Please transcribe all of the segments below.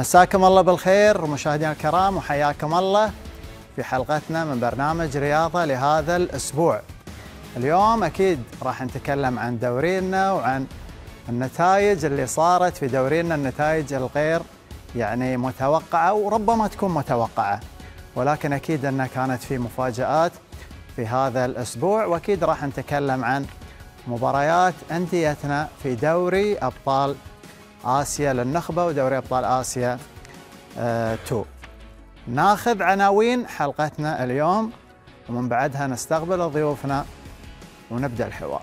مساكم الله بالخير مشاهدينا الكرام وحياكم الله في حلقتنا من برنامج رياضة لهذا الأسبوع اليوم أكيد راح نتكلم عن دورينا وعن النتائج اللي صارت في دورينا النتائج الغير يعني متوقعة وربما تكون متوقعة ولكن أكيد أنها كانت في مفاجآت في هذا الأسبوع وأكيد راح نتكلم عن مباريات أنديتنا في دوري أبطال آسيا للنخبة ودوري أبطال آسيا 2 آه، ناخذ عناوين حلقتنا اليوم ومن بعدها نستقبل ضيوفنا ونبدأ الحوار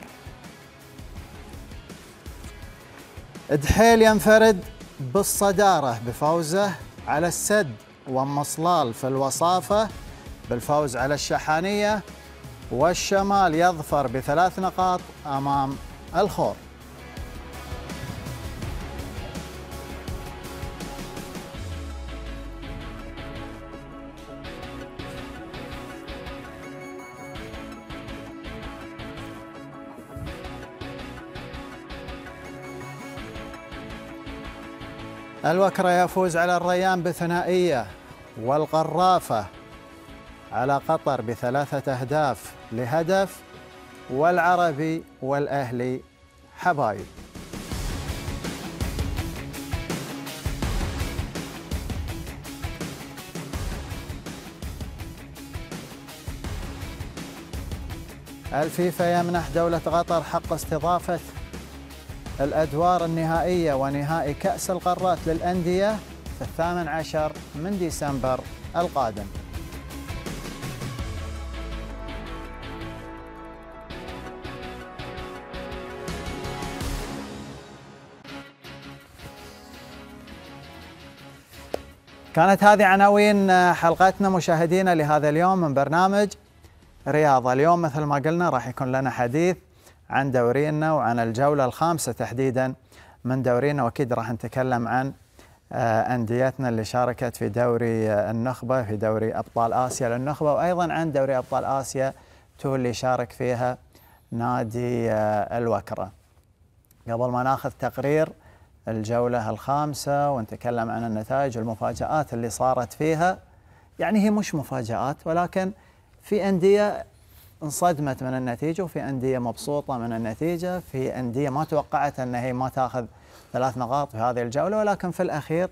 دحيل ينفرد بالصدارة بفوزه على السد ومصلال في الوصافة بالفوز على الشحانية والشمال يظفر بثلاث نقاط أمام الخور الوكرة يفوز على الريان بثنائية والقرافة على قطر بثلاثة أهداف لهدف والعربي والأهلي حبايب الفيفا يمنح دولة قطر حق استضافة الأدوار النهائية ونهائي كأس القارات للأندية في الثامن عشر من ديسمبر القادم كانت هذه عناوين حلقتنا مشاهدينا لهذا اليوم من برنامج رياضة اليوم مثل ما قلنا راح يكون لنا حديث عن دورينا وعن الجولة الخامسة تحديدا من دورينا وأكيد راح نتكلم عن آه، أنديتنا اللي شاركت في دوري آه، النخبة في دوري أبطال آسيا للنخبة وأيضا عن دوري أبطال آسيا تو اللي شارك فيها نادي آه، الوكرة قبل ما ناخذ تقرير الجولة الخامسة ونتكلم عن النتائج والمفاجآت اللي صارت فيها يعني هي مش مفاجآت ولكن في أندية انصدمت من النتيجه وفي انديه مبسوطه من النتيجه في انديه ما توقعت ان هي ما تاخذ ثلاث نقاط في هذه الجوله ولكن في الاخير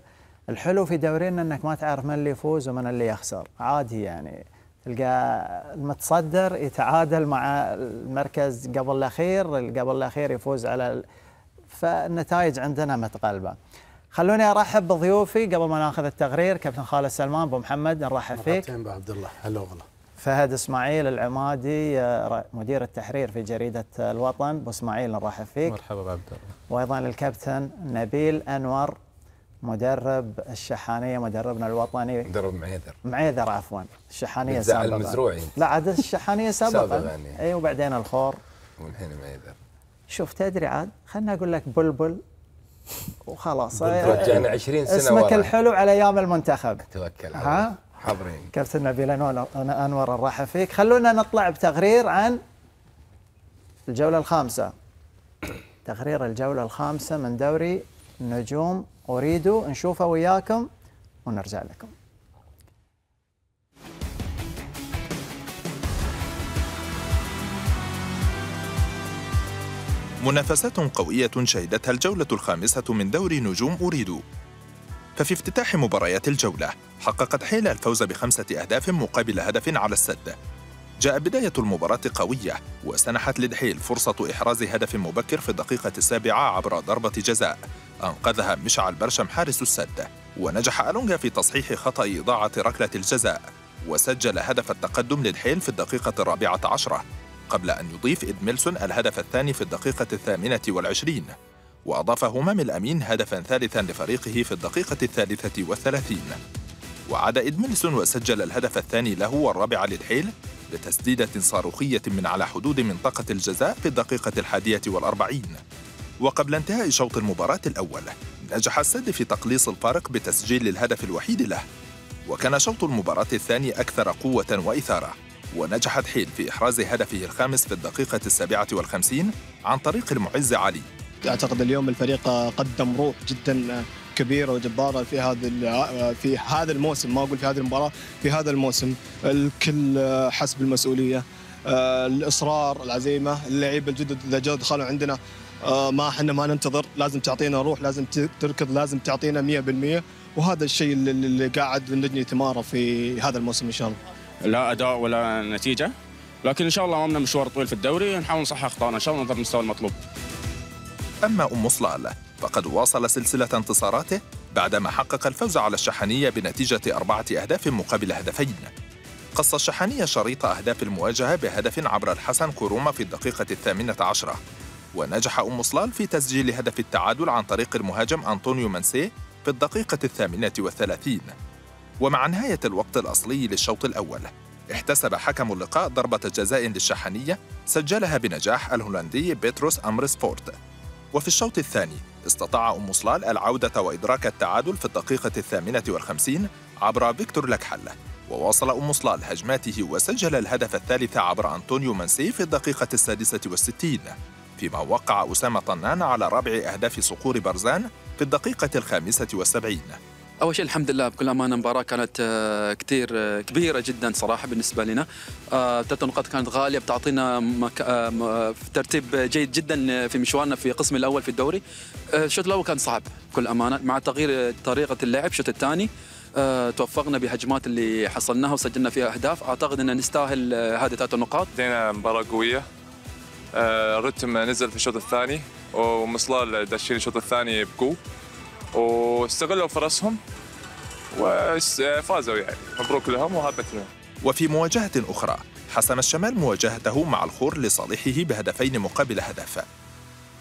الحلو في دورينا انك ما تعرف من اللي يفوز ومن اللي يخسر عادي يعني تلقى المتصدر يتعادل مع المركز قبل الاخير قبل الاخير يفوز على ال... فالنتائج عندنا متقلبه خلوني ارحب بضيوفي قبل ما ناخذ التقرير كابتن خالد سلمان ابو محمد نرحب فيك مرحبتين ابو عبد الله هلا والله فهد اسماعيل العمادي آه، مدير التحرير في جريده الوطن ابو اسماعيل نرحب فيك مرحبا ابو عبد الله وايضا الكابتن نبيل انور مدرب الشحانيه مدربنا الوطني مدرب معيذر معيذر عفوا الشحانيه سابقا المزروعي لا عاد الشحانيه سابقا سابقا يعني. اي وبعدين الخور والحين معيذر شوف تدري عاد خلنا اقول لك بلبل وخلاص رجعنا 20 سنه اسمك ورا. الحلو على ايام المنتخب توكل على ها حاضرين كابتن نبيل انور الراحه فيك خلونا نطلع بتقرير عن الجوله الخامسه تقرير الجوله الخامسه من دوري نجوم اريدو نشوفه وياكم ونرجع لكم منافسات قوية شهدتها الجولة الخامسة من دوري نجوم أوريدو ففي افتتاح مباريات الجولة حققت حيلة الفوز بخمسة أهداف مقابل هدف على السد جاء بداية المباراة قوية وسنحت لدحيل فرصة إحراز هدف مبكر في الدقيقة السابعة عبر ضربة جزاء أنقذها مشعل برشم حارس السد ونجح ألونجا في تصحيح خطأ إضاعة ركلة الجزاء وسجل هدف التقدم للحيل في الدقيقة الرابعة عشرة قبل أن يضيف إدميلسون الهدف الثاني في الدقيقة الثامنة والعشرين وأضاف همام الأمين هدفا ثالثا لفريقه في الدقيقة الثالثة والثلاثين وعاد إدمنسون وسجل الهدف الثاني له والرابع للحيل لتسديدة صاروخية من على حدود منطقة الجزاء في الدقيقة الحادية والأربعين وقبل انتهاء شوط المباراة الأول نجح السد في تقليص الفارق بتسجيل الهدف الوحيد له وكان شوط المباراة الثاني أكثر قوة وإثارة ونجحت حيل في إحراز هدفه الخامس في الدقيقة السابعة والخمسين عن طريق المعز علي اعتقد اليوم الفريق قدم روح جدا كبيره وجباره في هذا في هذا الموسم ما اقول في هذه المباراه في هذا الموسم الكل حسب المسؤوليه الاصرار العزيمه اللعيبه الجدد اذا جو دخلوا عندنا آه، ما احنا ما ننتظر لازم تعطينا روح لازم تركض لازم تعطينا 100% وهذا الشيء اللي قاعد نجني ثماره في هذا الموسم ان شاء الله لا اداء ولا نتيجه لكن ان شاء الله امامنا مشوار طويل في الدوري نحاول نصحح اخطائنا ان شاء الله نظهر المستوى المطلوب أما أم صلال فقد واصل سلسلة انتصاراته بعدما حقق الفوز على الشحنية بنتيجة أربعة أهداف مقابل هدفين قص الشحنية شريط أهداف المواجهة بهدف عبر الحسن كوروما في الدقيقة الثامنة عشرة ونجح أم صلال في تسجيل هدف التعادل عن طريق المهاجم أنطونيو منسي في الدقيقة الثامنة والثلاثين ومع نهاية الوقت الأصلي للشوط الأول احتسب حكم اللقاء ضربة جزاء للشحنية سجلها بنجاح الهولندي بيتروس فورت وفي الشوط الثاني استطاع أم صلال العودة وإدراك التعادل في الدقيقة الثامنة والخمسين عبر فيكتور لكحل وواصل أم صلال هجماته وسجل الهدف الثالث عبر أنطونيو منسي في الدقيقة السادسة والستين فيما وقع أسامة طنان على ربع أهداف صقور برزان في الدقيقة الخامسة والسبعين اول شيء الحمد لله بكل امانه المباراه كانت آه، كثير آه، كبيره جدا صراحه بالنسبه لنا ثلاث آه، نقاط كانت غاليه بتعطينا مك... ترتيب جيد جدا في مشوارنا في القسم الاول في الدوري الشوط الاول كان صعب بكل امانه مع تغيير طريقه اللعب الشوط الثاني توفقنا بهجمات اللي حصلناها وسجلنا فيها اهداف اعتقد ان نستاهل هذه ثلاث نقاط بدينا مباراه قويه الرتم نزل في الشوط الثاني ومصلال داشين الشوط الثاني بقوه واستغلوا فرصهم وفازوا يعني مبروك لهم وهبت لهم وفي مواجهة أخرى حسم الشمال مواجهته مع الخور لصالحه بهدفين مقابل هدف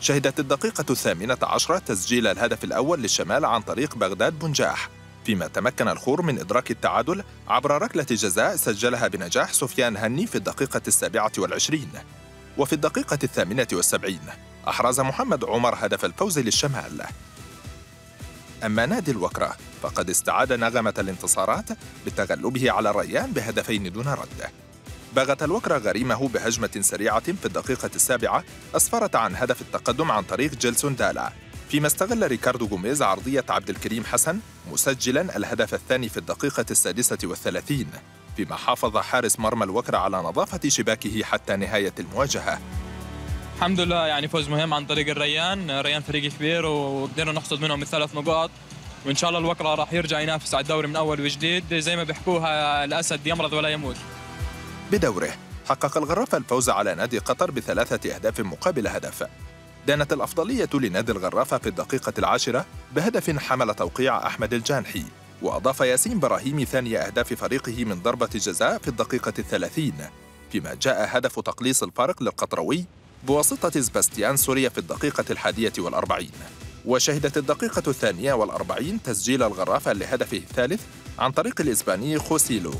شهدت الدقيقة الثامنة عشرة تسجيل الهدف الأول للشمال عن طريق بغداد بنجاح فيما تمكن الخور من إدراك التعادل عبر ركلة جزاء سجلها بنجاح سفيان هني في الدقيقة السابعة والعشرين وفي الدقيقة الثامنة والسبعين أحرز محمد عمر هدف الفوز للشمال أما نادي الوكرة فقد استعاد نغمة الانتصارات بتغلبه على الريان بهدفين دون رد بغت الوكرة غريمه بهجمة سريعة في الدقيقة السابعة أسفرت عن هدف التقدم عن طريق جيلسون دالا فيما استغل ريكاردو جوميز عرضية عبد الكريم حسن مسجلا الهدف الثاني في الدقيقة السادسة والثلاثين فيما حافظ حارس مرمى الوكرة على نظافة شباكه حتى نهاية المواجهة الحمد لله يعني فوز مهم عن طريق الريان الريان فريق كبير وقدرنا نحصد منهم الثلاث نقاط وان شاء الله الوكره راح يرجع ينافس على الدوري من اول وجديد زي ما بيحكوها الاسد يمرض ولا يموت بدوره حقق الغرافة الفوز على نادي قطر بثلاثة أهداف مقابل هدف دانت الأفضلية لنادي الغرافة في الدقيقة العاشرة بهدف حمل توقيع أحمد الجانحي وأضاف ياسين براهيم ثاني أهداف فريقه من ضربة جزاء في الدقيقة الثلاثين فيما جاء هدف تقليص الفارق للقطروي بواسطة سباستيان سوريا في الدقيقة الحادية والأربعين وشهدت الدقيقة الثانية والأربعين تسجيل الغرافة لهدفه الثالث عن طريق الإسباني خوسيلو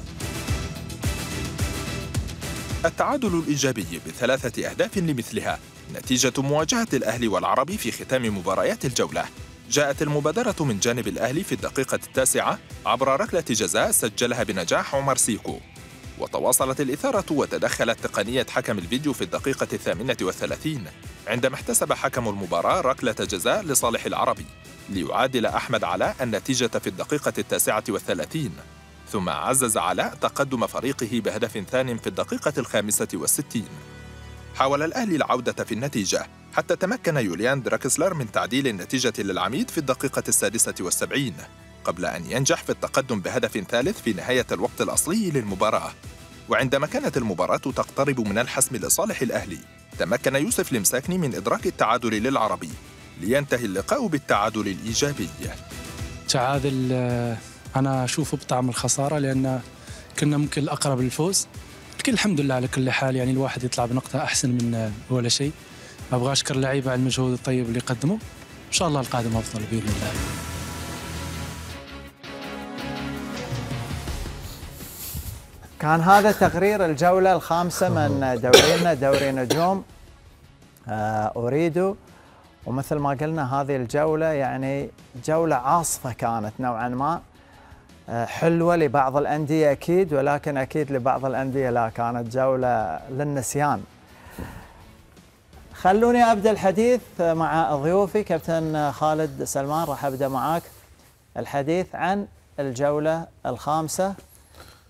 التعادل الإيجابي بثلاثة أهداف لمثلها نتيجة مواجهة الأهلي والعربي في ختام مباريات الجولة جاءت المبادرة من جانب الأهلي في الدقيقة التاسعة عبر ركلة جزاء سجلها بنجاح عمر سيكو وتواصلت الإثارة وتدخلت تقنية حكم الفيديو في الدقيقة الثامنة والثلاثين عندما احتسب حكم المباراة ركلة جزاء لصالح العربي ليعادل أحمد علاء النتيجة في الدقيقة التاسعة والثلاثين ثم عزز علاء تقدم فريقه بهدف ثان في الدقيقة الخامسة والستين حاول الأهلي العودة في النتيجة حتى تمكن يوليان دراكسلر من تعديل النتيجة للعميد في الدقيقة السادسة والسبعين قبل أن ينجح في التقدم بهدف ثالث في نهاية الوقت الأصلي للمباراة وعندما كانت المباراة تقترب من الحسم لصالح الأهلي تمكن يوسف لمساكني من إدراك التعادل للعربي لينتهي اللقاء بالتعادل الإيجابي تعادل آه، أنا أشوفه بطعم الخسارة لأن كنا ممكن الأقرب للفوز لكن الحمد لله على كل حال يعني الواحد يطلع بنقطة أحسن من آه، ولا شيء أبغى أشكر اللعيبة على المجهود الطيب اللي قدموا إن شاء الله القادم أفضل بإذن الله كان هذا تقرير الجولة الخامسة من دورينا دوري نجوم أريدو آه، ومثل ما قلنا هذه الجولة يعني جولة عاصفة كانت نوعا ما آه، حلوة لبعض الأندية أكيد ولكن أكيد لبعض الأندية لا كانت جولة للنسيان خلوني أبدأ الحديث مع ضيوفي كابتن خالد سلمان راح أبدأ معاك الحديث عن الجولة الخامسة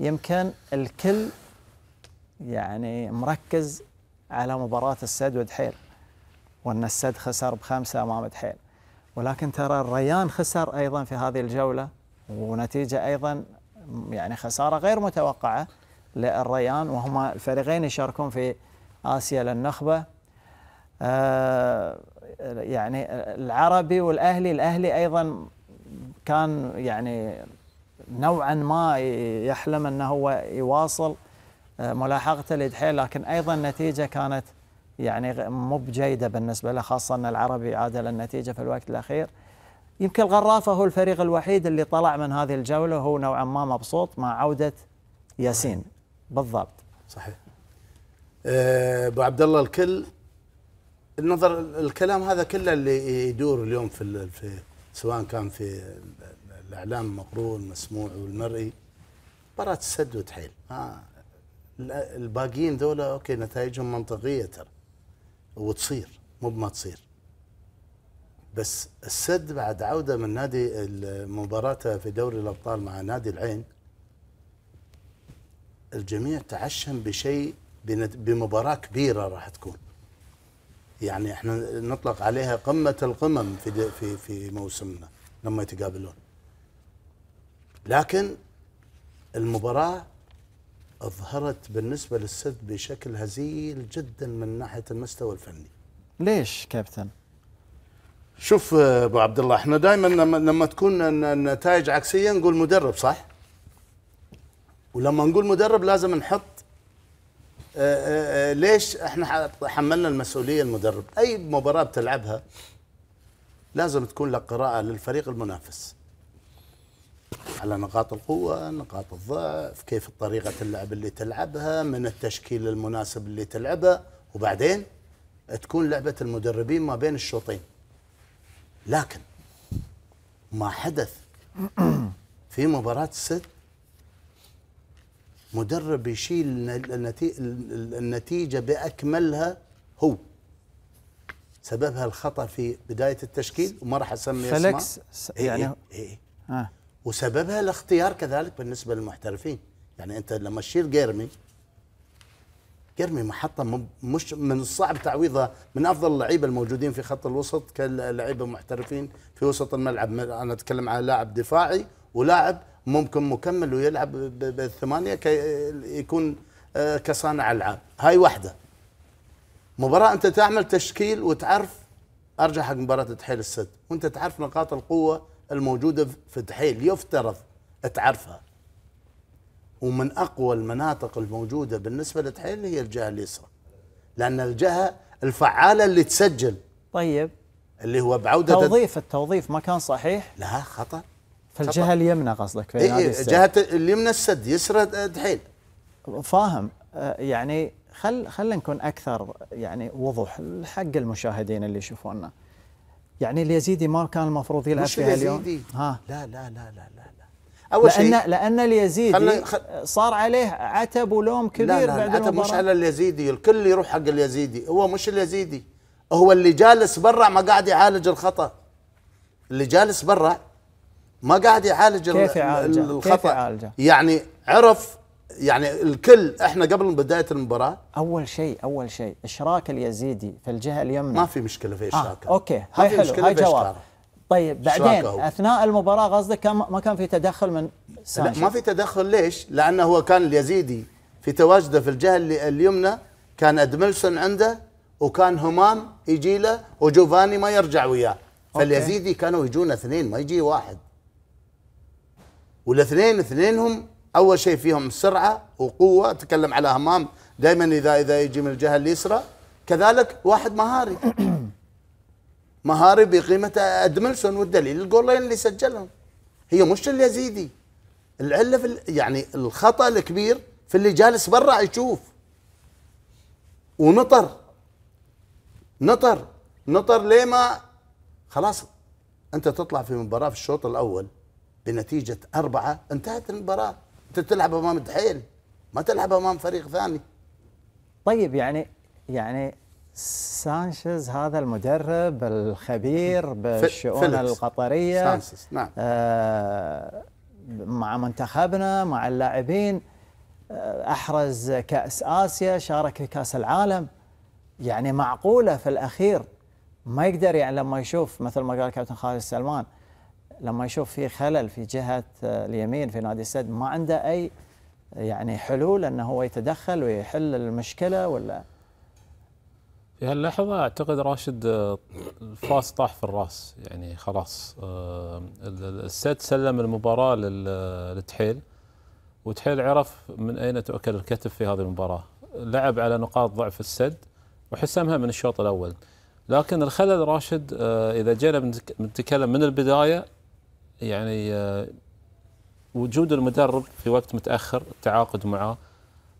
يمكن الكل يعني مركز على مباراة السد ودحيل وأن السد خسر بخمسة أمام دحيل ولكن ترى الريان خسر أيضا في هذه الجولة ونتيجة أيضا يعني خسارة غير متوقعة للريان وهما الفريقين يشاركون في آسيا للنخبة آه يعني العربي والأهلي الأهلي أيضا كان يعني نوعا ما يحلم أنه هو يواصل آه، ملاحقته لدحيل لكن أيضا النتيجة كانت يعني مو بجيدة بالنسبة له خاصة أن العربي عادل النتيجة في الوقت الأخير يمكن الغرافة هو الفريق الوحيد اللي طلع من هذه الجولة وهو نوعا ما مبسوط مع عودة ياسين بالضبط صحيح آه، ابو عبد الله الكل النظر الكلام هذا كله اللي يدور اليوم في سواء كان في الاعلام المقروء المسموع والمرئي مباراه السد وتحيل آه. الباقيين ذولا اوكي نتائجهم منطقيه ترى وتصير مو بما تصير بس السد بعد عوده من نادي مباراته في دوري الابطال مع نادي العين الجميع تعشم بشيء بمباراه كبيره راح تكون يعني احنا نطلق عليها قمه القمم في في في موسمنا لما يتقابلون لكن المباراة أظهرت بالنسبة للسد بشكل هزيل جدا من ناحية المستوى الفني ليش كابتن؟ شوف آه، ابو عبد الله احنا دائما لما تكون النتائج عكسيه نقول مدرب صح؟ ولما نقول مدرب لازم نحط آه، آه، ليش احنا حملنا المسؤوليه المدرب؟ اي مباراه بتلعبها لازم تكون لك قراءه للفريق المنافس. على نقاط القوة نقاط الضعف كيف طريقة اللعب اللي تلعبها من التشكيل المناسب اللي تلعبه وبعدين تكون لعبة المدربين ما بين الشوطين لكن ما حدث في مباراة السد مدرب يشيل النتيجة بأكملها هو سببها الخطأ في بداية التشكيل وما راح أسمي اسمه إيه، فلكس يعني إيه إيه, إيه. إيه وسببها الاختيار كذلك بالنسبه للمحترفين يعني انت لما تشيل جيرمي جيرمي محطه مش من الصعب تعويضها من افضل اللعيبه الموجودين في خط الوسط كلعيبه محترفين في وسط الملعب انا اتكلم عن لاعب دفاعي ولاعب ممكن مكمل ويلعب بالثمانيه كي يكون آه، كصانع العاب هاي واحده مباراه انت تعمل تشكيل وتعرف ارجع حق مباراه تحيل السد وانت تعرف نقاط القوه الموجودة في دحيل يفترض تعرفها ومن أقوى المناطق الموجودة بالنسبة لدحيل هي الجهة اليسرى لأن الجهة الفعالة اللي تسجل طيب اللي هو بعودة توظيف التوظيف ما كان صحيح لا خطأ في الجهة اليمنى قصدك في إيه, إيه، جهة اليمنى السد يسرى دحيل فاهم آه، يعني خل خلينا نكون اكثر يعني وضوح حق المشاهدين اللي يشوفونا يعني اليزيدي ما كان المفروض يلعب فيها اليوم ها لا لا لا لا لا, لا. اول لأن شيء لان اليزيدي خل... صار عليه عتب ولوم كبير لا لا بعد العتب مش على اليزيدي الكل يروح حق اليزيدي هو مش اليزيدي هو اللي جالس برا ما قاعد يعالج الخطا اللي جالس برا ما قاعد يعالج كيف الخطا كيف يعالجه؟ يعني عرف يعني الكل احنا قبل بدايه المباراه اول شيء اول شيء اشراك اليزيدي في الجهه اليمنى ما في مشكله في آه، اشراكه آه اوكي هاي حلو هاي جواب طيب بعدين اثناء المباراه قصدك كان ما كان في تدخل من لا ما في تدخل ليش؟ لانه هو كان اليزيدي في تواجده في الجهه اليمنى كان ادملسون عنده وكان همام يجي له وجوفاني ما يرجع وياه فاليزيدي كانوا يجون اثنين ما يجي واحد والاثنين اثنينهم اول شيء فيهم سرعه وقوه تكلم على همام دائما اذا اذا يجي من الجهه اليسرى كذلك واحد مهاري مهاري بقيمه ادملسون والدليل الجولين اللي سجلهم هي مش اليزيدي العله في يعني الخطا الكبير في اللي جالس برا يشوف ونطر نطر نطر ليه ما خلاص انت تطلع في مباراه في الشوط الاول بنتيجه اربعه انتهت المباراه تلعب امام الدحيل ما تلعب امام فريق ثاني طيب يعني يعني سانشيز هذا المدرب الخبير بالشؤون القطريه سانشيز نعم آه مع منتخبنا مع اللاعبين آه احرز كاس اسيا شارك في كاس العالم يعني معقوله في الاخير ما يقدر يعني لما يشوف مثل ما قال كابتن خالد سلمان لما يشوف في خلل في جهه آه، اليمين في نادي السد ما عنده اي يعني حلول انه هو يتدخل ويحل المشكله ولا في هاللحظة أعتقد راشد آه، الفاس طاح في الراس يعني خلاص آه، السد سلم المباراة للتحيل وتحيل عرف من أين تؤكل الكتف في هذه المباراة لعب على نقاط ضعف السد وحسمها من الشوط الأول لكن الخلل راشد إذا جينا بنتكلم من البداية يعني آه، وجود المدرب في وقت متاخر التعاقد معه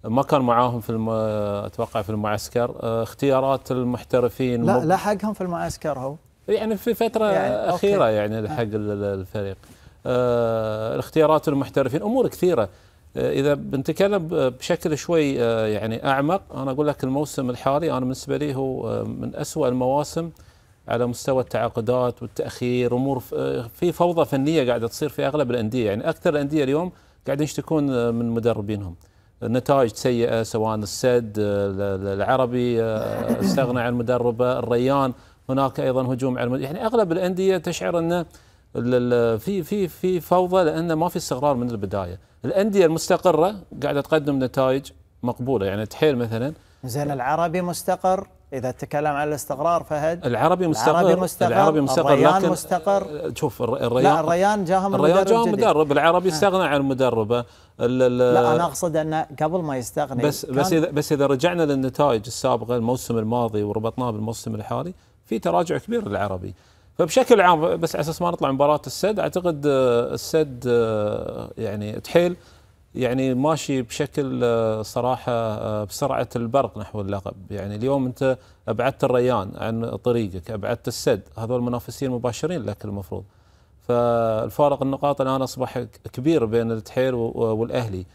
ما كان معاهم في الم... اتوقع في المعسكر آه، اختيارات المحترفين لا مب... لحقهم في المعسكر هو يعني في فتره يعني اخيره أوكي. يعني لحق نعم. الفريق اه الاختيارات المحترفين امور كثيره آه، اذا بنتكلم بشكل شوي يعني اعمق انا اقول لك الموسم الحالي انا بالنسبه لي هو من اسوا المواسم على مستوى التعاقدات والتاخير امور في فوضى فنيه قاعده تصير في اغلب الانديه يعني اكثر الانديه اليوم قاعدين يشتكون من مدربينهم نتائج سيئه سواء السد العربي آه، استغنى عن مدربه الريان هناك ايضا هجوم على يعني اغلب الانديه تشعر انه في في في فوضى لان ما في استقرار من البدايه الانديه المستقره قاعده تقدم نتائج مقبوله يعني تحيل مثلا زين العربي مستقر اذا تكلم عن الاستقرار فهد العربي مستقر العربي مستقر, العربي مستقر الريان لكن مستقر شوف الريان لا الريان جاهم الريان جاهم مدرب العربي استغنى عن المدربه لا انا اقصد انه قبل ما يستغني بس بس اذا بس اذا رجعنا للنتائج السابقه الموسم الماضي وربطناه بالموسم الحالي في تراجع كبير للعربي فبشكل عام بس على اساس ما نطلع مباراه السد اعتقد آه، السد آه، يعني تحيل يعني ماشي بشكل آه، صراحه آه، بسرعه البرق نحو اللقب، يعني اليوم انت ابعدت الريان عن طريقك، ابعدت السد، هذول المنافسين مباشرين لك المفروض. فالفارق النقاط الان اصبح كبير بين التحير والاهلي.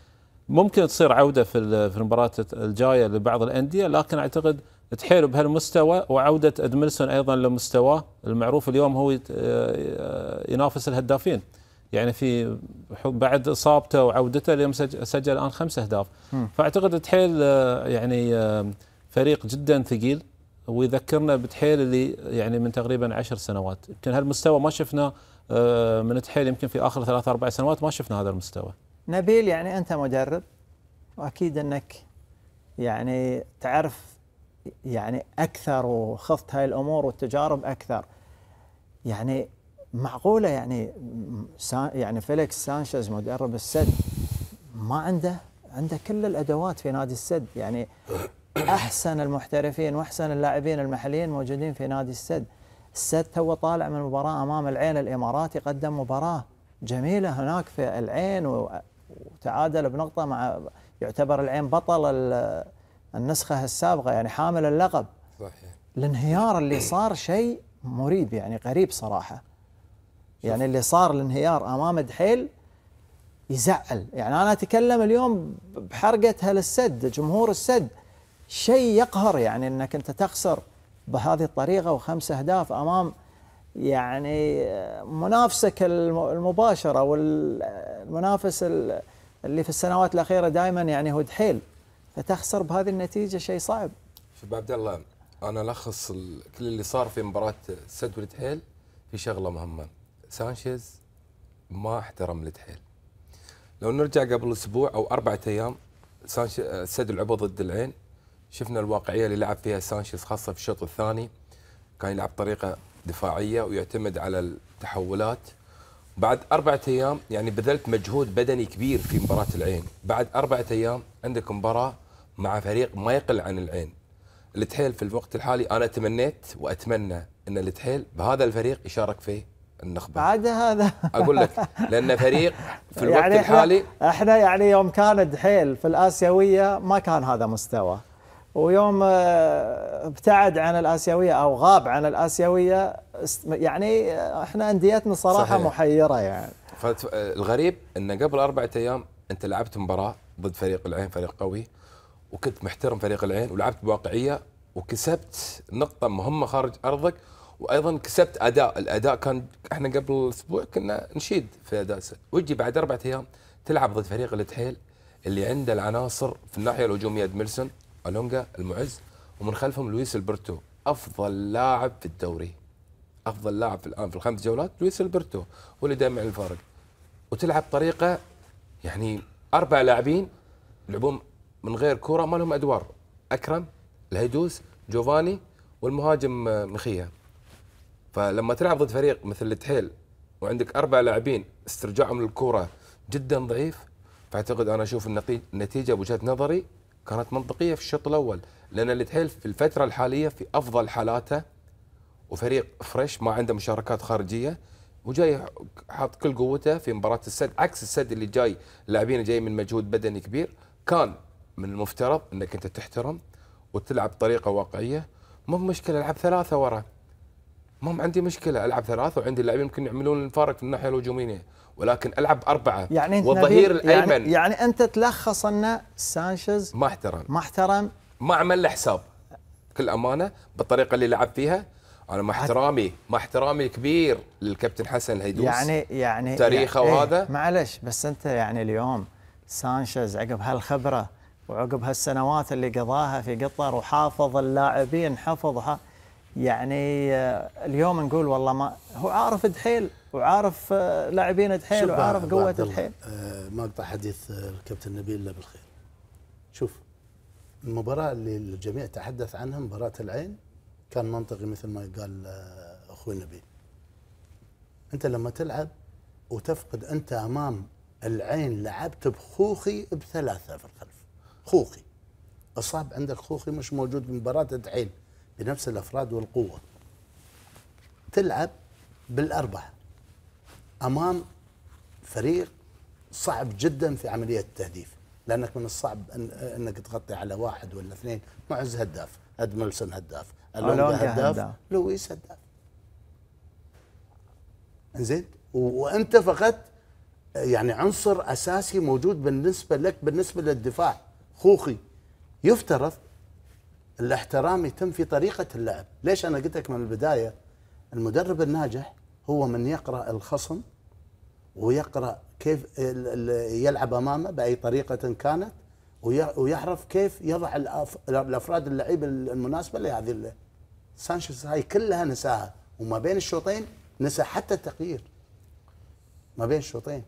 ممكن تصير عوده في المباراه الجايه لبعض الانديه لكن اعتقد تحير بهالمستوى وعوده ادملسون ايضا لمستواه المعروف اليوم هو آه، ينافس الهدافين. يعني في بعد اصابته وعودته اليوم سجل الان خمس اهداف فاعتقد تحيل آه، يعني آه، فريق جدا ثقيل ويذكرنا بتحيل اللي يعني من تقريبا عشر سنوات يمكن هالمستوى ما شفناه آه، من تحيل يمكن في اخر ثلاث اربع سنوات ما شفنا هذا المستوى نبيل يعني انت مدرب واكيد انك يعني تعرف يعني اكثر وخفت هاي الامور والتجارب اكثر يعني معقوله يعني سان يعني فيليكس سانشيز مدرب السد ما عنده عنده كل الادوات في نادي السد يعني احسن المحترفين واحسن اللاعبين المحليين موجودين في نادي السد السد تو طالع من مباراه امام العين الاماراتي قدم مباراه جميله هناك في العين وتعادل بنقطه مع يعتبر العين بطل النسخه السابقه يعني حامل اللقب صحيح الانهيار اللي صار شيء مريب يعني غريب صراحه يعني اللي صار الانهيار امام دحيل يزعل يعني انا اتكلم اليوم بحرقه هالسد جمهور السد شيء يقهر يعني انك انت تخسر بهذه الطريقه وخمس اهداف امام يعني منافسك المباشر او المنافس اللي في السنوات الاخيره دائما يعني هو دحيل فتخسر بهذه النتيجه شيء صعب شوف عبد الله انا الخص كل اللي صار في مباراه السد والدحيل في شغله مهمه سانشيز ما احترم التحيل لو نرجع قبل اسبوع او اربعة ايام سانشيز السد لعبوا ضد العين شفنا الواقعيه اللي لعب فيها سانشيز خاصه في الشوط الثاني كان يلعب طريقه دفاعيه ويعتمد على التحولات بعد أربعة أيام يعني بذلت مجهود بدني كبير في مباراة العين بعد أربعة أيام عندك مباراة مع فريق ما يقل عن العين التحيل في الوقت الحالي أنا تمنيت وأتمنى أن التحيل بهذا الفريق يشارك في النخبه عاد هذا اقول لك لان فريق في الوقت يعني الحالي احنا يعني يوم كان دحيل في الاسيويه ما كان هذا مستوى ويوم آه، ابتعد عن الاسيويه او غاب عن الاسيويه يعني آه، احنا انديتنا صراحه صحيح. محيره يعني فالغريب ان قبل اربعة ايام انت لعبت مباراه ضد فريق العين فريق قوي وكنت محترم فريق العين ولعبت بواقعيه وكسبت نقطه مهمه خارج ارضك وايضا كسبت اداء، الاداء كان احنا قبل اسبوع كنا نشيد في اداء ويجي بعد اربعة ايام تلعب ضد فريق الاتحيل اللي عنده العناصر في الناحيه الهجوميه ادميرسون الونجا، المعز ومن خلفهم لويس البرتو، افضل لاعب في الدوري. افضل لاعب في الان في الخمس جولات لويس البرتو هو اللي دامع الفارق. وتلعب طريقه يعني اربع لاعبين يلعبون من غير كره ما لهم ادوار، اكرم، الهيدوس، جوفاني والمهاجم آه، مخيه. فلما تلعب ضد فريق مثل التحيل وعندك اربع لاعبين استرجاعهم للكوره جدا ضعيف فاعتقد انا اشوف النتيجه بوجهه نظري كانت منطقيه في الشوط الاول لان التحيل في الفتره الحاليه في افضل حالاته وفريق فريش ما عنده مشاركات خارجيه وجاي حاط كل قوته في مباراه السد عكس السد اللي جاي لاعبين جاي من مجهود بدني كبير كان من المفترض انك انت تحترم وتلعب بطريقه واقعيه مو مشكله العب ثلاثه ورا ما عندي مشكله العب ثلاث وعندي اللاعبين يمكن يعملون الفارق في الناحيه الهجوميه ولكن العب اربعه يعني والظهير يعني الايمن يعني, يعني انت تلخص ان سانشيز ما احترم ما احترم ما عمل له حساب بكل امانه بالطريقه اللي لعب فيها انا مع احترامي مع احترامي كبير للكابتن حسن الهيدوس يعني يعني تاريخه يعني وهذا ايه معلش بس انت يعني اليوم سانشيز عقب هالخبره وعقب هالسنوات اللي قضاها في قطر وحافظ اللاعبين حفظ يعني آه، اليوم نقول والله ما هو عارف دحيل وعارف آه، لاعبين دحيل وعارف قوه دحيل آه، ما اقطع حديث الكابتن نبيل الا بالخير شوف المباراه اللي الجميع تحدث عنها مباراه العين كان منطقي مثل ما قال اخوي نبيل انت لما تلعب وتفقد انت امام العين لعبت بخوخي بثلاثه في الخلف خوخي اصاب عندك خوخي مش موجود بمباراه دحيل بنفس الافراد والقوه تلعب بالاربعه امام فريق صعب جدا في عمليه التهديف لانك من الصعب أن انك تغطي على واحد ولا اثنين معز هداف ادملسون هداف الونجا هداف, هداف لويس هداف زين وانت فقط يعني عنصر اساسي موجود بالنسبه لك بالنسبه للدفاع خوخي يفترض الاحترام يتم في طريقه اللعب ليش انا قلت لك من البدايه المدرب الناجح هو من يقرا الخصم ويقرا كيف يلعب امامه باي طريقه كانت ويعرف كيف يضع الافراد اللعيبه المناسبه لهذه سانشيز هاي كلها نساها وما بين الشوطين نسى حتى التغيير ما بين الشوطين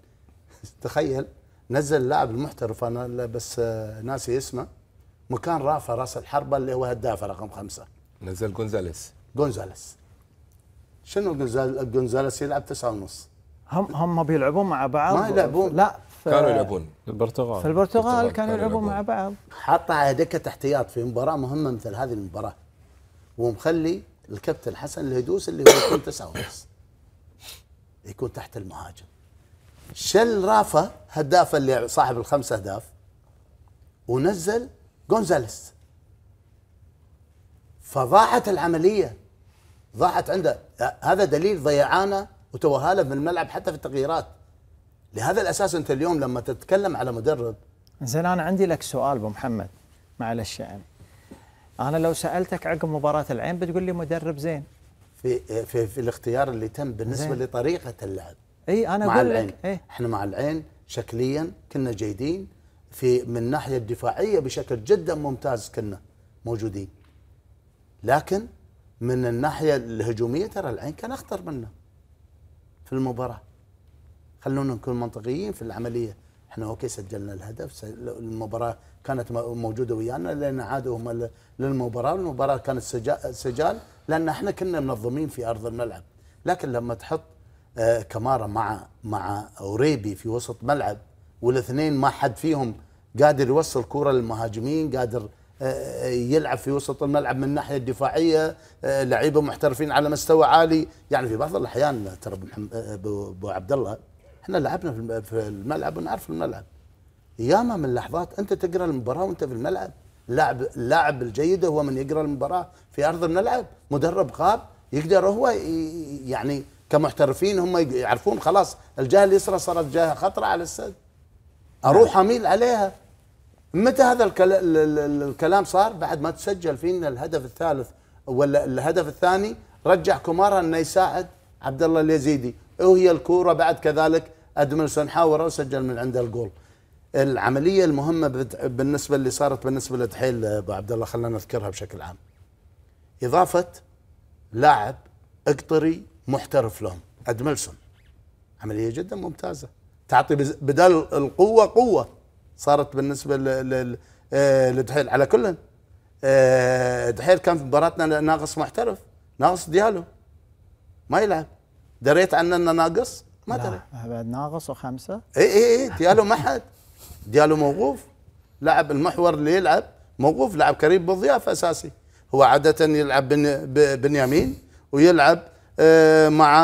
تخيل نزل اللاعب المحترف انا بس آه، ناسي اسمه مكان رافع راس الحربه اللي هو هدافه رقم خمسه نزل جونزاليس جونزاليس شنو جونزاليس يلعب تسعة ونص هم هم بيلعبون مع بعض ما يلعبون لا كانوا يلعبون البرتغال في البرتغال كانوا يلعبون مع بعض حاطه على دكه احتياط في مباراه مهمه مثل هذه المباراه ومخلي الكابتن حسن الهدوس اللي هو يكون تسعة ونص يكون تحت المهاجم شل رافا هدافه اللي صاحب الخمس اهداف ونزل جونزاليس فضاعت العمليه ضاعت عنده هذا دليل ضيعانه وتوهاله من الملعب حتى في التغييرات لهذا الاساس انت اليوم لما تتكلم على مدرب زين انا عندي لك سؤال ابو محمد معلش يعني انا لو سالتك عقب مباراه العين بتقول لي مدرب زين في في, في الاختيار اللي تم بالنسبه زين. لطريقه اللعب اي انا اقول لك إيه؟ احنا مع العين شكليا كنا جيدين في من الناحيه الدفاعيه بشكل جدا ممتاز كنا موجودين لكن من الناحيه الهجوميه ترى العين كان اخطر منا في المباراه خلونا نكون منطقيين في العمليه احنا اوكي سجلنا الهدف المباراه كانت موجوده ويانا لان عادوا هم للمباراه المباراه كانت سجال لان احنا كنا منظمين في ارض الملعب لكن لما تحط آه، كمارة مع مع اوريبي في وسط ملعب والاثنين ما حد فيهم قادر يوصل كرة للمهاجمين قادر آه، آه، يلعب في وسط الملعب من الناحيه الدفاعيه آه، لعيبه محترفين على مستوى عالي يعني في بعض الاحيان ترى ابو عبد الله احنا لعبنا في الملعب ونعرف الملعب ياما من لحظات انت تقرا المباراه وانت في الملعب اللاعب اللاعب الجيد هو من يقرا المباراه في ارض الملعب مدرب غاب يقدر هو يعني كمحترفين هم يعرفون خلاص الجهه اليسرى صارت جهه خطره على السد اروح اميل عليها متى هذا الكلام صار بعد ما تسجل فينا الهدف الثالث ولا الهدف الثاني رجع كومارا انه يساعد عبد الله اليزيدي وهي الكوره بعد كذلك ادمنسون حاوره وسجل من عنده الجول العمليه المهمه بالنسبه اللي صارت بالنسبه لدحيل ابو عبد الله خلينا نذكرها بشكل عام اضافه لاعب اقطري محترف لهم ادملسون عمليه جدا ممتازه تعطي بدل القوه قوه صارت بالنسبه آه، لدحيل على كل آه، دحيل في مباراتنا ناقص محترف ناقص ديالو ما يلعب دريت عنه انه ناقص ما دريت بعد ناقص وخمسه اي اي اي ديالو ما حد ديالو موقوف لعب المحور اللي يلعب موقوف لعب كريم بالضياف اساسي هو عاده يلعب بنيامين ويلعب آه، مع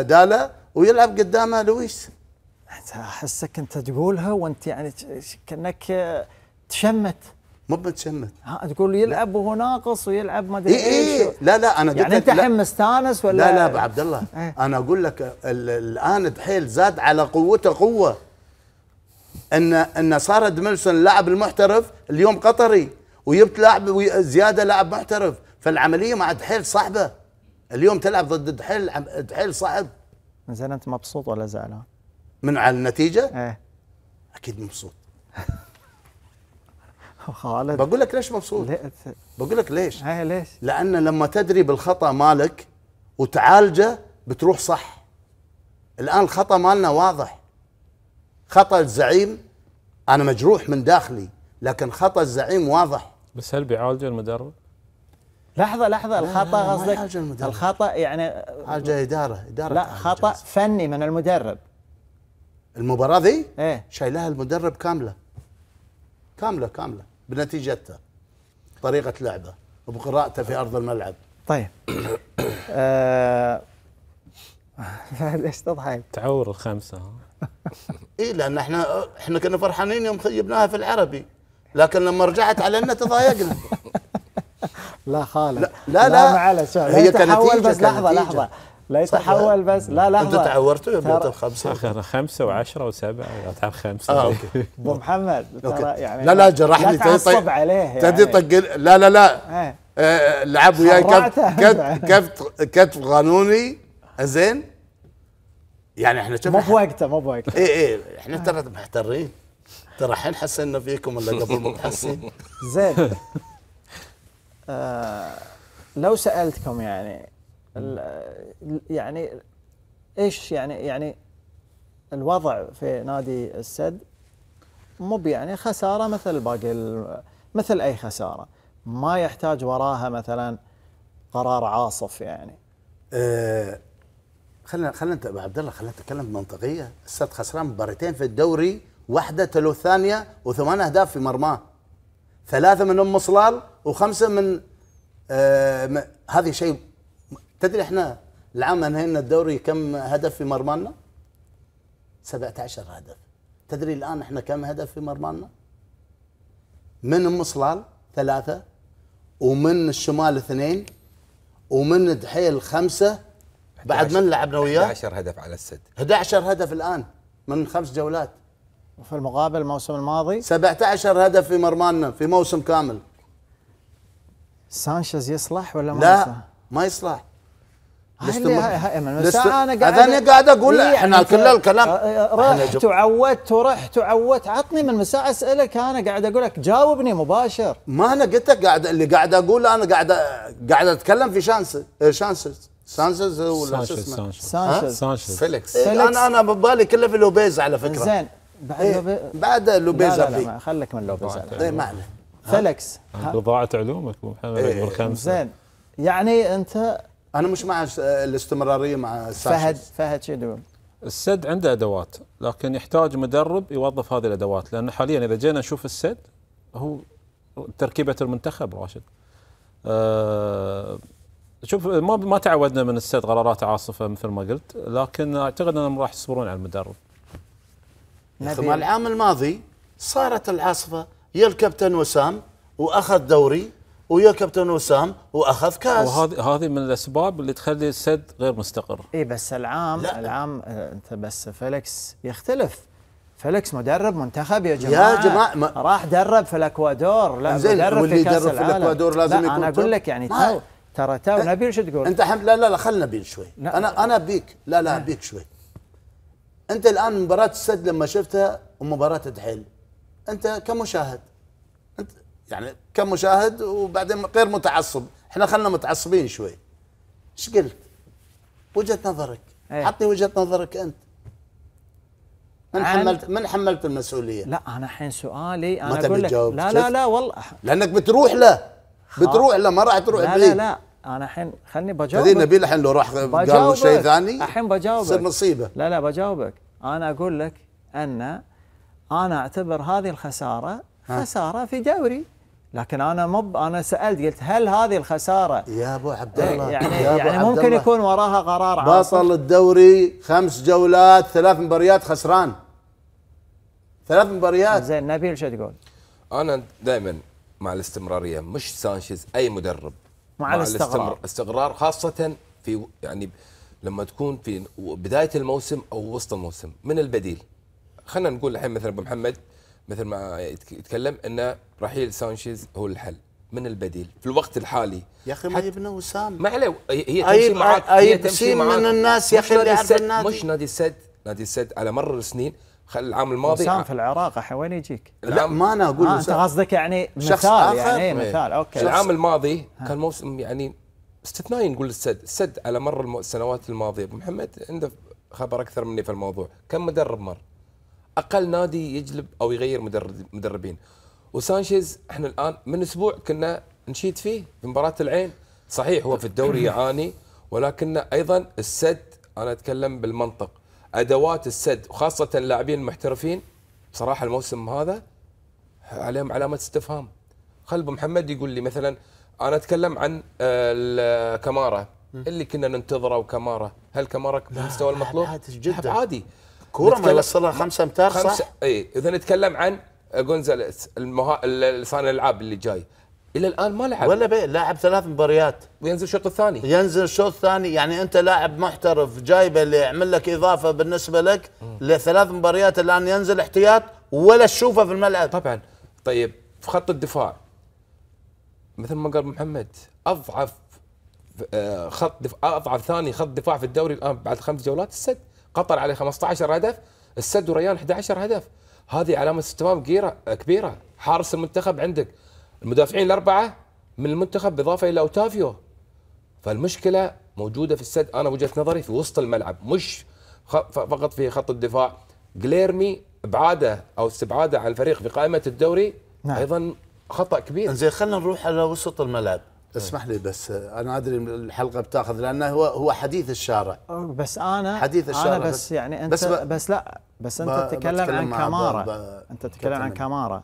دالا ويلعب قدامه لويس احسك انت تقولها وانت يعني كانك تشمت مو بتشمت ها تقول يلعب وهو ناقص ويلعب ما إيه، ادري اي اي إيه لا لا انا يعني انت الحين مستانس ولا لا لا ابو عبد الله ايه؟ انا اقول لك الان دحيل زاد على قوته قوه ان ان صار دملسون اللاعب المحترف اليوم قطري وجبت لاعب زياده لاعب محترف فالعمليه مع دحيل صعبه اليوم تلعب ضد دحيل دحيل صعب زين انت مبسوط ولا زعلان؟ من على النتيجه ايه اكيد مبسوط خالد بقول لك ليش مبسوط بقول لك ليش ايه ليش لان لما تدري بالخطا مالك وتعالجه بتروح صح الان الخطا مالنا واضح خطا الزعيم انا مجروح من داخلي لكن خطا الزعيم واضح بس هل بيعالجه المدرب لحظة لحظة الخطأ قصدك الخطأ يعني عالجه إدارة إدارة لا خطأ فني من المدرب المباراه ذي ايه شايلها المدرب كامله كامله كامله بنتيجتها طريقه لعبه وبقراءته في ارض الملعب طيب آه ليش تضحك؟ تعور الخمسه اي لان احنا احنا كنا فرحانين يوم جبناها في العربي لكن لما رجعت علينا تضايقنا لا خالد لا لا, لا, لا, لا, لا, لا, لا, لا, لا, هي كنتيجه بس لحظه لحظه لا يتحول بس لا لا انتوا تعورتوا بنت الخمسه اخر خمسه و7 تعال خمسه اه اوكي ابو محمد ترى يعني لا لا جرحني لا طيب، طيب. تعصب عليه يعني تدي لا لا لا آه, آه، لعب وياي كتف كتف كتف قانوني زين يعني احنا مو بوقته مو بوقته اي اي احنا ترى محترين ترى الحين حسينا فيكم ولا قبل مو تحسن زين آه لو سالتكم يعني يعني ايش يعني يعني الوضع في نادي السد مو يعني خساره مثل باقي مثل اي خساره ما يحتاج وراها مثلا قرار عاصف يعني أه خلينا خلينا ابو عبد الله خلينا نتكلم منطقيه السد خسران مباراتين في الدوري واحده تلو الثانيه وثمان اهداف في مرماه ثلاثه من ام صلال وخمسه من آه هذه شيء تدري احنا العام انهينا الدوري كم هدف في مرمانا 17 هدف تدري الان احنا كم هدف في مرمانا من ام صلال ثلاثه ومن الشمال اثنين ومن دحيل خمسه بعد من لعبنا وياه 11 هدف على السد 11 هدف الان من خمس جولات وفي المقابل الموسم الماضي 17 هدف في مرمانا في موسم كامل سانشيز يصلح ولا ما لا يصلح؟ ما يصلح لست لست انا قاعد انا قاعد اقول إيه، احنا يعني كل الكلام رحت وعودت ورحت وعودت عطني من مساء اسالك انا قاعد اقول لك جاوبني مباشر ما انا قلت لك قاعد اللي قاعد اقوله انا قاعد قاعد اتكلم في شانس شانسز سانشيز ولا شو اسمه؟ سانشيز سانشيز فيليكس إيه، انا انا ببالي كله في لوبيز على فكره زين بعد إيه لوبي... بعد لوبيز لا خليك من لوبيز اي ما فيليكس بضاعه علومك ابو محمد إيه، رقم خمسه زين يعني انت انا مش مع الاستمراريه مع ساشز. فهد فهد شو يقول؟ السد عنده ادوات لكن يحتاج مدرب يوظف هذه الادوات لان حاليا اذا جينا نشوف السد هو تركيبه المنتخب راشد. أه شوف ما ما تعودنا من السد قرارات عاصفه مثل ما قلت لكن اعتقد انهم راح يصبرون على المدرب. العام الماضي صارت العاصفه يا الكابتن وسام واخذ دوري ويا كابتن وسام واخذ كاس وهذه هذه من الاسباب اللي تخلي السد غير مستقر اي بس العام لا. العام آه، انت بس فليكس يختلف فليكس مدرب منتخب يا جماعه يا جماعه ما راح درب في الاكوادور لا زين مدرب في كاس العالم في الاكوادور لازم لا يكون انا اقول لك يعني تو ترى تو نبيل شو تقول؟ انت حم... لا لا لا خلنا نبيل شوي لا. انا انا بيك لا لا بيك شوي انت الان مباراه السد لما شفتها ومباراه الدحيل انت كمشاهد يعني كمشاهد وبعدين غير متعصب احنا خلنا متعصبين شوي ايش قلت وجهه نظرك ايه؟ عطني وجهه نظرك انت من حملت من حملت المسؤوليه لا انا الحين سؤالي انا اقول لك لا لا لا والله لانك بتروح له بتروح له ما راح تروح لا لا لا انا الحين خلني بجاوبك هذه نبيل الحين لو راح قال شيء ثاني الحين بجاوبك تصير مصيبه لا لا بجاوبك انا اقول لك ان انا اعتبر هذه الخساره خساره في دوري لكن انا مب انا سالت قلت هل هذه الخساره يا ابو عبد الله يعني يا يعني ممكن الله يكون وراها قرار بطل الدوري خمس جولات ثلاث مباريات خسران ثلاث مباريات زين نبيل شو تقول؟ انا دائما مع الاستمراريه مش سانشيز اي مدرب مع, مع الاستقرار الاستقرار خاصه في يعني لما تكون في بدايه الموسم او وسط الموسم من البديل خلينا نقول الحين مثلا ابو محمد مثل ما يتكلم ان رحيل سانشيز هو الحل من البديل في الوقت الحالي يا اخي ما يبنى وسام ما عليه هي تمشي معك هي تمشي معك من الناس يا اخي اللي يعرف النادي مش نادي السد نادي السد على مر السنين العام الماضي وسام في العراق وين يجيك لا ما انا اقول آه انت قصدك يعني مثال يعني ايه مثال اوكي العام الماضي كان موسم يعني استثنائي نقول السد السد على مر السنوات الماضيه ابو محمد عنده خبر اكثر مني في الموضوع كم مدرب مر اقل نادي يجلب او يغير مدربين وسانشيز احنا الان من اسبوع كنا نشيد فيه في مباراه العين صحيح هو في الدوري يعاني ولكن ايضا السد انا اتكلم بالمنطق ادوات السد وخاصه اللاعبين المحترفين بصراحه الموسم هذا عليهم علامه استفهام خل ابو محمد يقول لي مثلا انا اتكلم عن آه، كماره اللي كنا ننتظره وكماره هل كماره بمستوى المطلوب؟ لا عادي جدا عادي كوره ما يوصلها 5 امتار صح؟ خمسة اي اذا نتكلم عن جونزاليس المها... صانع الالعاب اللي جاي الى الان ما لعب ولا بي... لاعب ثلاث مباريات وينزل الشوط الثاني ينزل الشوط الثاني يعني انت لاعب محترف جايبه اللي يعمل لك اضافه بالنسبه لك م. لثلاث مباريات الان ينزل احتياط ولا تشوفه في الملعب طبعا طيب في خط الدفاع مثل ما قال محمد اضعف آه، خط دفاع اضعف ثاني خط دفاع في الدوري الان بعد خمس جولات السد قطر عليه 15 هدف السد وريان 11 هدف هذه علامه استفهام كبيره حارس المنتخب عندك المدافعين الاربعه من المنتخب بالاضافه الى اوتافيو فالمشكله موجوده في السد انا وجهه نظري في وسط الملعب مش فقط في خط الدفاع جليرمي ابعاده او استبعاده عن الفريق في قائمه الدوري نعم. ايضا خطا كبير زين خلينا نروح على وسط الملعب طيب. اسمح لي بس انا ادري الحلقه بتاخذ لانه هو هو حديث الشارع بس انا حديث الشارع انا بس, يعني انت بس, ب... بس لا بس انت تتكلم عن كماره ب... ب... انت تتكلم عن كماره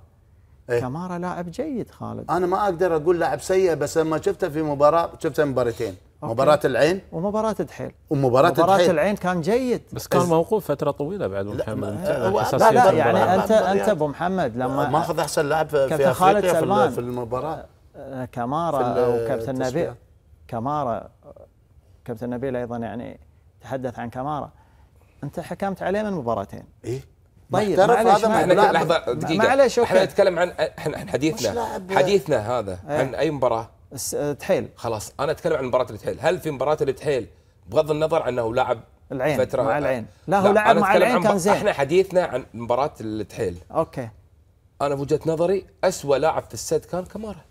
إيه؟ كماره لاعب جيد خالد انا ما اقدر اقول لاعب سيء بس لما شفته في مباراه شفته مباراتين مباراة العين ومباراة الدحيل ومباراة مباراة العين كان جيد بس كان إيه. موقوف فترة طويلة بعد ابو محمد لا, لا, لا يعني انت انت ابو محمد لما ماخذ احسن لاعب في افريقيا في المباراة كمارا او كابتن نبيل كمارا كابتن نبيل ايضا يعني تحدث عن كمارا انت حكمت عليه من مباراتين ايه طيب ترى هذا لحظه دقيقه معلش احنا نتكلم عن احنا حديثنا حديثنا هذا ايه عن اي مباراه؟ تحيل خلاص انا اتكلم عن مباراه التحيل هل في مباراه التحيل بغض النظر انه لاعب العين فترة مع العين لا هو لاعب مع العين كان زين احنا حديثنا عن مباراه التحيل اوكي انا بوجهه نظري اسوء لاعب في السد كان كماره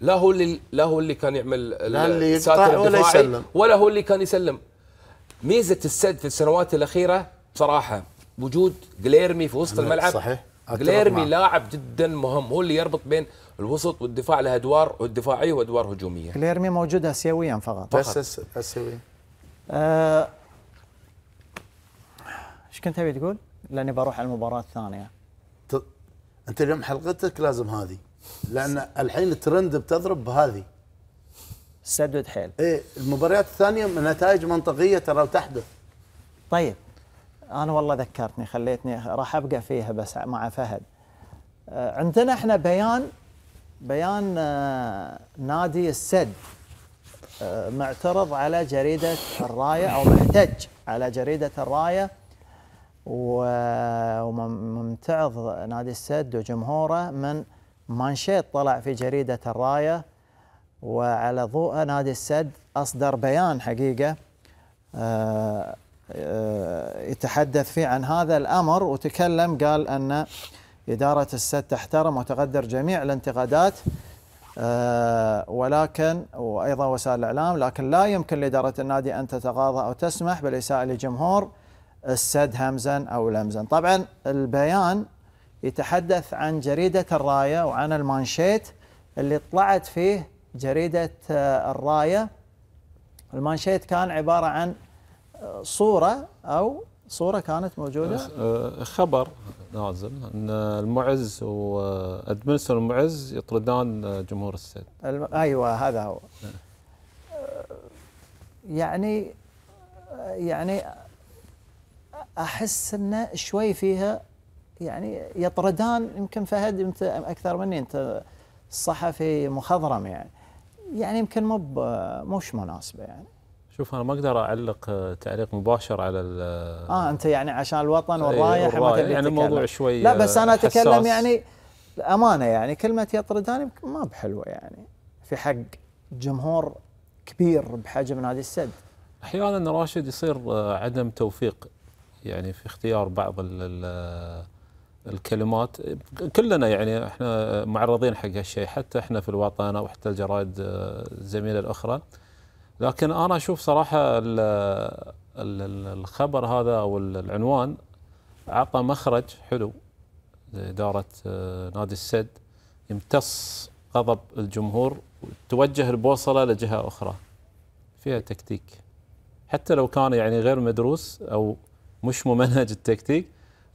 لا هو اللي لا هو اللي كان يعمل لا اللي يقطع ولا يسلم ولا هو اللي كان يسلم ميزه السد في السنوات الاخيره بصراحه وجود جليرمي في وسط الملعب صحيح جليرمي لاعب جدا مهم هو اللي يربط بين الوسط والدفاع له ادوار دفاعيه وادوار هجوميه جليرمي موجود اسيويا فقط بس اسيويا آه ايش كنت تبي تقول؟ لاني بروح على المباراه الثانيه انت اليوم حلقتك لازم هذه لان الحين الترند بتضرب بهذه سدد حيل ايه المباريات الثانيه من نتائج منطقيه ترى تحدث طيب انا والله ذكرتني خليتني راح ابقى فيها بس مع فهد آه، عندنا احنا بيان بيان آه، نادي السد آه، معترض على جريده الرايه او محتج على جريده الرايه وممتعض نادي السد وجمهوره من مانشيت طلع في جريدة الراية وعلى ضوء نادي السد أصدر بيان حقيقة آه، آه، يتحدث فيه عن هذا الأمر وتكلم قال أن إدارة السد تحترم وتقدر جميع الانتقادات آه، ولكن وأيضا وسائل الإعلام لكن لا يمكن لإدارة النادي أن تتغاضى أو تسمح بالإساءة لجمهور السد همزا أو لمزا طبعا البيان يتحدث عن جريدة الراية وعن المانشيت اللي طلعت فيه جريدة آه، الراية المانشيت كان عبارة عن آه، صورة أو صورة كانت موجودة أه، خبر نازل أن المعز وأدمنسون المعز يطردان جمهور السد الم... أيوة هذا هو نعم. يعني يعني أحس أنه شوي فيها يعني يطردان يمكن فهد انت اكثر مني انت صحفي مخضرم يعني يعني يمكن مو مش مناسبه يعني شوف انا ما اقدر اعلق تعليق مباشر على اه انت يعني عشان الوطن إيه، والرايح يعني الموضوع شوي لا بس انا اتكلم يعني امانه يعني كلمه يطردان ما بحلوه يعني في حق جمهور كبير بحجم نادي السد احيانا راشد يصير عدم توفيق يعني في اختيار بعض الـ الكلمات كلنا يعني احنا معرضين حق هالشيء حتى احنا في الوطن او حتى الجرائد آه، الزميله الاخرى لكن انا اشوف صراحه الخبر هذا او العنوان اعطى مخرج حلو لاداره آه، نادي السد يمتص غضب الجمهور وتوجه البوصله لجهه اخرى فيها تكتيك حتى لو كان يعني غير مدروس او مش ممنهج التكتيك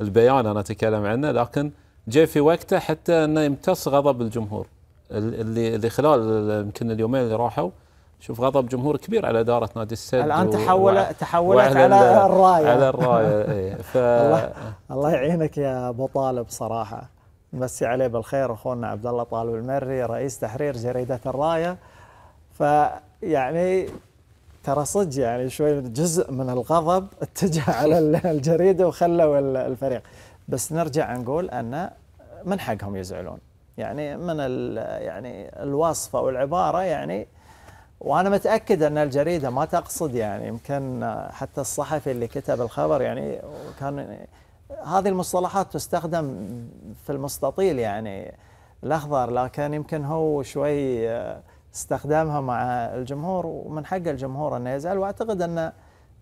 البيان انا اتكلم عنه لكن جاء في وقته حتى انه يمتص غضب الجمهور اللي اللي خلال يمكن اليومين اللي راحوا شوف غضب جمهور كبير على اداره نادي السد الان تحول و... تحولت على الرايه على الرايه إيه. ف... الله, الله يعينك يا ابو طالب صراحه مسي عليه بالخير اخونا عبد الله طالب المري رئيس تحرير جريده الرايه فيعني ترى صدق يعني شوي جزء من الغضب اتجه على الجريده وخلوا الفريق بس نرجع نقول ان من حقهم يزعلون يعني من يعني الوصف او العباره يعني وانا متاكد ان الجريده ما تقصد يعني يمكن حتى الصحفي اللي كتب الخبر يعني كان هذه المصطلحات تستخدم في المستطيل يعني الاخضر لكن يمكن هو شوي استخدامها مع الجمهور ومن حق الجمهور انه يزعل واعتقد ان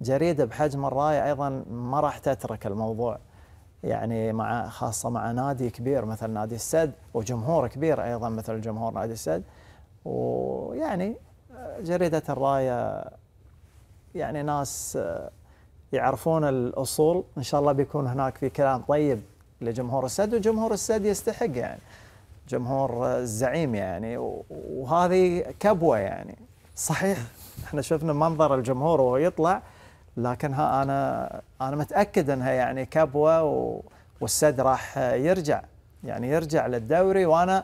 جريده بحجم الرايه ايضا ما راح تترك الموضوع يعني مع خاصه مع نادي كبير مثل نادي السد وجمهور كبير ايضا مثل جمهور نادي السد ويعني جريده الرايه يعني ناس يعرفون الاصول ان شاء الله بيكون هناك في كلام طيب لجمهور السد وجمهور السد يستحق يعني جمهور الزعيم يعني وهذه كبوه يعني صحيح احنا شفنا منظر الجمهور وهو يطلع لكن ها انا انا متاكد انها يعني كبوه والسد راح يرجع يعني يرجع للدوري وانا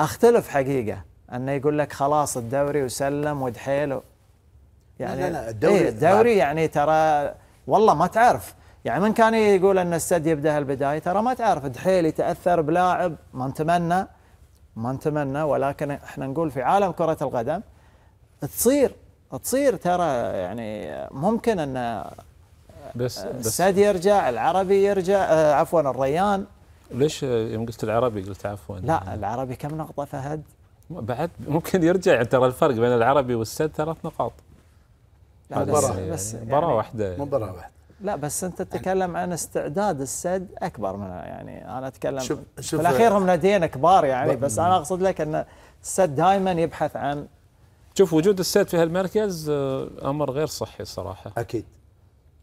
اختلف حقيقه انه يقول لك خلاص الدوري وسلم ودحيله يعني لا لا الدوري, إيه الدوري يعني ترى والله ما تعرف يعني من كان يقول ان السد يبدا البدايه ترى ما تعرف دحيل يتاثر بلاعب ما نتمنى ما نتمنى ولكن احنا نقول في عالم كره القدم تصير تصير ترى يعني ممكن ان بس السد يرجع العربي يرجع آه، عفوا الريان ليش يوم قلت العربي قلت عفوا لا العربي كم نقطه فهد؟ بعد ممكن يرجع يعني ترى الفرق بين العربي والسد ثلاث نقاط مباراة يعني بس مباراة يعني واحدة مباراة واحدة لا بس انت يعني تتكلم عن استعداد السد اكبر من يعني انا اتكلم شوف شوف في الاخير هم ناديين كبار يعني بس انا اقصد لك ان السد دائما يبحث عن شوف وجود السد في هالمركز آه، امر غير صحي صراحه اكيد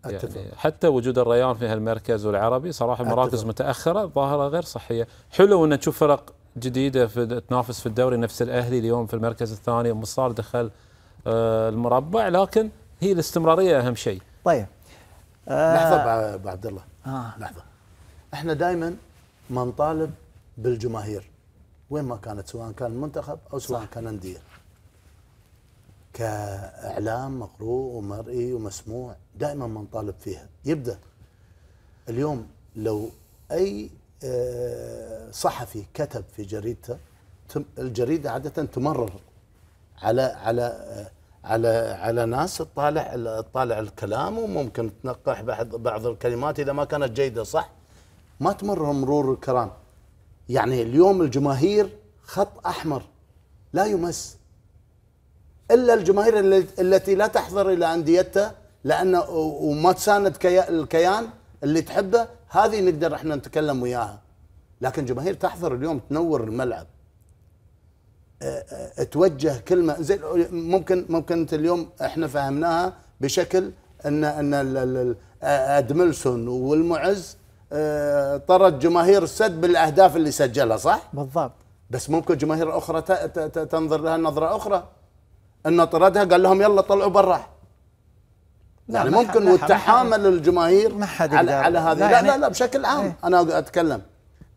يعني حتى وجود الريان في هالمركز والعربي صراحه مراكز متاخره ظاهره غير صحيه حلو ان تشوف فرق جديده في تنافس في الدوري نفس الاهلي اليوم في المركز الثاني ام دخل آه، المربع لكن هي الاستمراريه اهم شيء طيب آه لحظه ابو عبد الله آه. لحظه احنا دائما ما نطالب بالجماهير وين ما كانت سواء كان منتخب او سواء صح. كان انديه كاعلام مقروء ومرئي ومسموع دائما ما نطالب فيها يبدا اليوم لو اي آه، صحفي كتب في جريدته الجريده عاده تمرر على على آه، على على ناس تطالع تطالع الكلام وممكن تنقح بعض بعض الكلمات اذا ما كانت جيده صح ما تمر مرور الكرام يعني اليوم الجماهير خط احمر لا يمس الا الجماهير التي لا تحضر الى انديتها لان وما تساند الكيان اللي تحبه هذه نقدر احنا نتكلم وياها لكن جماهير تحضر اليوم تنور الملعب توجه كلمه زي ممكن ممكن انت اليوم احنا فهمناها بشكل ان ان ادملسون والمعز آه، طرد جماهير السد بالاهداف اللي سجلها صح؟ بالضبط بس ممكن جماهير اخرى تنظر لها نظره اخرى ان طردها قال لهم يلا طلعوا برا يعني ممكن وتحامل الجماهير ما حد على, على هذه لا, يعني لا لا بشكل عام ايه انا اتكلم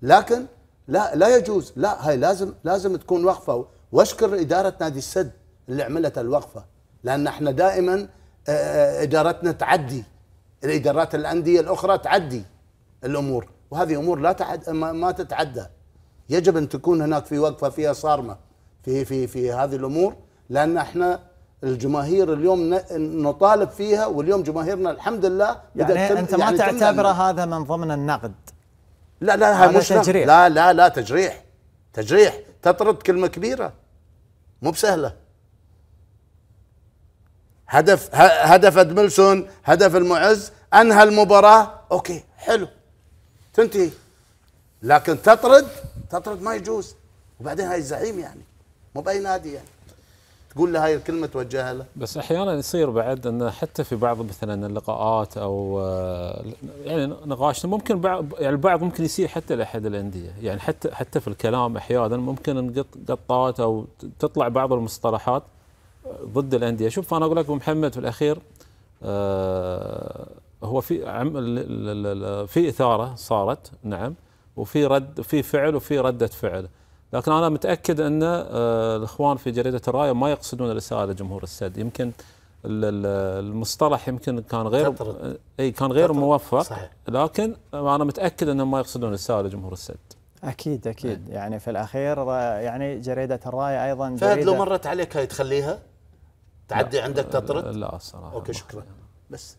لكن لا لا يجوز لا هاي لازم لازم تكون وقفه واشكر اداره نادي السد اللي عملت الوقفه لان احنا دائما آه، آه، ادارتنا تعدي الادارات الانديه الاخرى تعدي الامور وهذه امور لا تعد ما تتعدى يجب ان تكون هناك في وقفه فيها صارمه في في في هذه الامور لان احنا الجماهير اليوم نطالب فيها واليوم جماهيرنا الحمد لله يعني تم انت ما يعني تعتبره هذا من ضمن النقد لا لا هذا مش تجريح لا لا لا تجريح تجريح تطرد كلمه كبيره مو بسهله هدف هدف ادملسون هدف المعز انهى المباراه اوكي حلو تنتهي لكن تطرد تطرد ما يجوز وبعدين هاي الزعيم يعني مو باي نادي يعني تقول له هاي الكلمه توجهها له بس احيانا يصير بعد انه حتى في بعض مثلا اللقاءات او آه، يعني نقاشنا ممكن بعض يعني البعض ممكن يصير حتى لاحد الانديه يعني حتى حتى في الكلام احيانا ممكن نقط قطات او تطلع بعض المصطلحات ضد الانديه شوف انا اقول لك ابو محمد في الاخير آه، هو في عم في اثاره صارت نعم وفي رد في فعل وفي رده فعل لكن انا متاكد ان آه، الاخوان في جريده الرايه ما يقصدون الاساءه لجمهور السد يمكن المصطلح يمكن كان غير تطرد. آه، اي كان غير تطرد. موفق صحيح. لكن انا متاكد انهم ما يقصدون الاساءه لجمهور السد اكيد اكيد أي. يعني في الاخير يعني جريده الرايه ايضا فهد لو مرت عليك هاي تخليها تعدي لا عندك تطرد لا الصراحه اوكي شكرا بس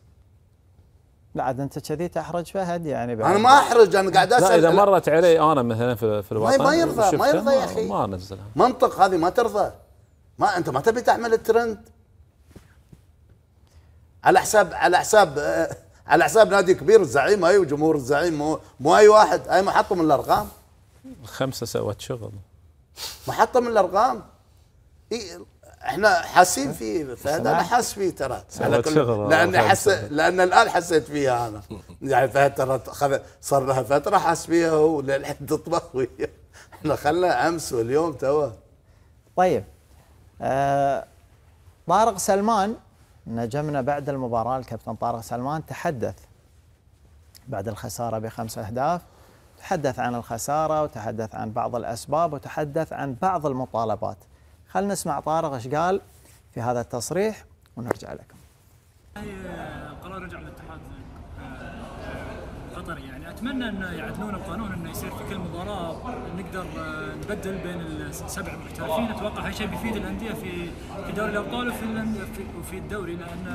لا عاد انت كذي تحرج فهد يعني بعد. انا ما احرج انا قاعد اسال لا اذا مرت علي انا مثلا في, في الوطن ما يرضى ما يرضى يا اخي ما انزلها منطق هذه ما ترضى ما انت ما تبي تحمل الترند على حساب على حساب آه، على حساب نادي كبير الزعيم اي وجمهور الزعيم مو مو اي واحد اي محطه من الارقام خمسه سوت شغل محطه من الارقام احنا حاسين فيه فهد انا حاس فيه ترى على كل لان حس لان الان حسيت فيها انا يعني فهد ترى صار لها فتره حاس فيها هو للحين تطبخ وياه احنا خلنا امس واليوم توا طيب آه طارق سلمان نجمنا بعد المباراه الكابتن طارق سلمان تحدث بعد الخساره بخمس اهداف تحدث عن الخساره وتحدث عن بعض الاسباب وتحدث عن بعض المطالبات خلنا نسمع طارق ايش قال في هذا التصريح ونرجع لكم. آه، قرار رجع للاتحاد آه، آه، قطري يعني اتمنى ان يعدلون القانون انه يصير في كل مباراه نقدر نبدل بين السبع محترفين اتوقع هالشيء بيفيد الانديه في في دوري الابطال وفي وفي الدوري لان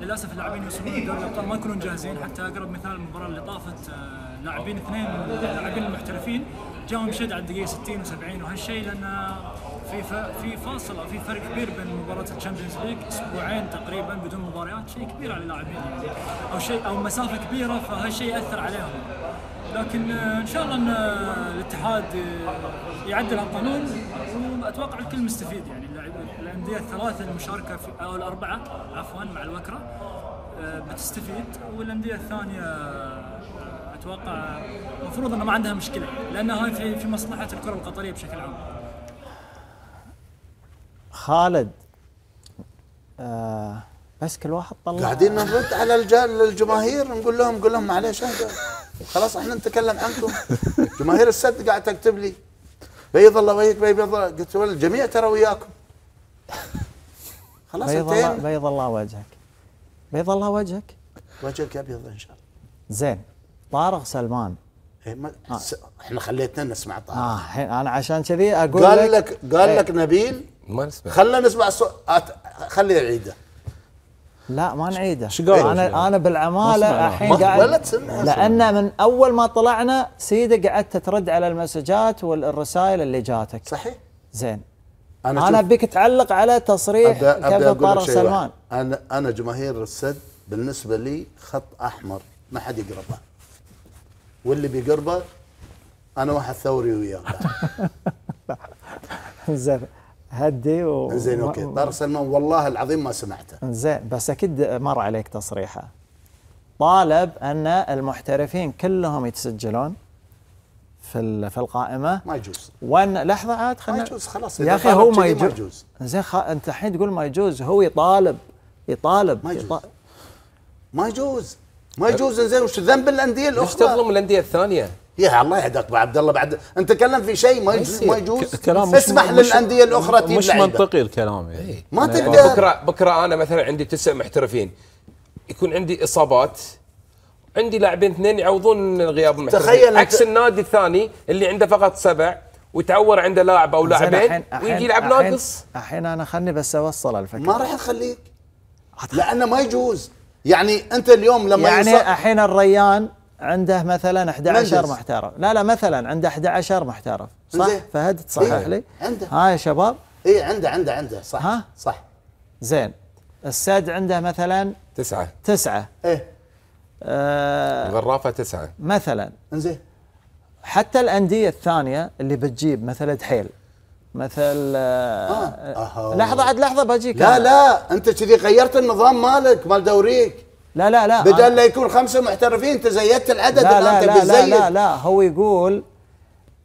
للاسف اللاعبين يوصلون لدوري الابطال ما يكونون جاهزين حتى اقرب مثال المباراه اللي طافت لاعبين اثنين من اللاعبين المحترفين جاهم شد على الدقيقه 60 و70 وهالشيء لان في في فاصله في فرق كبير بين مباراه الشامبيونز ليج اسبوعين تقريبا بدون مباريات شيء كبير على اللاعبين يعني او شيء او مسافه كبيره فهالشيء ياثر عليهم لكن آه، ان شاء الله ان آه، الاتحاد آه، يعدل القانون واتوقع الكل مستفيد يعني الانديه الثلاثه المشاركه في او الاربعه عفوا مع الوكره بتستفيد والانديه الثانيه اتوقع المفروض انه ما عندها مشكله لان في في مصلحه الكره القطريه بشكل عام. خالد آه بس كل واحد طلع قاعدين نرد على الجال الجماهير نقول لهم قول لهم معليش خلاص احنا نتكلم عنكم جماهير السد قاعد تكتب لي بيض الله وجهك بيض الله قلت الجميع ترى وياكم خلاص بيض الله بيض الله وجهك بيض الله وجهك وجهك ابيض ان شاء الله زين طارق سلمان إيه، ما آه. احنا خليتنا نسمع طارق آه انا عشان كذي اقول قال لك قال إيه. لك نبيل ما نسمع خلنا نسمع السؤال خلي نعيده لا ما نعيده ايش قال انا انا بالعماله الحين قاعد لا لان من اول ما طلعنا سيده قعدت ترد على المسجات والرسائل اللي جاتك صحيح زين انا انا ابيك تعلق على تصريح كابتن طارق سلمان انا انا جماهير السد بالنسبه لي خط احمر ما حد يقربه واللي بيقربه انا واحد ثوري وياه زين هدي و زين اوكي طارق سلمان والله العظيم ما سمعته زين بس اكيد مر عليك تصريحه طالب ان المحترفين كلهم يتسجلون في في القائمه ما يجوز وان لحظه عاد خلينا ما يجوز خلاص يا اخي هو ما يجوز, يجوز. زين خ... انت الحين تقول ما يجوز هو يطالب يطالب ما يجوز يطالب. ما يجوز ما يجوز زين وش ذنب الانديه الاخرى؟ ليش تظلم الانديه الثانيه؟ يا الله يهداك ابو عبد الله بعد انت تكلم في شيء ما يجوز ما يجوز كلام اسمح للانديه الاخرى تجيب مش منطقي الكلام يعني إيه، ما يعني تقدر بكره بكره انا مثلا عندي تسع محترفين يكون عندي اصابات عندي لاعبين اثنين يعوضون غياب المحترفين تخيل عكس النادي الثاني اللي عنده فقط سبع وتعور عنده لاعب او لاعبين ويجي يلعب ناقص الحين انا خلني بس اوصل الفكره ما راح اخليك لانه ما يجوز يعني انت اليوم لما يعني الحين الريان عنده مثلا 11 محترف لا لا مثلا عنده 11 محترف صح فهد تصحح إيه؟ لي عنده ها يا شباب اي عنده عنده عنده صح ها؟ صح زين الساد عنده مثلا تسعة تسعة ايه آه تسعة مثلا انزين حتى الأندية الثانية اللي بتجيب مثلا دحيل مثل آه. آه. لحظة عاد لحظة بجيك لا أنا. لا أنت كذي غيرت النظام مالك مال دوريك لا لا لا بدل لا يكون خمسه محترفين انت زيدت العدد لا لا طيب لا, لا لا لا هو يقول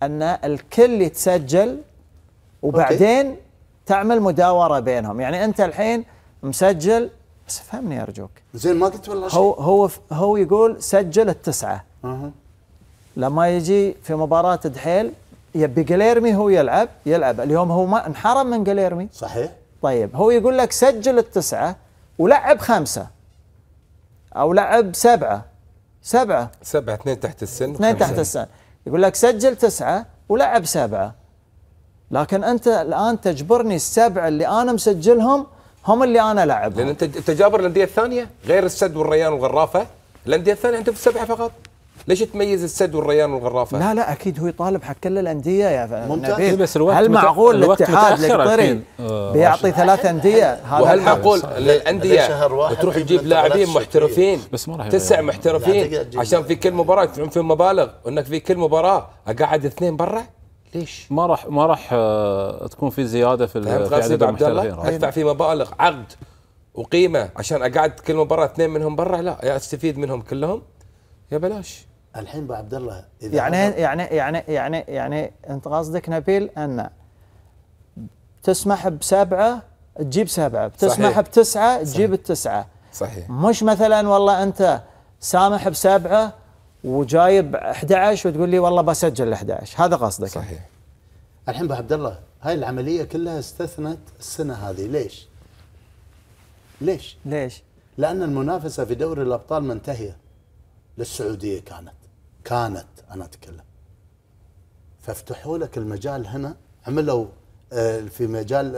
ان الكل يتسجل وبعدين أوكي. تعمل مداوره بينهم يعني انت الحين مسجل بس فهمني ارجوك زين ما قلت والله هو هو هو يقول سجل التسعه أه. لما يجي في مباراه دحيل يبي جليرمي هو يلعب يلعب اليوم هو ما انحرم من جليرمي صحيح طيب هو يقول لك سجل التسعه ولعب خمسه او لعب سبعه سبعه سبعه اثنين تحت السن اثنين تحت السن يقول لك سجل تسعه ولعب سبعه لكن انت الان تجبرني السبعه اللي انا مسجلهم هم اللي انا لعبهم لان انت تجابر الانديه الثانيه غير السد والريان والغرافه الانديه الثانيه انت في السبعه فقط ليش تميز السد والريان والغرافه لا لا اكيد هو يطالب حق كل الانديه يا ممتاز بس الوقت هل معقول الاتحاد القطري آه، بيعطي ثلاث انديه هذا وهل معقول الانديه تروح تجيب لاعبين محترفين بس ما راح تسع محترفين عشان في كل مباراه تدفعون فيهم مبالغ وانك في كل مباراه اقعد اثنين برا ليش؟ ما راح ما راح آه، تكون في زياده في طيب، فهمت قصدي ادفع في مبالغ عقد وقيمه عشان اقعد كل مباراه اثنين منهم برا لا يا استفيد منهم كلهم يا بلاش الحين عبد الله إذا يعني يعني يعني يعني يعني انت قصدك نبيل ان تسمح بسبعه تجيب سبعه تسمح صحيح. بتسعه تجيب التسعه صحيح مش مثلا والله انت سامح بسبعه وجايب 11 وتقول لي والله بسجل 11 هذا قصدك صحيح الحين عبد الله هاي العمليه كلها استثنت السنه هذه ليش؟ ليش؟ ليش؟ لان المنافسه في دوري الابطال منتهيه للسعوديه كانت كانت انا اتكلم فافتحوا لك المجال هنا عملوا آه، في مجال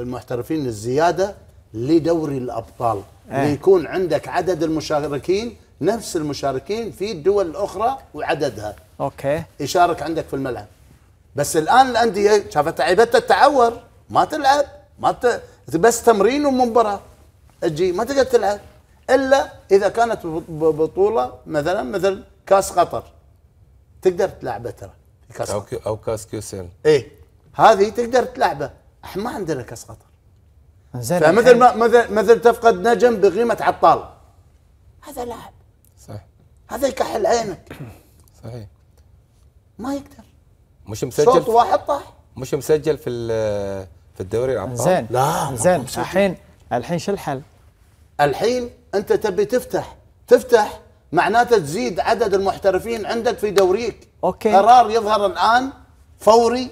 المحترفين الزياده لدوري الابطال أه. ليكون عندك عدد المشاركين نفس المشاركين في الدول الاخرى وعددها اوكي يشارك عندك في الملعب بس الان الانديه شافت لعيبتها تعور ما تلعب ما ت... بس تمرين ومباراه تجي ما تقدر تلعب الا اذا كانت بطوله مثلا مثل كاس قطر تقدر تلعبه ترى كاس او خطر. او كاس كيوسين ايه هذه تقدر تلعبه احنا ما عندنا كاس قطر زين فمثل ما مثل مثل تفقد نجم بقيمه عطال هذا لاعب صح هذا يكحل عينك صحيح ما يقدر مش مسجل صوت واحد طاح مش مسجل في في الدوري العطال زين لا زين الحين الحين شو الحل؟ الحين انت تبي تفتح تفتح معناته تزيد عدد المحترفين عندك في دوريك اوكي قرار يظهر الان فوري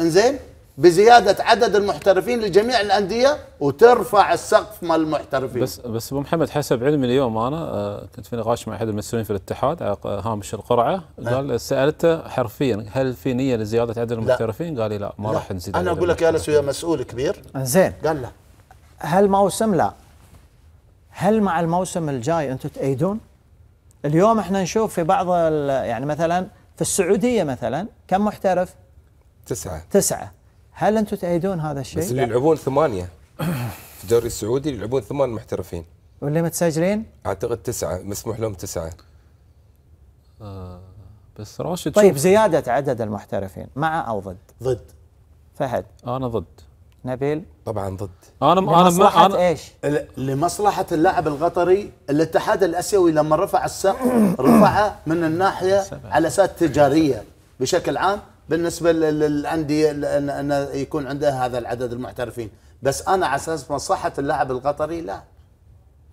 انزين بزياده عدد المحترفين لجميع الانديه وترفع السقف مال المحترفين بس بس ابو محمد حسب علمي اليوم انا آه، كنت في نقاش مع احد المسؤولين في الاتحاد على هامش القرعه نعم. قال أه؟ سالته حرفيا هل في نيه لزياده عدد المحترفين؟ لا. قال لي لا ما راح نزيد انا اقول لك جالس ويا مسؤول كبير زين قال له هالموسم لا هل مع الموسم الجاي انتم تأيدون؟ اليوم احنا نشوف في بعض يعني مثلا في السعوديه مثلا كم محترف؟ تسعه تسعه هل انتم تأيدون هذا الشيء؟ بس اللي يلعبون ثمانيه في الدوري السعودي يلعبون ثمان محترفين واللي متسجلين؟ اعتقد تسعه مسموح لهم تسعه آه بس راشد طيب زياده عدد المحترفين مع او ضد؟ ضد فهد انا ضد نبيل طبعا ضد انا لمصلحة انا انا ايش؟ لمصلحه اللاعب القطري الاتحاد الاسيوي لما رفع السقف رفعه من الناحيه على اساس تجاريه بشكل عام بالنسبه للانديه انه يكون عندها هذا العدد المحترفين بس انا على اساس مصلحه اللاعب القطري لا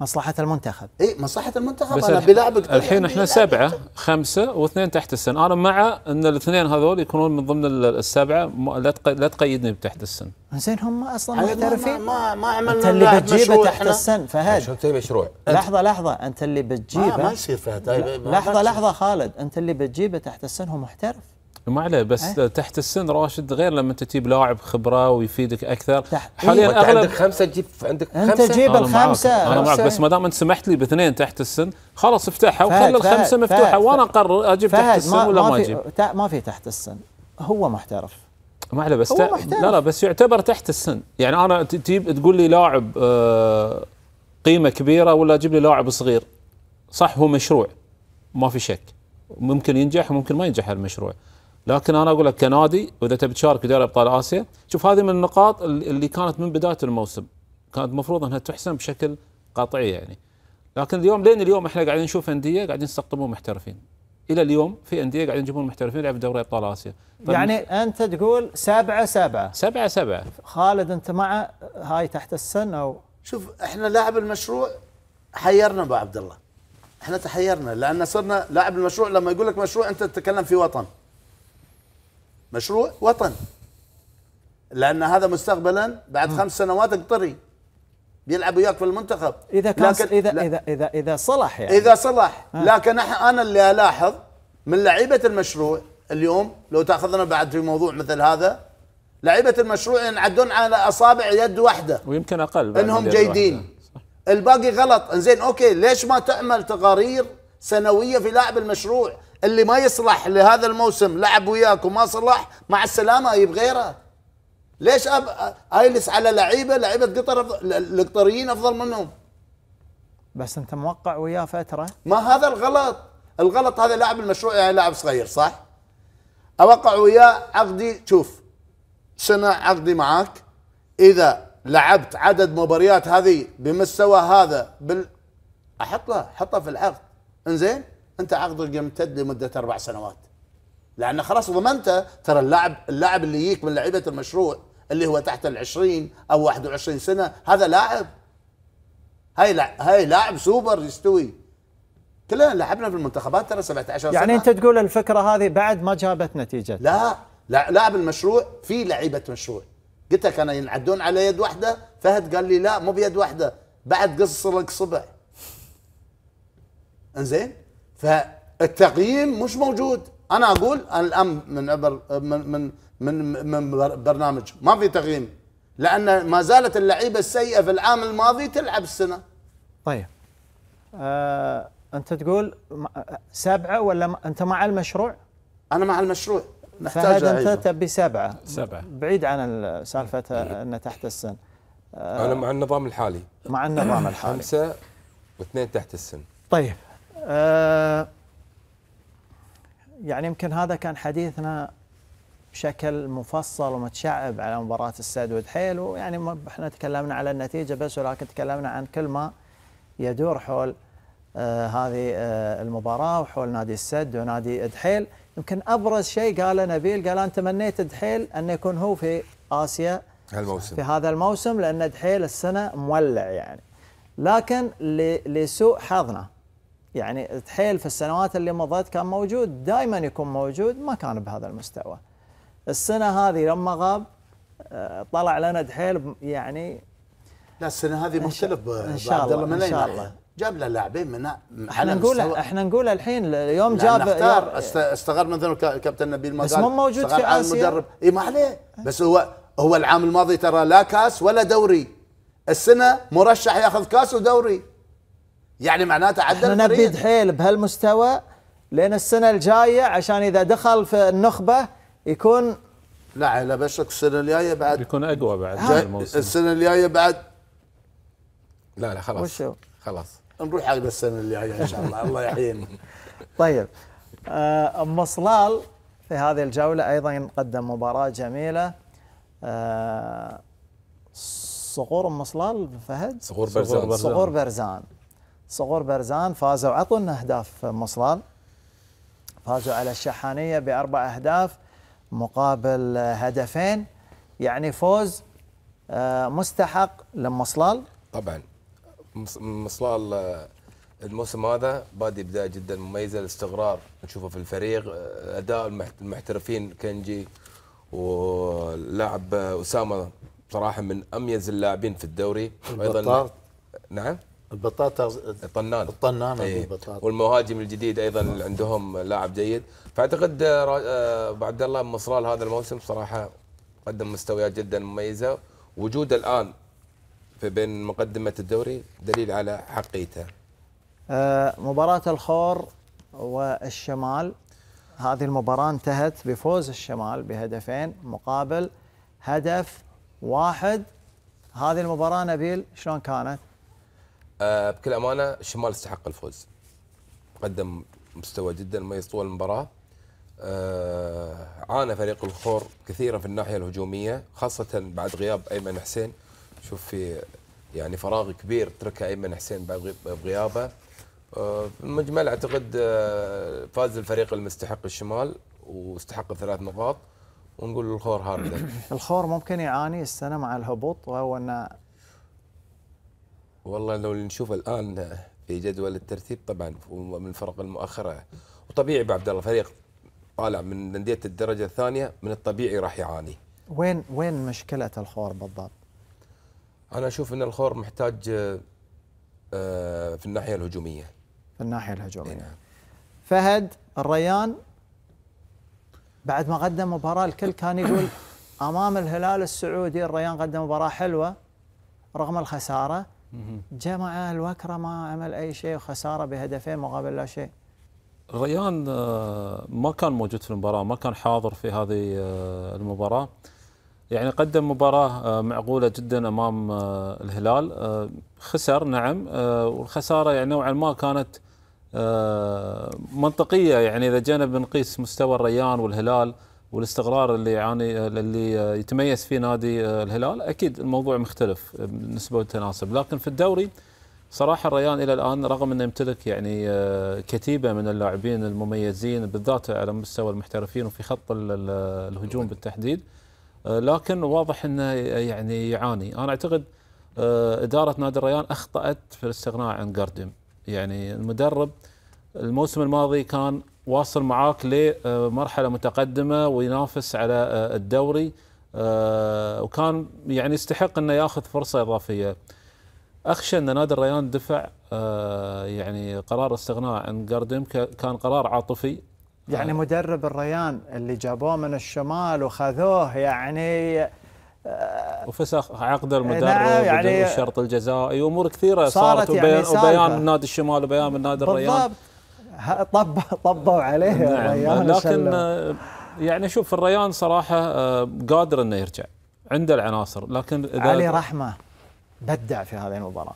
مصلحة المنتخب اي مصلحة المنتخب بس انا بلاعبك الحين احنا سبعة خمسة واثنين تحت السن، انا مع ان الاثنين هذول يكونون من ضمن السبعة لا لا تقيدني بتحت السن. زين هم اصلا أيوة، محترفين ما ما عملنا انت اللي بتجيبه تحت احنا. السن فهد شو تبي مشروع؟ لحظة لحظة انت اللي بتجيبه ما, ما يصير فهد أيوة، لحظة لحظة خالد انت اللي بتجيبه تحت السن هو محترف ما عليه بس أه؟ تحت السن راشد غير لما انت تجيب لاعب خبره ويفيدك اكثر حاليا إيه. اغلب عندك خمسه تجيب عندك خمسه انت جيب الخمسه انا معك, أنا معك بس ما دام انت سمحت لي باثنين تحت السن خلاص افتحها وخلي الخمسه مفتوحه فهد وانا اقرر اجيب تحت السن ما ولا ما, ما اجيب ما في تحت السن هو محترف ما عليه بس هو محترف. لا لا بس يعتبر تحت السن يعني انا تجيب تقول لي لاعب آه، قيمه كبيره ولا اجيب لي لاعب صغير صح هو مشروع ما في شك ممكن ينجح وممكن ما ينجح المشروع لكن انا اقول لك كنادي واذا تبي تشارك دوري ابطال اسيا شوف هذه من النقاط اللي كانت من بدايه الموسم كانت المفروض انها تحسن بشكل قطعي يعني لكن اليوم لين اليوم احنا قاعدين نشوف انديه قاعدين يستقطبون محترفين الى اليوم في انديه قاعدين يجيبون محترفين يلعبون دوري ابطال اسيا طيب، يعني انت تقول سبعه سبعه سبعه سبعه خالد انت مع هاي تحت السن او شوف احنا لاعب المشروع حيرنا ابو عبد الله احنا تحيرنا لان صرنا لاعب المشروع لما يقول لك مشروع انت تتكلم في وطن مشروع وطن لان هذا مستقبلا بعد خمس سنوات قطري بيلعب وياك في المنتخب اذا كان لكن إذا, اذا اذا اذا صلح يعني اذا صلح آه. لكن انا اللي الاحظ من لعيبه المشروع اليوم لو تاخذنا بعد في موضوع مثل هذا لعيبه المشروع ينعدون على اصابع يد واحده ويمكن اقل انهم جيدين الباقي غلط انزين اوكي ليش ما تعمل تقارير سنويه في لاعب المشروع اللي ما يصلح لهذا الموسم لعب وياك وما صلح مع السلامه يجيب غيره ليش أب... ايلس على لعيبه لعيبه قطر القطريين افضل منهم بس انت موقع وياه فتره ما هذا الغلط الغلط هذا لاعب المشروع يعني لاعب صغير صح اوقع وياه عقدي شوف سنه عقدي معاك اذا لعبت عدد مباريات هذه بمستوى هذا بال احط له حطه في العقد انزين انت عقدك يمتد لمده اربع سنوات لان خلاص ضمنته ترى اللاعب اللاعب اللي يجيك من لعيبه المشروع اللي هو تحت ال 20 او 21 سنه هذا لاعب هاي لا هاي لاعب سوبر يستوي كلنا لعبنا في المنتخبات ترى 17 سنه يعني انت تقول الفكره هذه بعد ما جابت نتيجه لا لا لاعب المشروع في لعيبه مشروع قلت لك انا ينعدون على يد واحده فهد قال لي لا مو بيد واحده بعد قص لك صبع انزين فالتقييم مش موجود انا اقول انا الان من عبر من من من, من برنامج ما في تقييم لان ما زالت اللعيبه السيئه في العام الماضي تلعب السنه طيب آه انت تقول سبعه ولا انت مع المشروع؟ انا مع المشروع نحتاج انت تبي سبعه سبعه بعيد عن سالفه انه تحت السن آه انا مع النظام الحالي مع النظام الحالي خمسه واثنين تحت السن طيب آه، يعني يمكن هذا كان حديثنا بشكل مفصل ومتشعب على مباراة السد ودحيل ويعني احنا تكلمنا على النتيجة بس ولكن تكلمنا عن كل ما يدور حول آه هذه آه المباراة وحول نادي السد ونادي دحيل يمكن أبرز شيء قاله نبيل قال أنا تمنيت دحيل أن يكون هو في آسيا الموسم. في هذا الموسم لأن دحيل السنة مولع يعني لكن لسوء حظنا يعني تحيل في السنوات اللي مضت كان موجود دائما يكون موجود ما كان بهذا المستوى السنة هذه لما غاب آه، طلع لنا دحيل يعني لا السنة هذه مختلف ان شاء الله ان شاء الله جاب له لاعبين من احنا نقول احنا نقول الحين يوم جاب اختار استغرب مثلا كابتن نبيل ما قال موجود في اسيا المدرب اي ما عليه بس هو هو العام الماضي ترى لا كاس ولا دوري السنه مرشح ياخذ كاس ودوري يعني معناته عدل احنا نبيد حيل بهالمستوى لين السنه الجايه عشان اذا دخل في النخبه يكون لا لا بشك السنه الجايه بعد يكون اقوى بعد جاي الموسم. السنه الجايه بعد لا لا خلاص وشو؟ خلاص نروح على السنه الجايه ان شاء الله الله يحيينا طيب آه، ام صلال في هذه الجوله ايضا قدم مباراه جميله آه، صقور ام صلال فهد صقور برزان صقور برزان صغور برزان فازوا عطونا اهداف مصلال فازوا على الشحانيه باربع اهداف مقابل هدفين يعني فوز آه، مستحق لمصلال طبعا مصلال آه، الموسم هذا بادي بدايه جدا مميزه الاستقرار نشوفه في الفريق آه، اداء المحترفين كنجي ولاعب اسامه صراحه من اميز اللاعبين في الدوري ايضا نعم البطاطا الطنان الطنان أيه. البطاطا والمهاجم الجديد ايضا عندهم لاعب جيد فاعتقد آه، آه، عبد الله مصرال هذا الموسم صراحه قدم مستويات جدا مميزه وجوده الان في بين مقدمه الدوري دليل على حقيته آه مباراه الخور والشمال هذه المباراه انتهت بفوز الشمال بهدفين مقابل هدف واحد هذه المباراه نبيل شلون كانت؟ آه بكل امانه الشمال استحق الفوز قدم مستوى جدا مميز طول المباراه آه عانى فريق الخور كثيرا في الناحيه الهجوميه خاصه بعد غياب ايمن حسين شوف في يعني فراغ كبير تركه ايمن حسين بغيابه في بالمجمل اعتقد آه، فاز الفريق المستحق الشمال واستحق الثلاث نقاط ونقول الخور هارده الخور ممكن يعاني السنه مع الهبوط وهو انه والله لو نشوف الان في جدول الترتيب طبعا من الفرق المؤخره وطبيعي بعبد الله فريق طالع من انديه الدرجه الثانيه من الطبيعي راح يعاني وين وين مشكله الخور بالضبط؟ انا اشوف ان الخور محتاج آه، في الناحيه الهجوميه في الناحيه الهجوميه إيه، نعم. فهد الريان بعد ما قدم مباراه الكل كان يقول امام الهلال السعودي الريان قدم مباراه حلوه رغم الخساره جمع الوكرة ما عمل أي شيء وخسارة بهدفين مقابل لا شيء ريان آه، ما كان موجود في المباراة ما كان حاضر في هذه آه، المباراة يعني قدم مباراة آه، معقولة جدا أمام الهلال خسر نعم والخسارة يعني نوعا ما كانت منطقية يعني إذا جينا بنقيس مستوى الريان والهلال والاستقرار اللي يعاني اللي يتميز فيه نادي الهلال اكيد الموضوع مختلف بالنسبه للتناسب لكن في الدوري صراحه الريان الى الان رغم انه يمتلك يعني آه، كتيبه من اللاعبين المميزين بالذات على مستوى المحترفين وفي خط الهجوم طيب. بالتحديد آه، لكن واضح انه آه، يعني يعاني انا اعتقد اداره نادي الريان اخطات في الاستغناء عن جارديم يعني المدرب الموسم الماضي كان واصل معاك لمرحله آه، متقدمه وينافس على آه، الدوري آه، وكان يعني يستحق انه ياخذ فرصه اضافيه. اخشى ان نادي الريان دفع يعني قرار استغناء عن قردم كان قرار عاطفي يعني مدرب الريان اللي جابوه من الشمال وخذوه يعني وفسخ عقد المدرب نعم يعني والشرط الجزائي وامور كثيره صارت, صارت يعني وبيان, يعني وبيان من نادي الشمال وبيان من نادي الريان بالضبط طب طبوا عليه نعم الريان لكن آه، يعني شوف الريان صراحه آه، قادر انه يرجع عنده العناصر لكن إذا علي رحمه بدع في هذه المباراه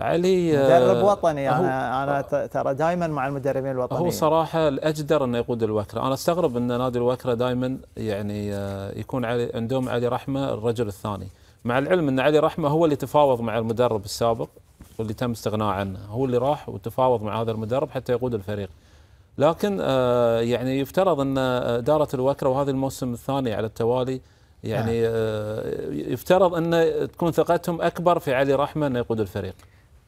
علي آه، مدرب وطني انا انا ترى دائما مع المدربين الوطنيين هو صراحه الاجدر انه يقود الوكره، انا استغرب ان نادي الوكره دائما يعني يكون علي عندهم علي رحمه الرجل الثاني، مع العلم ان علي رحمه هو اللي تفاوض مع المدرب السابق واللي تم استغناء عنه هو اللي راح وتفاوض مع هذا المدرب حتى يقود الفريق لكن آه، يعني يفترض ان آه، اداره الوكره وهذا الموسم الثاني على التوالي يعني نعم. آه، يفترض ان تكون ثقتهم اكبر في علي رحمه انه يقود الفريق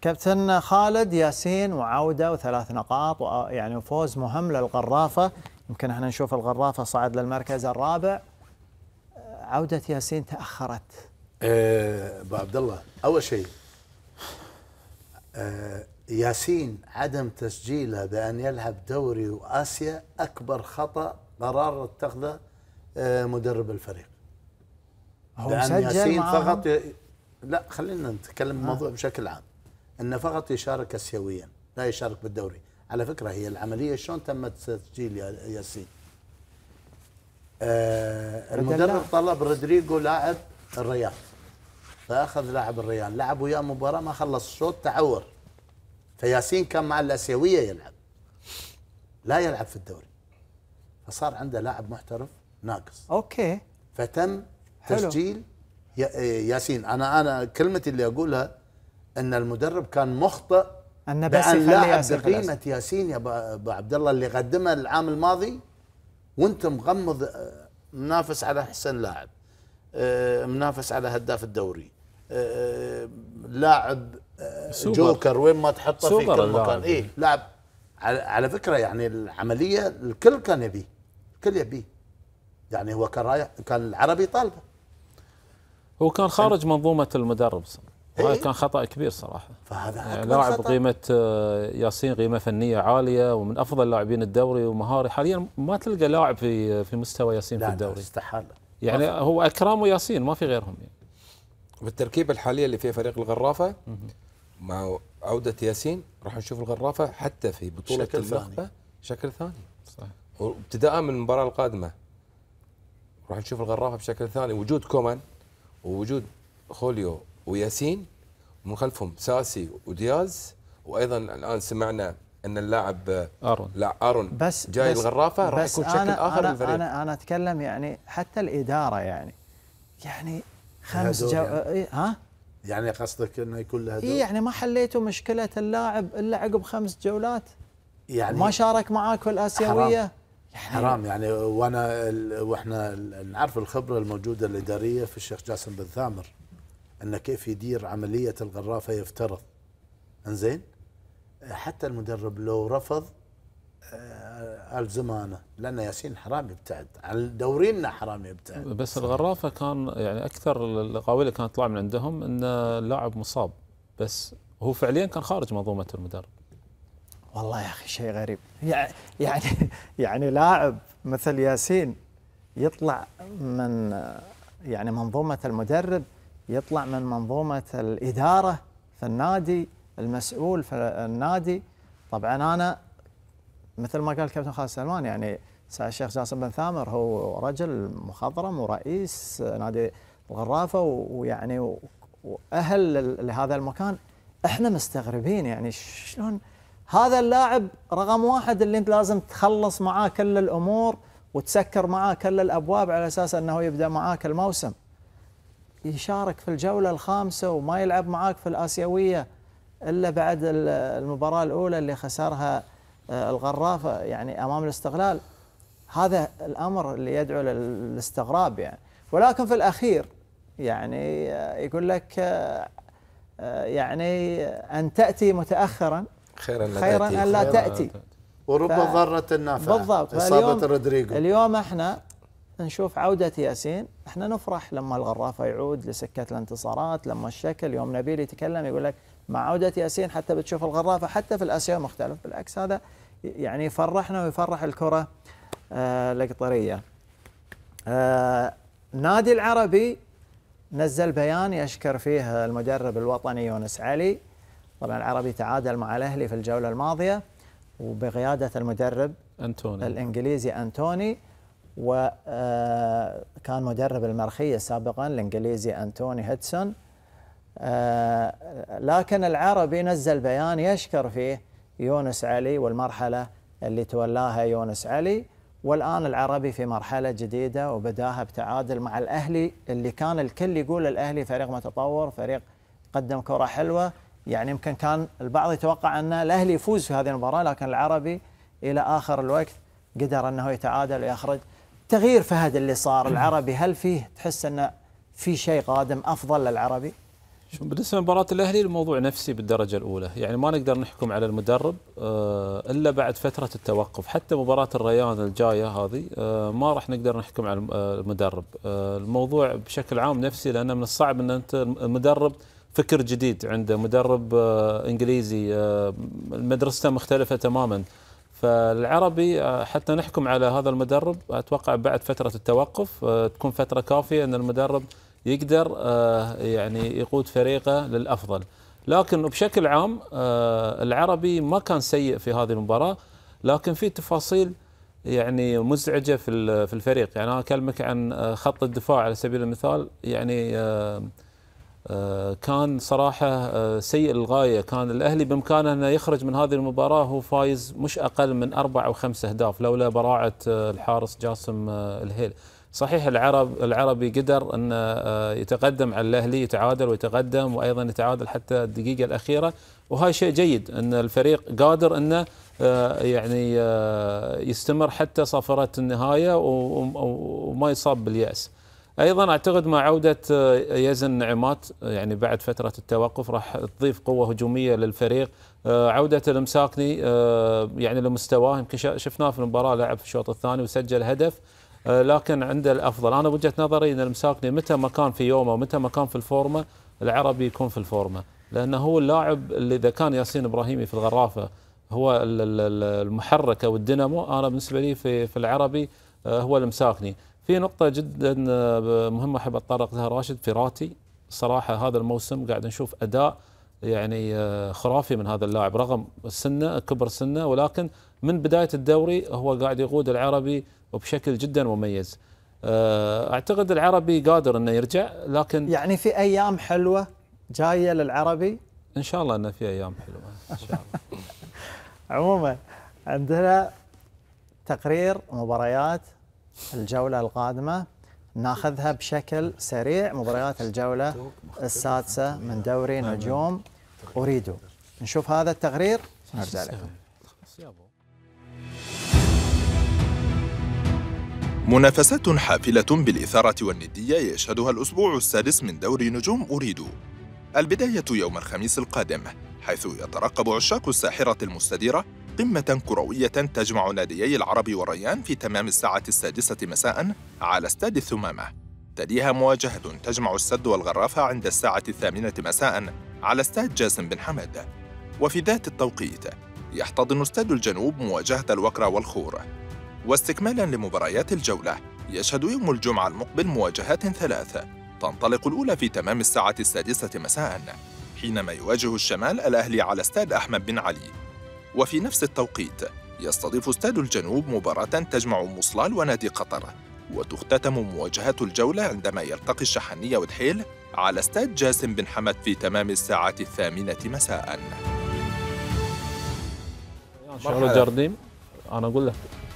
كابتن خالد ياسين وعوده وثلاث نقاط يعني فوز مهم للغرافه يمكن احنا نشوف الغرافه صعد للمركز الرابع عوده ياسين تاخرت أه ابو عبد الله اول شيء آه، ياسين عدم تسجيله بأن يلعب دوري وآسيا أكبر خطأ قرار اتخذه آه، مدرب الفريق هو بأن ياسين فقط ي... لا خلينا نتكلم آه. بشكل عام أنه فقط يشارك أسيويا لا يشارك بالدوري على فكرة هي العملية شلون تم تسجيل ياسين آه المدرب طلب رودريجو لاعب الرياض فاخذ لاعب الريال لعب وياه مباراه ما خلص الشوط تعور فياسين كان مع الاسيويه يلعب لا يلعب في الدوري فصار عنده لاعب محترف ناقص اوكي فتم حلو. تسجيل إيه، ياسين انا انا كلمتي اللي اقولها ان المدرب كان مخطئ أن بس بأن لاعب بقيمة ياسين يا أبو عبد الله اللي قدمه العام الماضي وأنت مغمض آه، منافس على أحسن لاعب آه، منافس على هداف الدوري لاعب آه، جوكر وين ما تحطه في كل مكان اي لاعب على فكره يعني العمليه الكل كان يبيه الكل يبيه يعني هو كان رايح كان العربي طالبه هو كان خارج منظومه المدرب صراحة. إيه؟ كان خطا كبير صراحه فهذا يعني لاعب قيمه آه، ياسين قيمه فنيه عاليه ومن افضل لاعبين الدوري ومهاري حاليا ما تلقى لاعب في آه، في مستوى ياسين في الدوري استحاله يعني هو اكرام وياسين ما في غيرهم يعني. بالتركيبه الحاليه اللي فيها فريق الغرافه مع عوده ياسين راح نشوف الغرافه حتى في بطوله النخبه شكل ثاني صح وابتداء من المباراه القادمه راح نشوف الغرافه بشكل ثاني وجود كومان ووجود خوليو وياسين ومن خلفهم ساسي ودياز وايضا الان سمعنا ان اللاعب ارون لا ارون بس جاي بس الغرافه راح يكون شكل اخر أنا للفريق انا انا اتكلم يعني حتى الاداره يعني يعني خمس جو... يعني. إيه، ها يعني قصدك انه يكون له دور؟ إيه، يعني ما حليتوا مشكله اللاعب الا عقب خمس جولات يعني ما شارك معاك في الاسيويه حرام, يعني يعني حرام يعني وانا ال... واحنا نعرف الخبره الموجوده الاداريه في الشيخ جاسم بن ثامر انه كيف يدير عمليه الغرافه يفترض انزين حتى المدرب لو رفض آه، الزمانه لان ياسين حرام يبتعد عن دورينا حرام يبتعد بس صحيح. الغرافه كان يعني اكثر القاوله كانت طلع من عندهم ان اللاعب مصاب بس هو فعليا كان خارج منظومه المدرب والله يا اخي شيء غريب يعني يعني لاعب مثل ياسين يطلع من يعني منظومه المدرب يطلع من منظومه الاداره في النادي المسؤول في النادي طبعا انا مثل ما قال الكابتن خالد سلمان يعني الشيخ جاسم بن ثامر هو رجل مخضرم ورئيس نادي الغرافه ويعني واهل لهذا المكان احنا مستغربين يعني شلون هذا اللاعب رقم واحد اللي انت لازم تخلص معاه كل الامور وتسكر معاه كل الابواب على اساس انه يبدا معاك الموسم يشارك في الجوله الخامسه وما يلعب معاك في الاسيويه الا بعد المباراه الاولى اللي خسرها آه، الغرافه آه، يعني امام الاستغلال هذا الامر اللي يدعو للاستغراب يعني ولكن في الاخير يعني آه، يقول لك يعني ان تاتي متاخرا خيرا لا خيرا ان لا تاتي ورب ف... ضاره نافعه بالضبط اصابه رودريجو اليوم احنا نشوف عودة ياسين احنا نفرح لما الغرافة يعود لسكة الانتصارات لما الشكل يوم نبيل يتكلم يقول لك مع عودة ياسين حتى بتشوف الغرافة حتى في الأسيا مختلف بالعكس هذا يعني يفرحنا ويفرح الكرة آه، القطرية آه، نادي العربي نزل بيان يشكر فيه المدرب الوطني يونس علي طبعا العربي تعادل مع الأهلي في الجولة الماضية وبقيادة المدرب أنتوني الإنجليزي أنتوني وكان آه، مدرب المرخية سابقا الإنجليزي أنتوني هيدسون لكن العربي نزل بيان يشكر فيه يونس علي والمرحلة اللي تولاها يونس علي والآن العربي في مرحلة جديدة وبداها بتعادل مع الأهلي اللي كان الكل يقول الأهلي فريق متطور فريق قدم كرة حلوة يعني يمكن كان البعض يتوقع أن الأهلي يفوز في هذه المباراة لكن العربي إلى آخر الوقت قدر أنه يتعادل ويخرج تغيير فهد اللي صار العربي هل فيه تحس أنه في شيء قادم أفضل للعربي؟ شوف بالنسبه لمباراه الاهلي الموضوع نفسي بالدرجه الاولى، يعني ما نقدر نحكم على المدرب آه، الا بعد فتره التوقف، حتى مباراه الريان الجايه هذه آه، ما راح نقدر نحكم على آه، المدرب، الموضوع بشكل عام نفسي لانه من الصعب ان انت المدرب فكر جديد عنده مدرب انجليزي مدرسته مختلفه تماما. فالعربي حتى نحكم على هذا المدرب اتوقع بعد فتره التوقف تكون فتره كافيه ان المدرب يقدر آه، يعني يقود فريقه للافضل لكن بشكل عام آه، العربي ما كان سيء في هذه المباراه لكن في تفاصيل يعني مزعجه في في الفريق يعني انا اكلمك عن آه، خط الدفاع على سبيل المثال يعني كان صراحه سيء للغايه كان الاهلي بامكانه انه يخرج من هذه المباراه هو فايز مش اقل من اربع او خمس اهداف لولا براعه الحارس جاسم الهيل صحيح العرب العربي قدر ان آه، يتقدم على الاهلي يتعادل ويتقدم وايضا يتعادل حتى الدقيقه الاخيره وهاي شيء جيد ان الفريق قادر انه آه، يعني آه، يستمر حتى صفرة النهايه وما يصاب بالياس. ايضا اعتقد مع عوده يزن نعمات يعني بعد فتره التوقف راح تضيف قوه هجوميه للفريق عوده المساكني يعني لمستواه يمكن شفناه في المباراه لعب في الشوط الثاني وسجل هدف آه، لكن عنده الافضل انا وجهه نظري ان المساكني متى ما كان في يومه ومتى ما كان في الفورمه العربي يكون في الفورمه لانه هو اللاعب اللي اذا كان ياسين ابراهيمي في الغرافه هو المحرك او الدينامو انا بالنسبه لي في في العربي آه، هو المساكني في نقطه جدا آه، مهمه احب اتطرق لها راشد فيراتي صراحه هذا الموسم قاعد نشوف اداء يعني خرافي من هذا اللاعب رغم سنه كبر سنه ولكن من بدايه الدوري هو قاعد يقود العربي وبشكل جدا مميز آه، اعتقد العربي قادر انه يرجع لكن يعني في ايام حلوه جايه للعربي ان شاء الله انه في ايام حلوه ان شاء الله عموما عندنا تقرير مباريات الجوله القادمه ناخذها بشكل سريع مباريات الجوله السادسه من دوري نجوم اريدو نشوف هذا التقرير نرجع لكم منافسات حافلة بالإثارة والندية يشهدها الأسبوع السادس من دوري نجوم أريدو البداية يوم الخميس القادم حيث يترقب عشاق الساحرة المستديرة قمة كروية تجمع ناديي العرب والريان في تمام الساعة السادسة مساء على استاد الثمامة تليها مواجهة تجمع السد والغرافة عند الساعة الثامنة مساء على استاد جاسم بن حمد وفي ذات التوقيت يحتضن استاد الجنوب مواجهة الوكرة والخور واستكمالا لمباريات الجولة يشهد يوم الجمعة المقبل مواجهات ثلاثة تنطلق الأولى في تمام الساعة السادسة مساء حينما يواجه الشمال الأهلي على استاد أحمد بن علي وفي نفس التوقيت يستضيف استاد الجنوب مباراة تجمع مصلال ونادي قطر وتختتم مواجهة الجولة عندما يلتقي الشحنية ودحيل على استاد جاسم بن حمد في تمام الساعة الثامنة مساء شغل الجرديم أنا أقول لك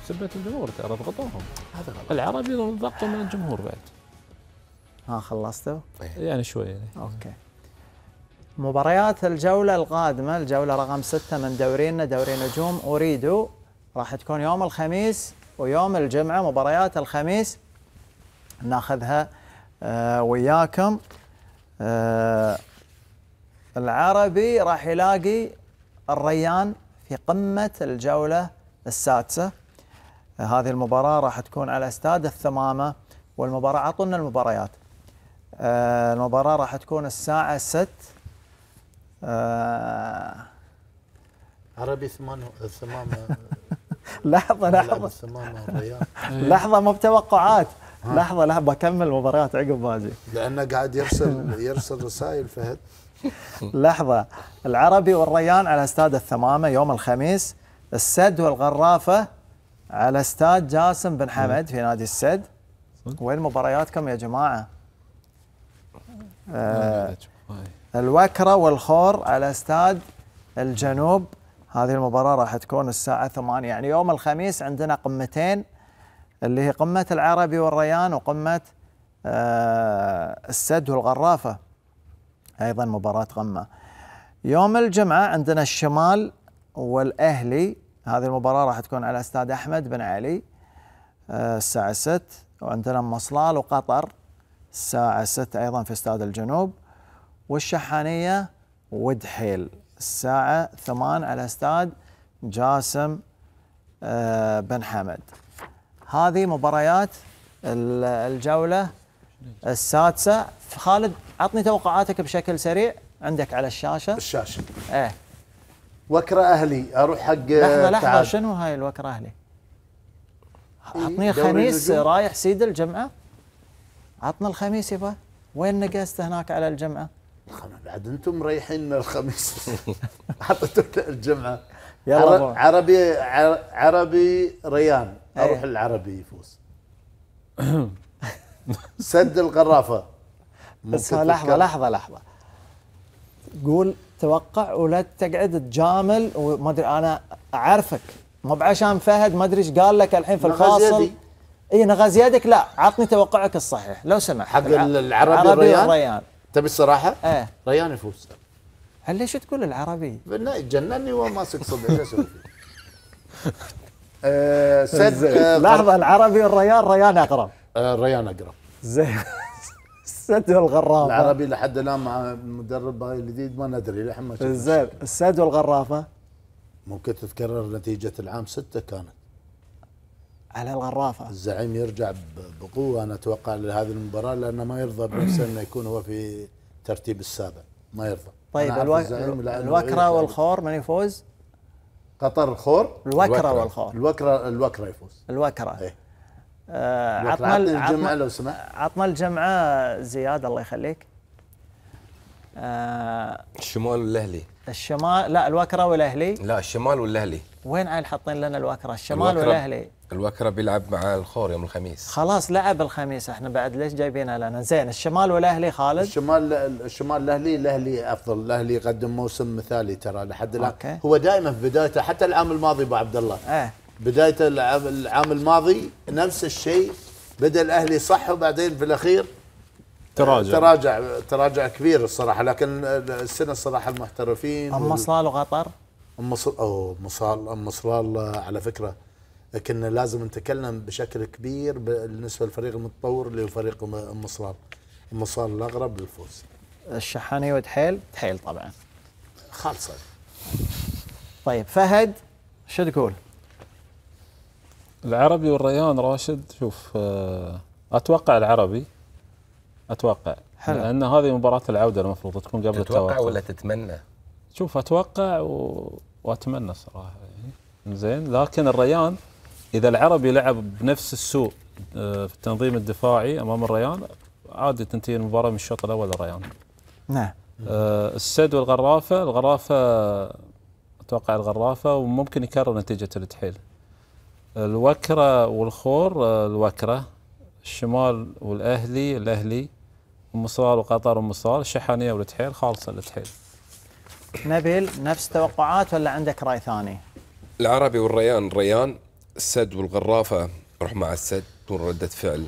سبة الجمهور ترى ضغطوهم هذا غلط العربي ضغطوا من الجمهور بعد ها خلصتوا؟ طيب. يعني شوي يعني. اوكي مباريات الجولة القادمة الجولة رقم ستة من دورينا دوري نجوم أريدو راح تكون يوم الخميس ويوم الجمعة مباريات الخميس ناخذها آه وياكم آه العربي راح يلاقي الريان في قمة الجولة السادسة هذه المباراه راح تكون على استاد الثمامه والمباراه عطونا المباريات آه، المباراه راح تكون الساعه 6 آه، عربي ثمان ثمامه لحظه لحظه إيه. لحظه مو بتوقعات لحظه لحظه بكمل مباريات عقب باجي لانه قاعد يرسل يرسل رسائل فهد لحظه العربي والريان على استاد الثمامه يوم الخميس السد والغرافه على استاد جاسم بن حمد في نادي السد وين مبارياتكم يا جماعه؟ آه الوكره والخور على استاد الجنوب هذه المباراه راح تكون الساعه ثمانية يعني يوم الخميس عندنا قمتين اللي هي قمه العربي والريان وقمه آه السد والغرافه ايضا مباراه قمه يوم الجمعه عندنا الشمال والاهلي هذه المباراة راح تكون على استاد احمد بن علي آه، الساعة 6 وعندنا مصلال وقطر الساعة 6 ايضا في استاد الجنوب والشحانية ودحيل الساعة 8 على استاد جاسم آه، بن حمد هذه مباريات الجولة السادسة خالد عطني توقعاتك بشكل سريع عندك على الشاشة الشاشة ايه وكره اهلي اروح حق لحظه لحظه تعال. شنو هاي الوكره اهلي؟ عطني الخميس رايح سيد الجمعه عطنا الخميس يبا وين نقست هناك على الجمعه؟ بعد انتم مريحين الخميس عطيتونا الجمعه يلا عربي عربي ريان إيه. اروح أيه. العربي يفوز سد الغرافه بس لحظه لحظه لحظه قول توقع ولا تقعد تجامل وما ادري انا اعرفك مو بعشان فهد ما ادري ايش قال لك الحين في الفاصل اي نغز يدك لا عطني توقعك الصحيح لو سمحت حق العربي, الريان, الريان. تبي الصراحه؟ ايه ريان يفوز هل ليش تقول العربي؟ جنني وماسك ماسك صدعي ايش اسوي آه، آه، لحظه العربي والريان ريان اقرب الريان آه، اقرب زين السدوى الغرافه العربي لحد الان مع المدرب الجديد ما ندري للحين ما شفنا زين السدوى الغرافه ممكن تتكرر نتيجه العام ستة كانت على الغرافه الزعيم يرجع بقوه انا اتوقع لهذه المباراه لانه ما يرضى بنفسه انه يكون هو في ترتيب السابع ما يرضى طيب الوك... الوكره والخور من يفوز؟ قطر الخور الوكره, الوكرة والخور الوكره الوكره يفوز الوكره ايه آه، عطنا الجمعه لو سمحت عطنا الجمعه زياد الله يخليك آه، الشمال والاهلي الشمال لا الوكره والاهلي لا الشمال والاهلي وين عيل حاطين لنا الوكره الشمال والاهلي الوكره بيلعب مع الخور يوم الخميس خلاص لعب الخميس احنا بعد ليش جايبينها لنا زين الشمال والاهلي خالد الشمال الشمال الاهلي الاهلي افضل الاهلي يقدم موسم مثالي ترى لحد الان هو دائما في بدايته حتى العام الماضي ابو عبد الله اه بدايه العام الماضي نفس الشيء بدا الاهلي صح وبعدين في الاخير تراجع تراجع تراجع كبير الصراحه لكن السنه الصراحه المحترفين ام صلال وقطر ام صلال او مصال ام صلال على فكره كنا لازم نتكلم بشكل كبير بالنسبه للفريق المتطور اللي هو فريق ام صلال ام صلال الاغرب للفوز الشحاني وتحيل تحيل طبعا خالصه طيب فهد شو تقول؟ العربي والريان راشد شوف آه، اتوقع العربي اتوقع حلو. لان هذه مباراه العوده المفروض تكون قبل التوقع تتوقع ولا تتمنى؟ شوف اتوقع و... واتمنى صراحه يعني زين لكن الريان اذا العربي لعب بنفس السوء آه، في التنظيم الدفاعي امام الريان عادي تنتهي المباراه من الشوط الاول للريان. نعم. آه السد والغرافه، الغرافه اتوقع الغرافه وممكن يكرر نتيجه الاتحيل. الوكرة والخور الوكرة الشمال والأهلي الأهلي ومصال وقطر ومصال الشحانية والتحيل خالصة التحيل نبيل نفس توقعات ولا عندك رأي ثاني العربي والريان الريان السد والغرافة روح مع السد تكون ردة فعل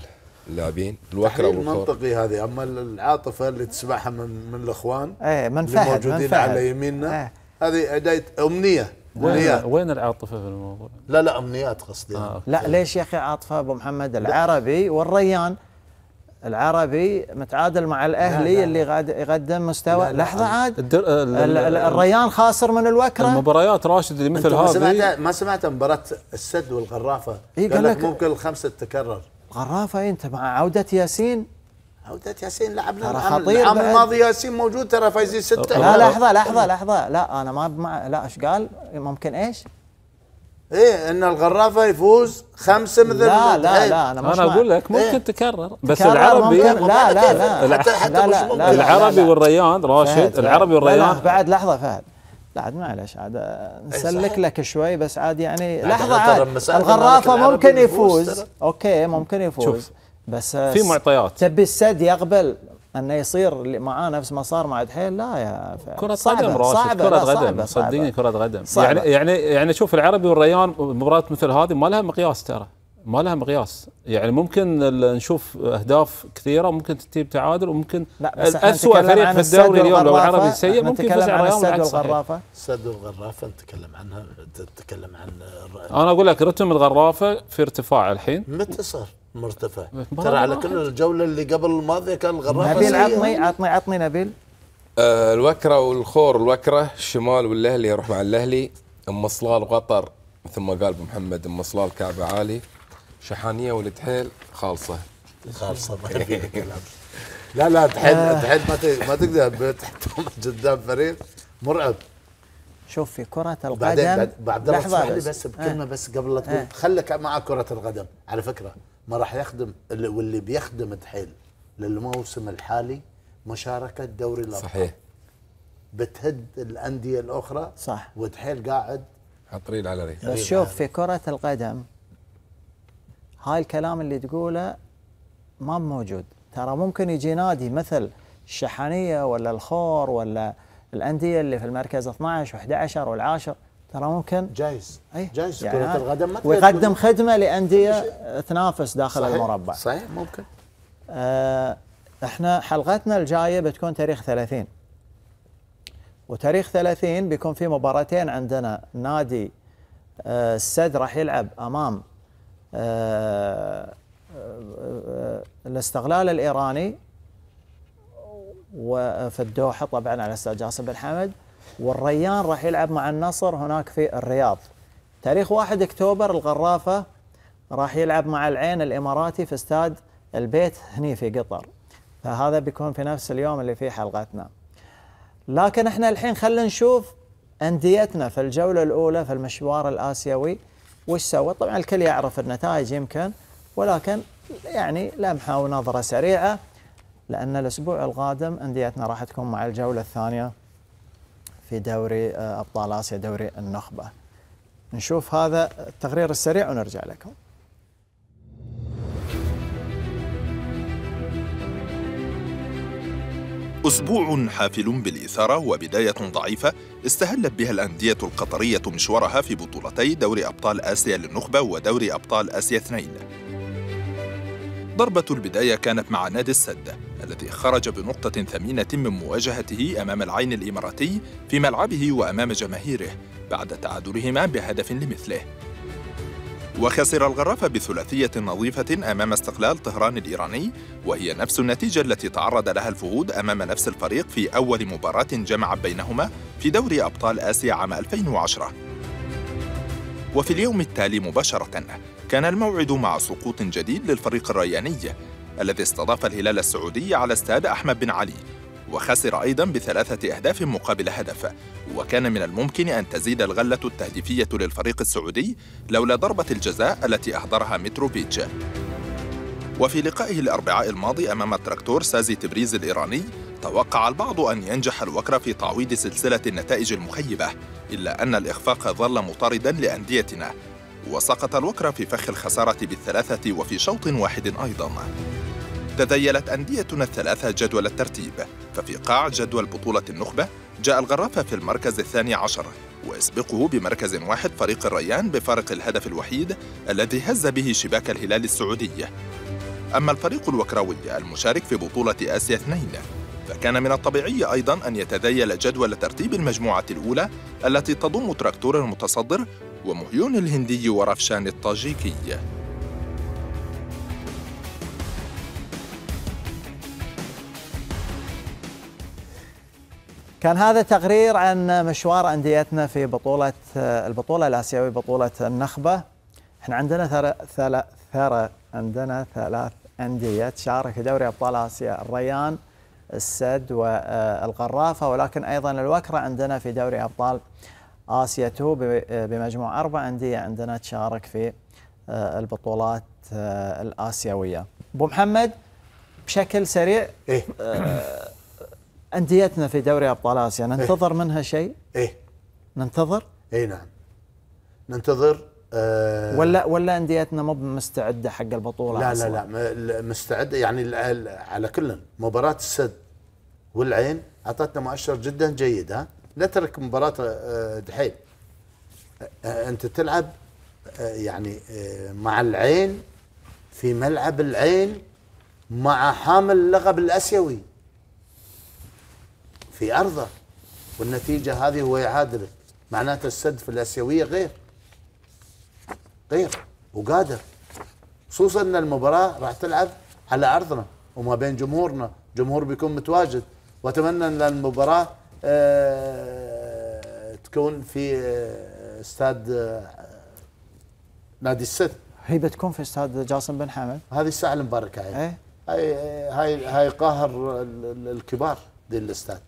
اللاعبين الوكره منطقي هذه اما العاطفه اللي تسمعها من من الاخوان ايه من فهد اللي موجودين من فهد. على يميننا ايه. هذه اداه امنيه امنيات وين العاطفه في الموضوع؟ لا لا امنيات قصدي آه. لا ليش يا اخي عاطفه ابو محمد العربي والريان العربي متعادل مع الاهلي لا لا. اللي غاد يقدم مستوى لا لا لحظه عاد الدر... الريان خاسر من الوكره المباريات راشد اللي مثل هذه ما سمعت ما سمعت مباراه السد والغرافه إيه قال لك ممكن الخمسه تتكرر غرافه انت مع عوده ياسين عودة ياسين لعبنا ترى خطير العام الماضي ياسين موجود ترى فايزين ستة لا لحظة لحظة لحظة لا أنا ما بمع... لا إيش قال ممكن إيش؟ ايه ان الغرافه يفوز خمسه مثل لا لا لا انا, أنا اقول لك ممكن إيه؟ تكرر بس تكرر العربي ممكن لا لا لا لا, حتى حتى لا, لا, لا لا العربي والريان راشد العربي والريان بعد لحظه فهد لا عاد معلش إيه، عاد نسلك لك شوي بس عاد يعني لحظه عاد الغرافه ممكن يفوز اوكي ممكن يفوز شوف. بس في معطيات تبي السد يقبل انه يصير معاه نفس ما صار مع دحيل لا يا كرة صعبة قدم راشد صعبة كرة قدم صدقني كرة قدم يعني يعني يعني شوف العربي والريان مباراة مثل هذه ما لها مقياس ترى ما لها مقياس يعني ممكن نشوف اهداف كثيره ممكن تجيب تعادل وممكن اسوء فريق في الدوري اليوم لو العربي سيء ممكن يفوز على السد والغرافه السد والغرافه نتكلم عنها نتكلم عن انا اقول لك رتم الغرافه في ارتفاع الحين متى صار؟ مرتفع ترى على كل الجوله اللي قبل الماضيه كان الغرافه نبيل عطني عطني عطني نبيل آه الوكره والخور الوكره الشمال والاهلي يروح مع الاهلي ام صلال وقطر مثل ما قال ابو محمد ام صلال كعبه عالي شحانيه والتحيل خالصه خالصه ما لا لا تحيل آه. تحيل ما ما تقدر قدام فريق مرعب شوف في كرة القدم بعدين بعد لحظة بس, بس بكلمة آه بس قبل لا تقول آه خلك مع كرة القدم على فكرة ما راح يخدم واللي بيخدم دحيل للموسم الحالي مشاركه دوري الابطال صحيح بتهد الانديه الاخرى صح ودحيل قاعد حطريل على ريح بس شوف في كره القدم هاي الكلام اللي تقوله ما موجود ترى ممكن يجي نادي مثل الشحنيه ولا الخور ولا الانديه اللي في المركز 12 و11 والعاشر ترى ممكن جايز أي جايز يعني كرة القدم ما ويقدم خدمة لأندية تنافس داخل صحيح المربع صحيح ممكن آه احنا حلقتنا الجاية بتكون تاريخ 30 وتاريخ 30 بيكون في مباراتين عندنا نادي آه السد راح يلعب امام آه, آه،, آه، الاستغلال الايراني وفي آه، الدوحه طبعا على استاد جاسم بن حمد والريان راح يلعب مع النصر هناك في الرياض تاريخ 1 اكتوبر الغرافه راح يلعب مع العين الاماراتي في استاد البيت هني في قطر فهذا بيكون في نفس اليوم اللي فيه حلقتنا لكن احنا الحين خلينا نشوف انديتنا في الجوله الاولى في المشوار الاسيوي وش سوى طبعا الكل يعرف النتائج يمكن ولكن يعني لمحه ونظره سريعه لان الاسبوع القادم انديتنا راح تكون مع الجوله الثانيه في دوري آه، ابطال اسيا دوري النخبه. نشوف هذا التقرير السريع ونرجع لكم. أسبوع حافل بالإثارة وبداية ضعيفة استهلت بها الأندية القطرية مشوارها في بطولتي دوري أبطال آسيا للنخبة ودوري أبطال آسيا اثنين ضربة البداية كانت مع نادي السد الذي خرج بنقطة ثمينة من مواجهته أمام العين الإماراتي في ملعبه وأمام جماهيره بعد تعادلهما بهدف لمثله وخسر الغرافة بثلاثية نظيفة أمام استقلال طهران الإيراني وهي نفس النتيجة التي تعرض لها الفهود أمام نفس الفريق في أول مباراة جمع بينهما في دوري أبطال آسيا عام 2010 وفي اليوم التالي مباشرة كان الموعد مع سقوط جديد للفريق الرياني الذي استضاف الهلال السعودي على استاد أحمد بن علي وخسر أيضا بثلاثة أهداف مقابل هدف وكان من الممكن أن تزيد الغلة التهديفية للفريق السعودي لولا ضربة الجزاء التي أحضرها متروفيتش وفي لقائه الأربعاء الماضي أمام التراكتور سازي تبريز الإيراني توقع البعض أن ينجح الوكر في تعويض سلسلة النتائج المخيبة إلا أن الإخفاق ظل مطاردا لأنديتنا وسقط الوكر في فخ الخسارة بالثلاثة وفي شوط واحد أيضاً تذيلت أنديتنا الثلاثة جدول الترتيب ففي قاع جدول بطولة النخبة جاء الغرافة في المركز الثاني عشر ويسبقه بمركز واحد فريق الريان بفارق الهدف الوحيد الذي هز به شباك الهلال السعودي أما الفريق الوكراوي المشارك في بطولة آسيا اثنين فكان من الطبيعي أيضا أن يتذيل جدول ترتيب المجموعة الأولى التي تضم تراكتور المتصدر ومهيون الهندي ورفشان الطاجيكي كان هذا تقرير عن مشوار انديتنا في بطوله البطوله الاسيويه بطوله النخبه احنا عندنا ثلاث ثرى عندنا ثلاث انديه تشارك في دوري ابطال اسيا الريان السد والغرافه ولكن ايضا الوكره عندنا في دوري ابطال آسيا 2 بمجموع أربع أندية عندنا تشارك في آه، البطولات آه، الآسيوية أبو محمد بشكل سريع إيه؟ آه، أنديتنا في دوري أبطال آسيا إيه. ننتظر إيه؟ منها شيء إيه؟ ننتظر إيه نعم ننتظر أه ولا ولا انديتنا مو مستعده حق البطوله لا أصلاً. لا لا مستعده يعني على كل مباراه السد والعين اعطتنا مؤشر جدا جيد ها لا ترك مباراه آه، دحيل آه، آه، انت تلعب يعني مع العين في ملعب العين مع حامل اللقب الاسيوي في ارضه والنتيجه هذه هو يعادلك معناته السد في الاسيويه غير غير وقادر خصوصا ان المباراه راح تلعب على ارضنا وما بين جمهورنا جمهور بيكون متواجد واتمنى ان المباراه آه، تكون في آه، استاد آه، نادي السد هي بتكون في استاد جاسم بن حمد هذه الساعه المباركه هاي ايه؟ هاي هاي هاي قاهر الكبار ديال الاستاد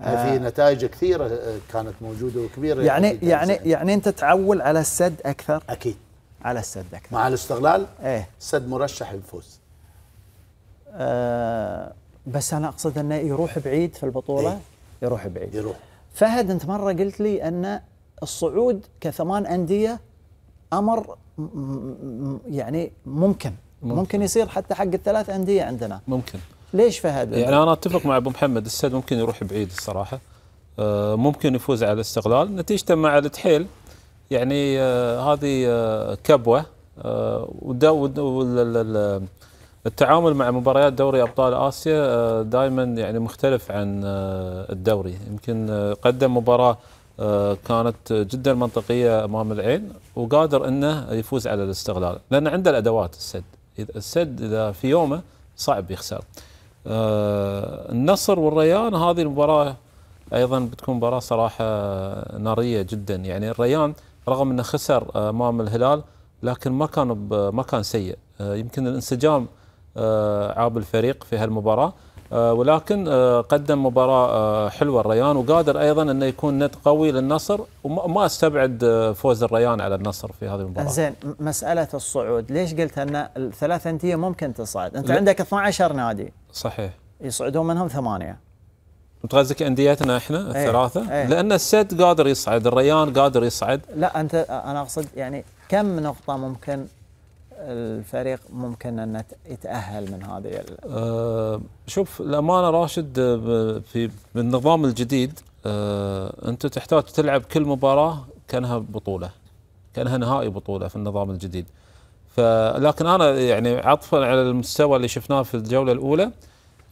آه. في نتائج كثيره كانت موجوده وكبيره يعني يعني يعني, يعني انت تعول على السد اكثر اكيد على السد اكثر مع الاستغلال ايه السد مرشح يفوز آه بس انا اقصد انه يروح بعيد في البطوله إيه؟ يروح بعيد يروح فهد انت مره قلت لي ان الصعود كثمان انديه امر يعني ممكن ممكن, ممكن يصير حتى حق الثلاث انديه عندنا ممكن ليش فهد؟ يعني انا اتفق مع ابو محمد السد ممكن يروح بعيد الصراحه آه، ممكن يفوز على الاستقلال نتيجته مع التحيل يعني آه، هذه آه، كبوه التعامل مع مباريات دوري ابطال اسيا آه، دائما يعني مختلف عن آه، الدوري يمكن آه، قدم مباراه كانت جدا منطقيه امام العين وقادر انه يفوز على الاستغلال لان عنده الادوات السد السد اذا في يومه صعب يخسر النصر والريان هذه المباراه ايضا بتكون مباراه صراحه ناريه جدا يعني الريان رغم انه خسر امام الهلال لكن ما كان ما كان سيء يمكن الانسجام آه، عاب الفريق في هالمباراه آه، ولكن آه، قدم مباراه حلوه الريان وقادر ايضا انه يكون نت قوي للنصر وما استبعد فوز الريان على النصر في هذه المباراه. زين مساله الصعود، ليش قلت ان الثلاث انديه ممكن تصعد؟ انت عندك 12 نادي. صحيح. يصعدون منهم ثمانيه. انت قصدك انديتنا احنا إيه، الثلاثه؟ ايه. لان السد قادر يصعد، الريان قادر يصعد. لا انت انا اقصد يعني كم نقطه ممكن الفريق ممكن أن يتأهل من هذه أه شوف الأمانة راشد آه، في بالنظام الجديد أه أنت تحتاج تلعب كل مباراة كانها بطولة كانها نهائي بطولة في النظام الجديد فلكن أنا يعني عطفا على المستوى اللي شفناه في الجولة الأولى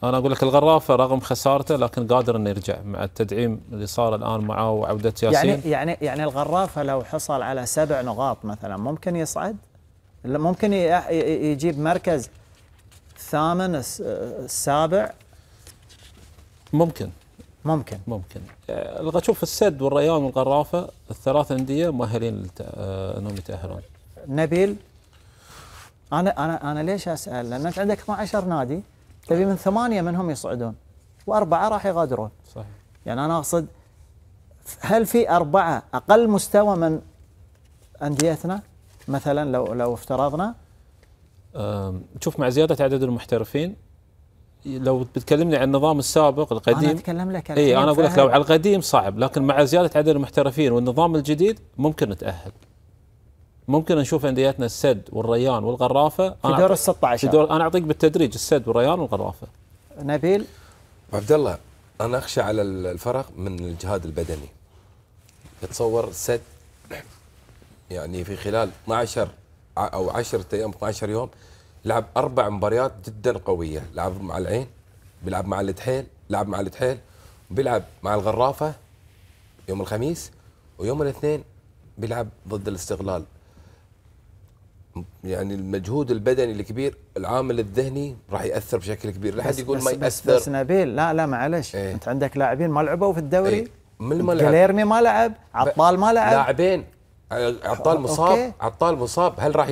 انا اقول لك الغرافه رغم خسارته لكن قادر انه يرجع مع التدعيم اللي صار الان معه وعوده يعني ياسين يعني يعني يعني الغرافه لو حصل على سبع نقاط مثلا ممكن يصعد؟ ممكن يجيب مركز الثامن السابع ممكن ممكن ممكن آه، تشوف السد والريان والغرافه الثلاث انديه مؤهلين آه، انهم يتاهلون نبيل انا انا انا ليش اسال؟ لان انت عندك 12 نادي تبي من ثمانيه منهم يصعدون واربعه راح يغادرون صحيح يعني انا اقصد هل في اربعه اقل مستوى من انديتنا؟ مثلا لو لو افترضنا شوف مع زياده عدد المحترفين لو بتكلمني عن النظام السابق القديم انا اتكلم لك اي انا اقول لك لو على القديم صعب لكن مع زياده عدد المحترفين والنظام الجديد ممكن نتاهل ممكن نشوف انديتنا السد والريان والغرافه في دور ال 16 دور انا اعطيك بالتدريج السد والريان والغرافه نبيل عبد الله انا اخشى على الفرق من الجهاد البدني تتصور سد يعني في خلال 12 او 10 ايام 12 يوم لعب اربع مباريات جدا قويه لعب مع العين بيلعب مع الاتحيل لعب مع الاتحيل بيلعب مع الغرافه يوم الخميس ويوم الاثنين بيلعب ضد الاستقلال يعني المجهود البدني الكبير العامل الذهني راح ياثر بشكل كبير لا حد يقول ما ياثر بس, بس نبيل لا لا معلش ايه؟ انت عندك لاعبين ما لعبوا في الدوري ايه؟ من ما لعب ما لعب عطال ما لعب لاعبين عطال مصاب أوكي. عطال مصاب هل راح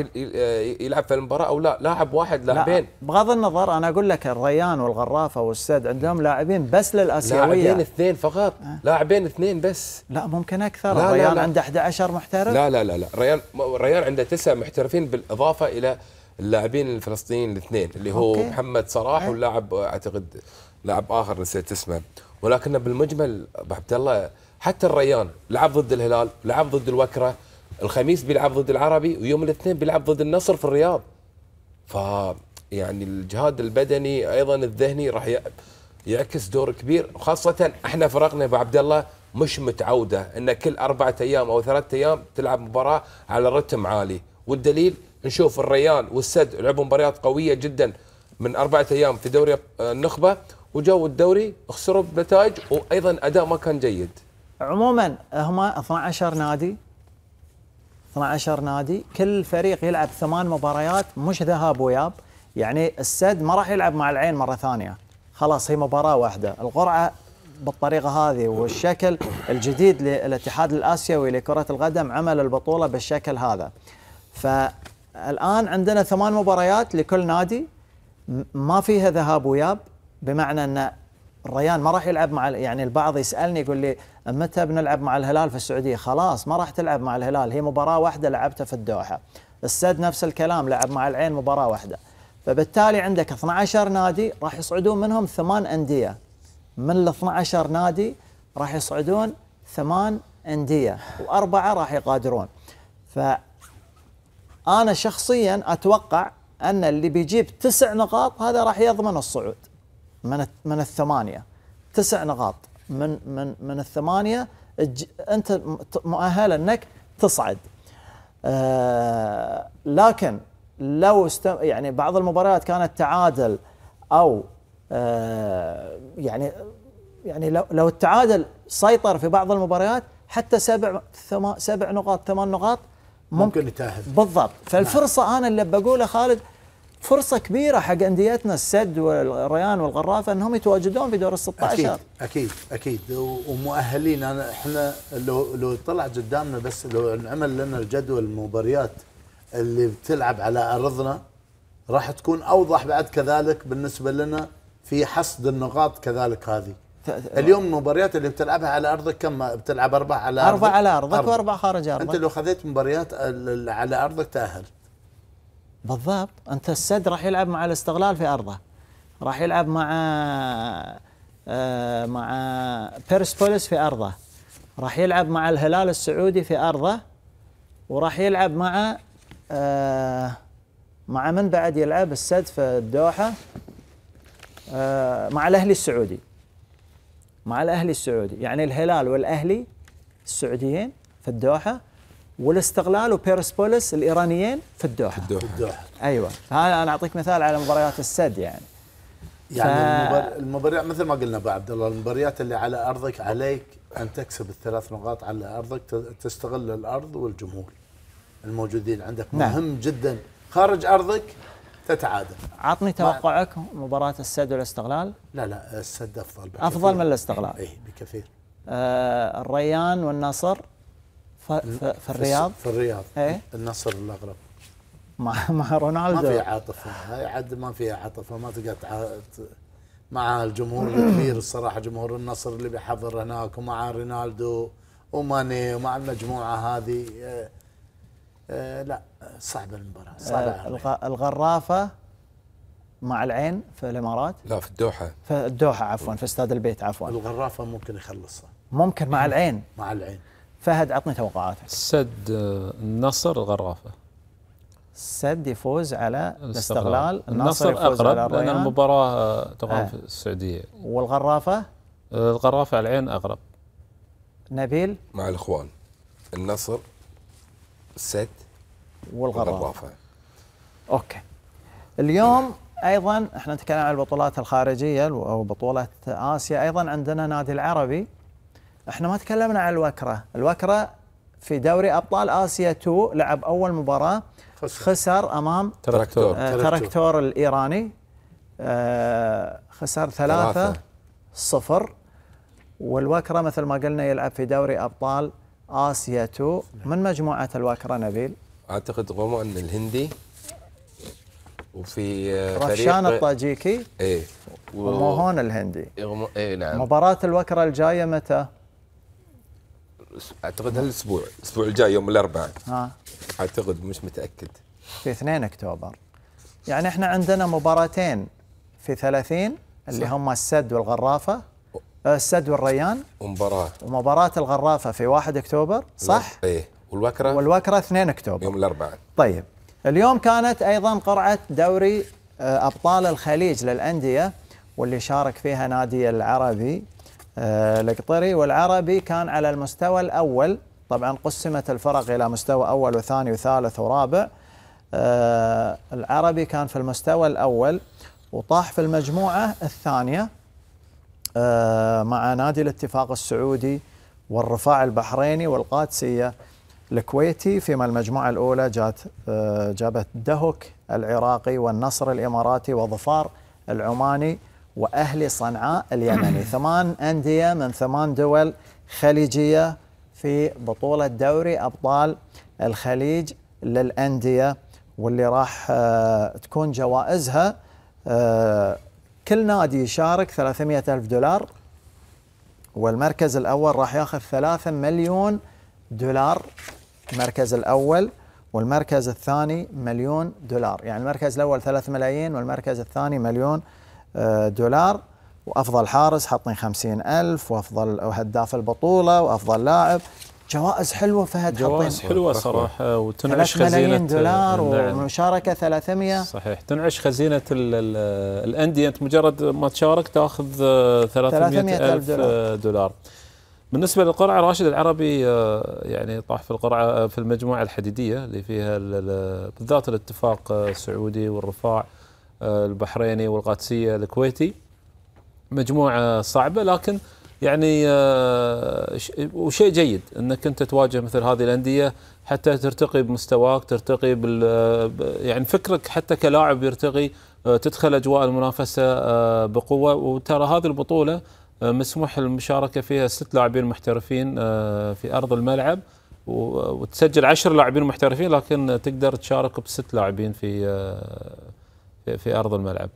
يلعب في المباراه او لا لاعب واحد لاعبين بغض النظر انا اقول لك الريان والغرافه والسد عندهم لاعبين بس للاسيويه لاعبين اثنين فقط أه؟ لاعبين اثنين بس لا ممكن اكثر لا الريان لا لا. عنده 11 محترف لا لا لا لا ريان ريان عنده تسع محترفين بالاضافه الى اللاعبين الفلسطينيين الاثنين اللي هو أوكي. محمد صلاح أه؟ واللاعب اعتقد لاعب اخر نسيت اسمه ولكن بالمجمل ابو عبد الله حتى الريان لعب ضد الهلال لعب ضد الوكره الخميس بيلعب ضد العربي ويوم الاثنين بيلعب ضد النصر في الرياض ف يعني الجهاد البدني ايضا الذهني راح يعكس دور كبير وخاصه احنا فرقنا ابو عبد الله مش متعوده ان كل اربعة ايام او ثلاثة ايام تلعب مباراه على رتم عالي والدليل نشوف الريان والسد لعبوا مباريات قويه جدا من اربعة ايام في دوري النخبه وجو الدوري خسروا بنتائج وايضا اداء ما كان جيد. عموما هم 12 نادي 12 نادي كل فريق يلعب ثمان مباريات مش ذهاب وياب يعني السد ما راح يلعب مع العين مره ثانيه خلاص هي مباراه واحده القرعه بالطريقه هذه والشكل الجديد للاتحاد الاسيوي لكره القدم عمل البطوله بالشكل هذا فالان عندنا ثمان مباريات لكل نادي ما فيها ذهاب وياب بمعنى ان الريان ما راح يلعب مع يعني البعض يسالني يقول لي متى بنلعب مع الهلال في السعوديه خلاص ما راح تلعب مع الهلال هي مباراه واحده لعبتها في الدوحه السد نفس الكلام لعب مع العين مباراه واحده فبالتالي عندك 12 نادي راح يصعدون منهم ثمان انديه من ال 12 نادي راح يصعدون ثمان انديه واربعه راح يغادرون ف انا شخصيا اتوقع ان اللي بيجيب تسع نقاط هذا راح يضمن الصعود من من الثمانيه تسع نقاط من من من الثمانيه انت مؤهل انك تصعد آه لكن لو استم يعني بعض المباريات كانت تعادل او آه يعني يعني لو لو التعادل سيطر في بعض المباريات حتى سبع سبع نقاط ثمان نقاط ممكن, ممكن يتاهل بالضبط نعم. فالفرصه نعم. انا اللي بقوله خالد فرصه كبيره حق انديتنا السد والريان والغرافه انهم يتواجدون في دور ال 16 اكيد اكيد اكيد ومؤهلين انا احنا لو لو طلع قدامنا بس لو انعمل لنا الجدول المباريات اللي بتلعب على ارضنا راح تكون اوضح بعد كذلك بالنسبه لنا في حصد النقاط كذلك هذه اليوم المباريات اللي بتلعبها على ارضك كم بتلعب اربع على اربع على ارضك واربع خارج ارضك انت لو خذيت مباريات على ارضك تاهل بالضبط انت السد راح يلعب مع الاستغلال في ارضه راح يلعب مع آه، مع بيرسبوليس في ارضه راح يلعب مع الهلال السعودي في ارضه وراح يلعب مع آه، مع من بعد يلعب السد في الدوحه آه، مع الاهلي السعودي مع الاهلي السعودي يعني الهلال والاهلي السعوديين في الدوحه والاستغلال وبيرسبوليس الايرانيين في الدوحه في الدوحه ايوه هذا انا اعطيك مثال على مباريات السد يعني يعني ف... المباريات مثل ما قلنا ابو عبد الله المباريات اللي على ارضك عليك ان تكسب الثلاث نقاط على ارضك تستغل الارض والجمهور الموجودين عندك نعم. مهم نعم. جدا خارج ارضك تتعادل عطني توقعك مع... مباراة السد والاستغلال لا لا السد افضل بكثير. افضل من الاستغلال اي بكثير آه الريان والنصر في الرياض في الرياض ايه؟ النصر الاغرب مع مع رونالدو ما فيها عاطفه هاي عاد ما فيها عاطفه ما تقدر مع الجمهور الكبير الصراحه جمهور النصر اللي بيحضر هناك ومع رينالدو وماني ومع المجموعه هذه إيه، إيه، لا صعبه المباراه آه، صعبه الغرافه مع العين في الامارات لا في الدوحه في الدوحه عفوا في استاد البيت عفوا الغرافه ممكن يخلصها ممكن مع العين مع العين فهد عطني توقعاتك سد آه، النصر الغرافه سد يفوز على الاستغلال النصر, النصر يفوز اقرب على لان المباراه تقام آه. في السعوديه والغرافه آه، الغرافه على العين اقرب نبيل مع الاخوان النصر السد والغرافه, والغرافة. اوكي اليوم ايضا احنا نتكلم عن البطولات الخارجيه او بطوله اسيا ايضا عندنا نادي العربي احنا ما تكلمنا عن الوكره، الوكره في دوري ابطال اسيا 2 لعب اول مباراه خسر, خسر امام تراكتور آه، تراكتور الايراني آه، خسر ثلاثة صفر والوكره مثل ما قلنا يلعب في دوري ابطال اسيا 2 من مجموعه الوكره نبيل؟ اعتقد غومان الهندي وفي آه، رشان الطاجيكي ايه وموهون الهندي إيه،, ايه نعم مباراه الوكره الجايه متى؟ اعتقد هالاسبوع الاسبوع الجاي يوم الاربعاء ها آه. اعتقد مش متاكد في 2 اكتوبر يعني احنا عندنا مباراتين في 30 اللي صح. هم السد والغرافه السد والريان ومباراه ومباراه الغرافه في 1 اكتوبر صح؟ ايه والوكره والوكره 2 اكتوبر يوم الاربعاء طيب اليوم كانت ايضا قرعه دوري آه، ابطال الخليج للانديه واللي شارك فيها نادي العربي آه، القطري والعربي كان على المستوى الأول طبعا قسمت الفرق إلى مستوى أول وثاني وثالث ورابع آه، العربي كان في المستوى الأول وطاح في المجموعة الثانية آه، مع نادي الاتفاق السعودي والرفاع البحريني والقادسية الكويتي فيما المجموعة الأولى جات جابت دهوك العراقي والنصر الإماراتي وظفار العماني وأهلي صنعاء اليمني ثمان أندية من ثمان دول خليجية في بطولة دوري أبطال الخليج للأندية واللي راح آه، تكون جوائزها آه، كل نادي يشارك 300 ألف دولار والمركز الأول راح ياخذ 3 مليون دولار المركز الأول والمركز الثاني مليون دولار يعني المركز الأول 3 ملايين والمركز الثاني مليون دولار آه، دولار وافضل حارس حاطين خمسين ألف وافضل هداف البطوله وافضل لاعب جوائز حلوه فهد جوائز حلوه صراحه وتنعش خزينه ملايين دولار نعم. ومشاركه 300 صحيح تنعش خزينه الانديه انت مجرد ما تشارك تاخذ 300 آه، الف دولار, آه، دولار. بالنسبه للقرعه راشد العربي يعني طاح في القرعه في المجموعه الحديديه اللي فيها بالذات الاتفاق السعودي والرفاع البحريني والقادسيه الكويتي مجموعه صعبه لكن يعني آه، وشيء جيد انك انت تواجه مثل هذه الانديه حتى ترتقي بمستواك ترتقي بال آه، يعني فكرك حتى كلاعب يرتقي آه، تدخل اجواء المنافسه بقوه وترى هذه البطوله مسموح المشاركه فيها ست لاعبين محترفين في ارض الملعب وتسجل عشر لاعبين محترفين لكن تقدر تشارك بست لاعبين في في ارض الملعب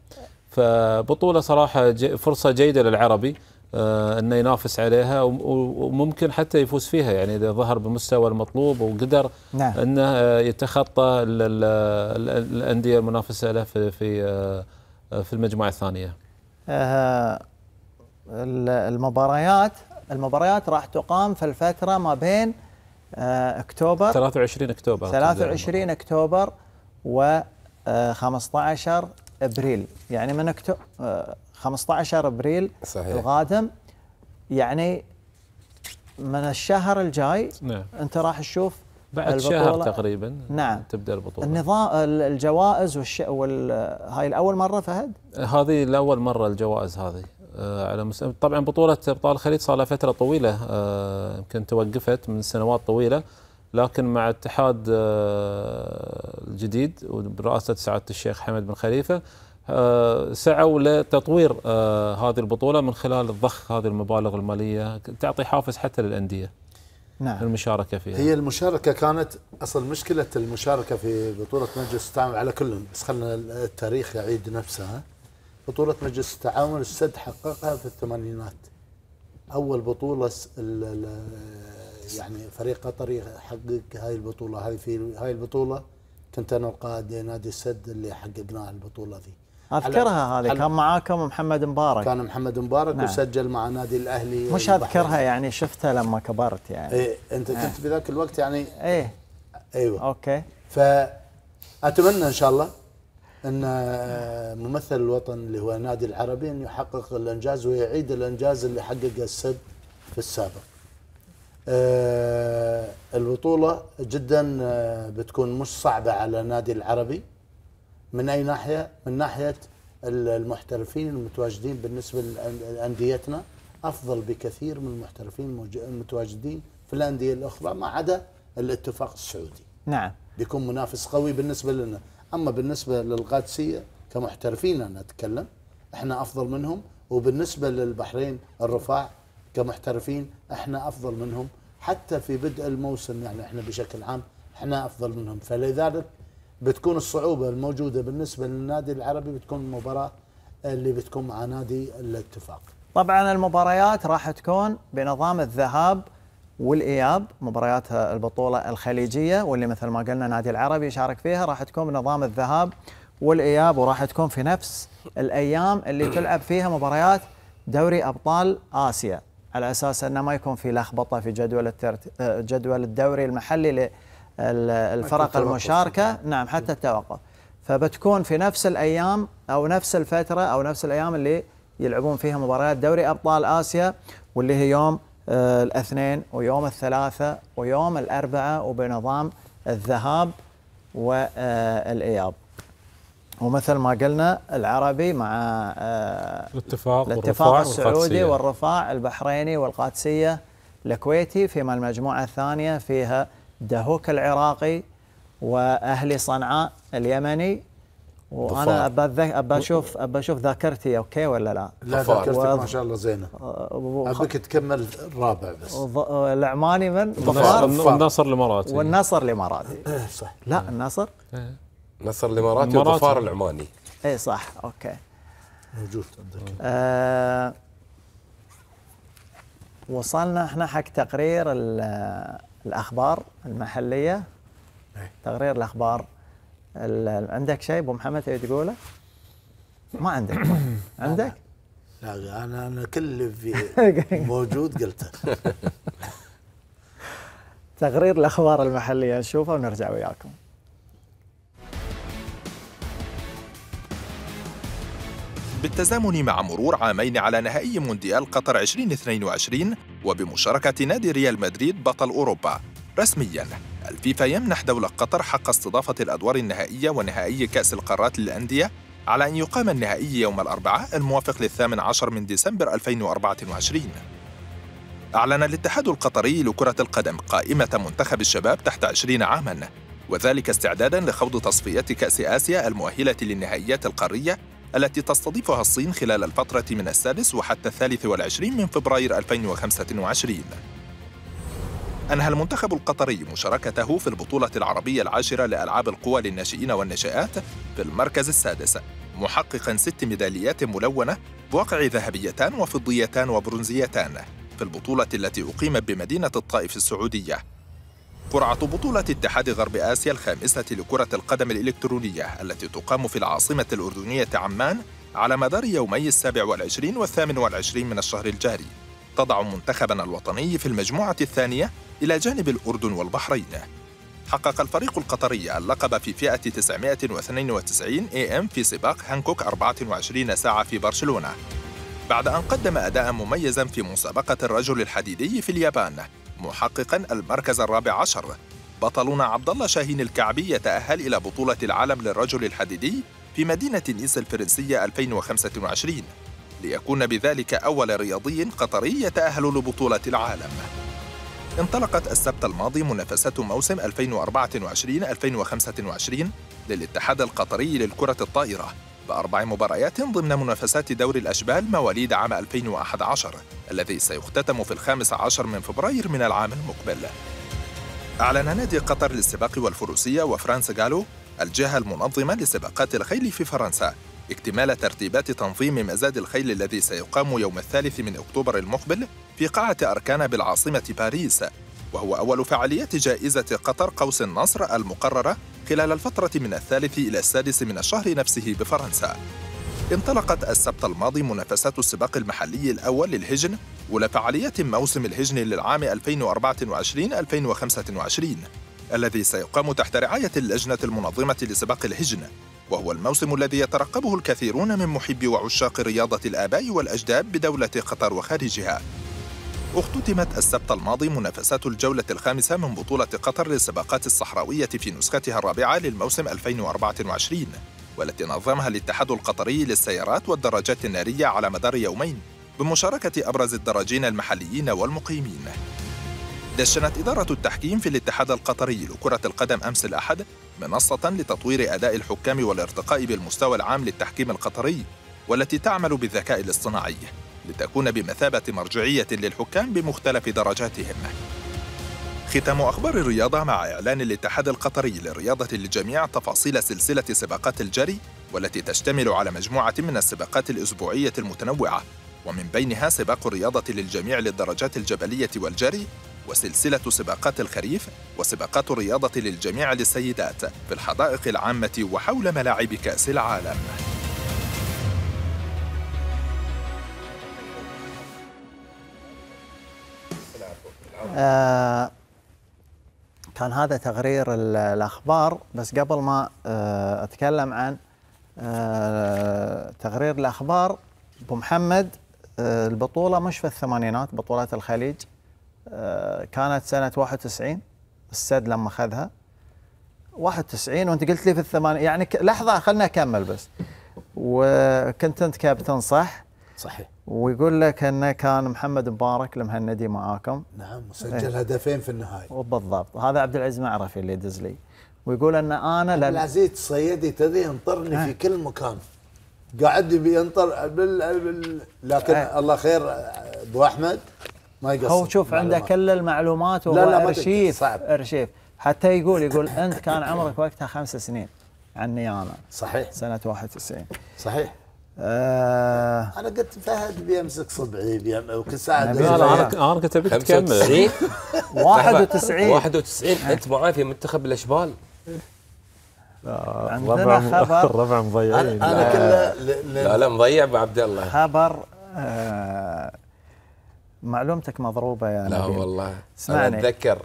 فبطوله صراحه فرصه جيده للعربي آه، انه ينافس عليها وممكن حتى يفوز فيها يعني اذا ظهر بمستوى المطلوب وقدر نعم. انه آه، يتخطى الانديه المنافسه له في في آه، في المجموعه الثانيه. المباريات المباريات راح تقام في الفتره ما بين اكتوبر 23 اكتوبر 23 اكتوبر و 15 آه، ابريل يعني من اكتوبر آه، 15 ابريل صحيح. القادم يعني من الشهر الجاي نعم. انت راح تشوف بعد شهر تقريبا نعم تبدا البطوله النظام الجوائز والش... وال... هاي الاول مره فهد؟ هذه لاول مره الجوائز هذه آه، على مستوى طبعا بطوله ابطال الخليج صار لها فتره طويله يمكن توقفت من سنوات طويله لكن مع الاتحاد آه، الجديد وبرئاسه سعاده الشيخ حمد بن خليفه آه، سعوا لتطوير آه، هذه البطوله من خلال ضخ هذه المبالغ الماليه تعطي حافز حتى للانديه نعم المشاركه فيها هي المشاركه كانت اصل مشكله المشاركه في بطوله مجلس التعاون على كلهم بس خلنا التاريخ يعيد نفسها بطوله مجلس التعاون السد حققها في الثمانينات اول بطوله يعني فريق قطري حقق هاي البطوله هاي في هاي البطوله كنت انا وقائد نادي السد اللي حققناها البطوله ذي اذكرها هذه كان معاكم محمد مبارك كان محمد مبارك نعم. وسجل مع نادي الاهلي مش اذكرها يعني شفتها لما كبرت يعني ايه انت كنت نعم. في ذاك الوقت يعني ايه ايوه اوكي فاتمنى ان شاء الله ان آه، ممثل الوطن اللي هو نادي العربي ان يحقق الانجاز ويعيد الانجاز اللي حققه السد في السابق آه، البطولة جدا آه، بتكون مش صعبة على النادي العربي من أي ناحية؟ من ناحية المحترفين المتواجدين بالنسبة لأنديتنا أفضل بكثير من المحترفين المتواجدين في الأندية الأخرى ما عدا الاتفاق السعودي نعم بيكون منافس قوي بالنسبة لنا أما بالنسبة للقادسية كمحترفين أنا أتكلم احنا أفضل منهم وبالنسبة للبحرين الرفاع كمحترفين احنا افضل منهم حتى في بدء الموسم يعني احنا بشكل عام احنا افضل منهم فلذلك بتكون الصعوبه الموجوده بالنسبه للنادي العربي بتكون المباراه اللي بتكون مع نادي الاتفاق. طبعا المباريات راح تكون بنظام الذهاب والاياب مباريات البطوله الخليجيه واللي مثل ما قلنا نادي العربي يشارك فيها راح تكون بنظام الذهاب والاياب وراح تكون في نفس الايام اللي تلعب فيها مباريات دوري ابطال اسيا على اساس انه ما يكون في لخبطه في جدول الترت... آه، جدول الدوري المحلي للفرق المشاركه نعم حتى التوقف فبتكون في نفس الايام او نفس الفتره او نفس الايام اللي يلعبون فيها مباريات دوري ابطال اسيا واللي هي يوم آه، الاثنين ويوم الثلاثاء ويوم الاربعاء وبنظام الذهاب والاياب ومثل ما قلنا العربي مع آه، الاتفاق, الاتفاق السعودي والرفاع البحريني والقادسية الكويتي فيما المجموعة الثانية فيها دهوك العراقي وأهلي صنعاء اليمني وانا ابى اشوف ابى اشوف ذاكرتي اوكي ولا لا؟ لا ذاكرتك و... ما شاء الله زينه آه، ابيك تكمل الرابع بس العماني من؟ ضفار النصر الاماراتي والنصر الاماراتي إيه، صح لا النصر إيه. نصر الاماراتي وظفار العماني اي صح اوكي موجود عندك آه وصلنا احنا حق تقرير الاخبار المحليه تقرير الاخبار عندك شيء ابو محمد تبي تقوله؟ ما عندك عندك؟ لا انا انا كل اللي في موجود قلته تقرير الاخبار المحليه نشوفه ونرجع وياكم بالتزامن مع مرور عامين على نهائي مونديال قطر 2022 وبمشاركة نادي ريال مدريد بطل أوروبا رسمياً الفيفا يمنح دولة قطر حق استضافة الأدوار النهائية ونهائي كأس القارات للأندية على أن يقام النهائي يوم الأربعاء الموافق للثامن عشر من ديسمبر 2024 أعلن الاتحاد القطري لكرة القدم قائمة منتخب الشباب تحت 20 عاماً وذلك استعداداً لخوض تصفيات كأس آسيا المؤهلة للنهائيات القارية التي تستضيفها الصين خلال الفترة من السادس وحتى الثالث والعشرين من فبراير 2025 أنهى المنتخب القطري مشاركته في البطولة العربية العاشرة لألعاب القوى للناشئين والنشئات في المركز السادس محققا ست ميداليات ملونة بواقع ذهبيتان وفضيتان وبرونزيتان في البطولة التي أقيمت بمدينة الطائف السعودية قرعة بطولة اتحاد غرب آسيا الخامسة لكرة القدم الإلكترونية التي تقام في العاصمة الأردنية عمان على مدار يومي السابع والعشرين والثامن والعشرين من الشهر الجاري تضع منتخبنا الوطني في المجموعة الثانية إلى جانب الأردن والبحرين حقق الفريق القطري اللقب في فئة 992 AM في سباق هانكوك 24 ساعة في برشلونة بعد أن قدم أداء مميزا في مسابقة الرجل الحديدي في اليابان محققا المركز الرابع عشر بطلنا عبد الله شاهين الكعبي يتأهل إلى بطولة العالم للرجل الحديدي في مدينة نيس الفرنسية 2025 ليكون بذلك أول رياضي قطري يتأهل لبطولة العالم انطلقت السبت الماضي منافسات موسم 2024-2025 للاتحاد القطري للكرة الطائرة بأربع مباريات ضمن منافسات دوري الأشبال مواليد عام 2011 الذي سيختتم في الخامس عشر من فبراير من العام المقبل أعلن نادي قطر للسباق والفروسية وفرانس جالو الجهة المنظمة لسباقات الخيل في فرنسا اكتمال ترتيبات تنظيم مزاد الخيل الذي سيقام يوم الثالث من أكتوبر المقبل في قاعة أركان بالعاصمة باريس وهو أول فعاليات جائزة قطر قوس النصر المقررة خلال الفترة من الثالث إلى السادس من الشهر نفسه بفرنسا انطلقت السبت الماضي منافسات السباق المحلي الأول للهجن أولى فعاليات موسم الهجن للعام 2024-2025 الذي سيقام تحت رعاية اللجنة المنظمة لسباق الهجن وهو الموسم الذي يترقبه الكثيرون من محبي وعشاق رياضة الآباء والأجداد بدولة قطر وخارجها اختتمت السبت الماضي منافسات الجولة الخامسة من بطولة قطر للسباقات الصحراوية في نسختها الرابعة للموسم 2024 والتي نظمها الاتحاد القطري للسيارات والدراجات النارية على مدار يومين بمشاركة أبرز الدراجين المحليين والمقيمين دشنت إدارة التحكيم في الاتحاد القطري لكرة القدم أمس الأحد منصة لتطوير أداء الحكام والارتقاء بالمستوى العام للتحكيم القطري والتي تعمل بالذكاء الاصطناعي لتكون بمثابة مرجعية للحكام بمختلف درجاتهم ختام أخبار الرياضة مع إعلان الاتحاد القطري للرياضة للجميع تفاصيل سلسلة سباقات الجري والتي تشتمل على مجموعة من السباقات الأسبوعية المتنوعة ومن بينها سباق الرياضة للجميع للدرجات الجبلية والجري وسلسلة سباقات الخريف وسباقات الرياضة للجميع للسيدات في الحدائق العامة وحول ملاعب كأس العالم آه، كان هذا تقرير الاخبار بس قبل ما آه، اتكلم عن آه، تقرير الاخبار ابو محمد البطوله مش في الثمانينات بطوله الخليج كانت سنه 91 السد لما اخذها 91 وانت قلت لي في الثمانينات يعني لحظه خلنا اكمل بس وكنت انت كابتن صح صحيح ويقول لك انه كان محمد مبارك المهندي معاكم نعم وسجل إيه. هدفين في النهاية وبالضبط هذا عبد العزيز معرفي اللي يدز لي ويقول أن أنا عبد العزيز الصيدي تدري ينطرني في إيه. كل مكان قاعد بينطر بال... بال... لكن أه. الله خير ابو احمد ما يقصر هو شوف عنده كل المعلومات وهو لا لا ارشيف صعب. ارشيف حتى يقول يقول انت كان عمرك وقتها خمس سنين عني انا صحيح سنه 91 صحيح آه انا قلت فهد بيمسك صبعي بيمسك وكساد لا لا انا كنت إيه. ابيك تكمل 91 91 آه. انت معاي في منتخب الاشبال آه، عندنا خبر الربع مضيعين انا, أنا كله لا لا مضيع ابو عبد الله خبر آه معلومتك مضروبه يا لا والله اسمعني اتذكر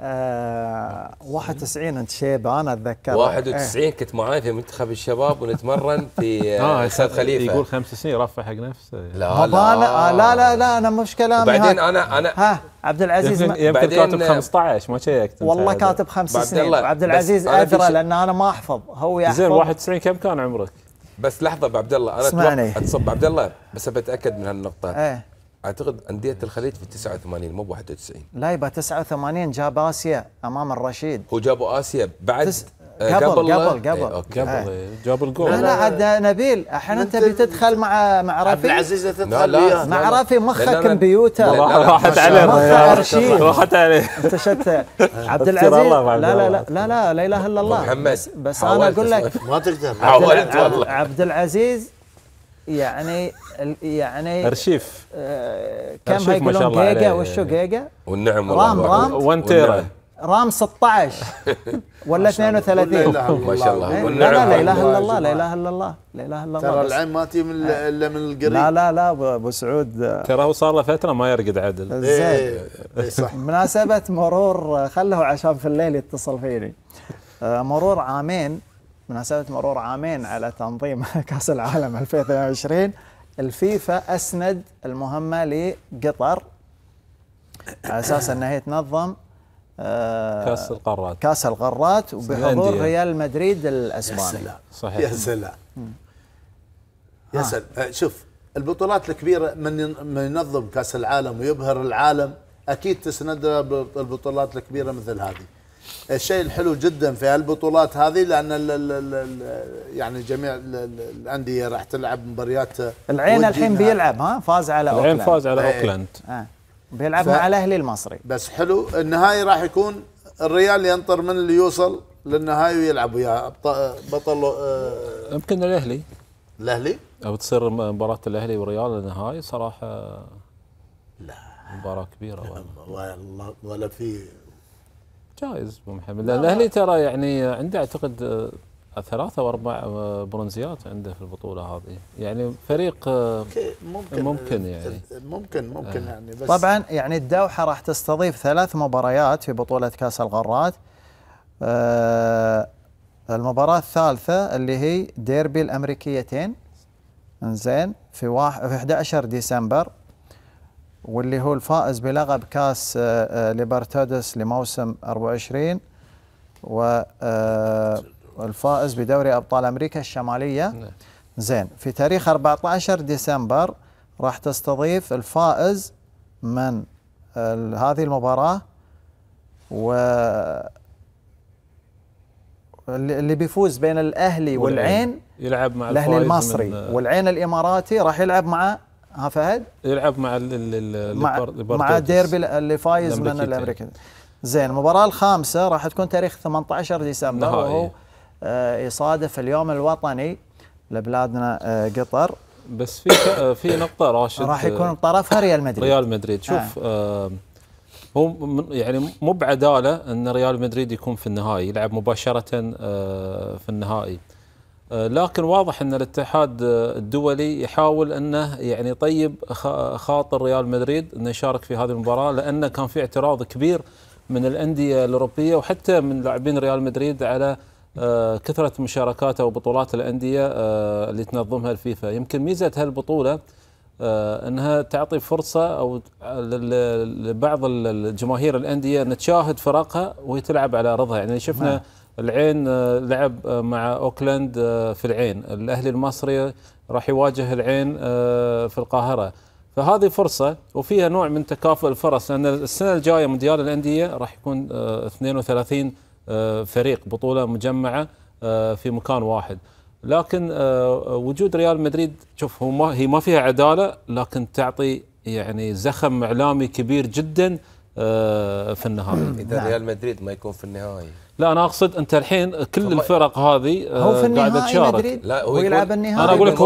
آه 91 انت شيبه انا اتذكر 91 إيه. كنت معاي في منتخب الشباب ونتمرن في آه استاذ آه، خليفه يقول خمس سنين رفع حق نفسه لا لا لا, آه، لا لا لا انا مش كلامي بعدين انا انا ها عبد العزيز يمكن, كاتب 15 ما شيكت والله كاتب خمس سنين وعبد العزيز ادرى لان انا ما احفظ هو يحفظ زين 91 كم كان عمرك؟ بس لحظه ابو عبد الله انا اسمعني عبد الله بس اتاكد من هالنقطه ايه اعتقد انديه الخليج في 89 مو ب 91 لا يبا 89 جاب اسيا امام الرشيد هو جابوا اسيا بعد تس... قبل قبل قبل قبل جاب الجول لا لا عاد نبيل الحين انت بتدخل مع مع رافي عبد العزيز تدخل لا مع رافي مخك كمبيوتر راحت عليه راحت عليه انت شت عبد العزيز لا لا لا لا لا اله الا الله محمد بس انا اقول لك ما تقدر عبد العزيز يعني يعني ارشيف آه، كم أرشيف هاي ما شاء الله جيجا وشو جيجا والنعم رام رام 1 تيرا رام 16 ولا 32 ما شاء الله والنعم لا لا اله الا الله لا اله الا الله لا اله الا الله ترى العين ما تجي من آه. الا من القريب لا لا لا ابو سعود ترى هو صار له فتره ما يرقد عدل زين إيه، إيه، إيه، صح بمناسبه مرور خله عشان في الليل يتصل فيني آه، مرور عامين بمناسبه مرور عامين على تنظيم كاس العالم 2022 الفيفا اسند المهمه لقطر على اساس انها هي تنظم آه، كاس القارات كاس القارات وبحضور ريال مدريد الاسباني يا سلام صحيح يا سلام يا آه. سلام آه، شوف البطولات الكبيره من ينظم كاس العالم ويبهر العالم اكيد تسند البطولات الكبيره مثل هذه الشيء الحلو جدا في هالبطولات هذه لان الـ الـ الـ يعني جميع الانديه راح تلعب مباريات العين الحين بيلعب ها فاز على اوكلاند العين فاز على إيه. اوكلاند آه. بيلعب ف... مع الاهلي المصري بس حلو النهائي راح يكون الريال ينطر من اللي يوصل للنهائي ويلعب وياه بطل آه يمكن الاهلي الاهلي او تصير مباراه الاهلي والريال النهائي صراحه لا مباراه كبيره والله ولا في جائز ابو محمد لان الاهلي ترى يعني عنده اعتقد ثلاثة واربع برونزيات عنده في البطولة هذه يعني فريق آه، ممكن ممكن آه، يعني ممكن ممكن آه. يعني بس طبعا يعني الدوحة راح تستضيف ثلاث مباريات في بطولة كأس الغرات آه المباراة الثالثة اللي هي ديربي الأمريكيتين انزين في, واحد في 11 ديسمبر واللي هو الفائز بلقب كاس آه، آه، ليبرتادس لموسم 24 والفائز آه، بدوري ابطال امريكا الشماليه نعم. زين في تاريخ 14 ديسمبر راح تستضيف الفائز من هذه المباراه و اللي بيفوز بين الاهلي والعين يلعب مع الاهلي المصري والعين الاماراتي راح يلعب مع ها فهد يلعب مع الـ مع, مع ديربي اللي فايز من الامريكي يعني. زين المباراه الخامسه راح تكون تاريخ 18 ديسمبر نهائي. وهو آه يصادف اليوم الوطني لبلادنا آه قطر بس في آه، في نقطه راشد راح يكون آه، طرفها ريال مدريد ريال مدريد آه. شوف آه. هو يعني مو بعداله ان ريال مدريد يكون في النهائي يلعب مباشره في النهائي آه، لكن واضح ان الاتحاد آه، الدولي يحاول انه يعني طيب خاطر ريال مدريد انه يشارك في هذه المباراه لانه كان في اعتراض كبير من الانديه الاوروبيه وحتى من لاعبين ريال مدريد على آه، كثره مشاركاته وبطولات الانديه اللي تنظمها الفيفا يمكن ميزه هالبطوله انها تعطي فرصه او لبعض الجماهير الانديه ان تشاهد فرقها وهي تلعب على ارضها يعني شفنا نعم. العين آه، لعب آه، مع اوكلاند آه، في العين الاهلي المصري راح يواجه العين في القاهره فهذه فرصه وفيها نوع من تكافؤ الفرص لان السنه الجايه مونديال الانديه راح يكون 32 فريق بطوله مجمعه في مكان واحد لكن وجود ريال مدريد شوف هو ما هي ما فيها عداله لكن تعطي يعني زخم اعلامي كبير جدا في النهائي اذا نعم. ريال مدريد ما يكون في النهائي لا انا اقصد انت الحين كل الفرق هذه هو في النهائي قاعده تشارك مدريد لا هو يلعب النهائي انا اقول لك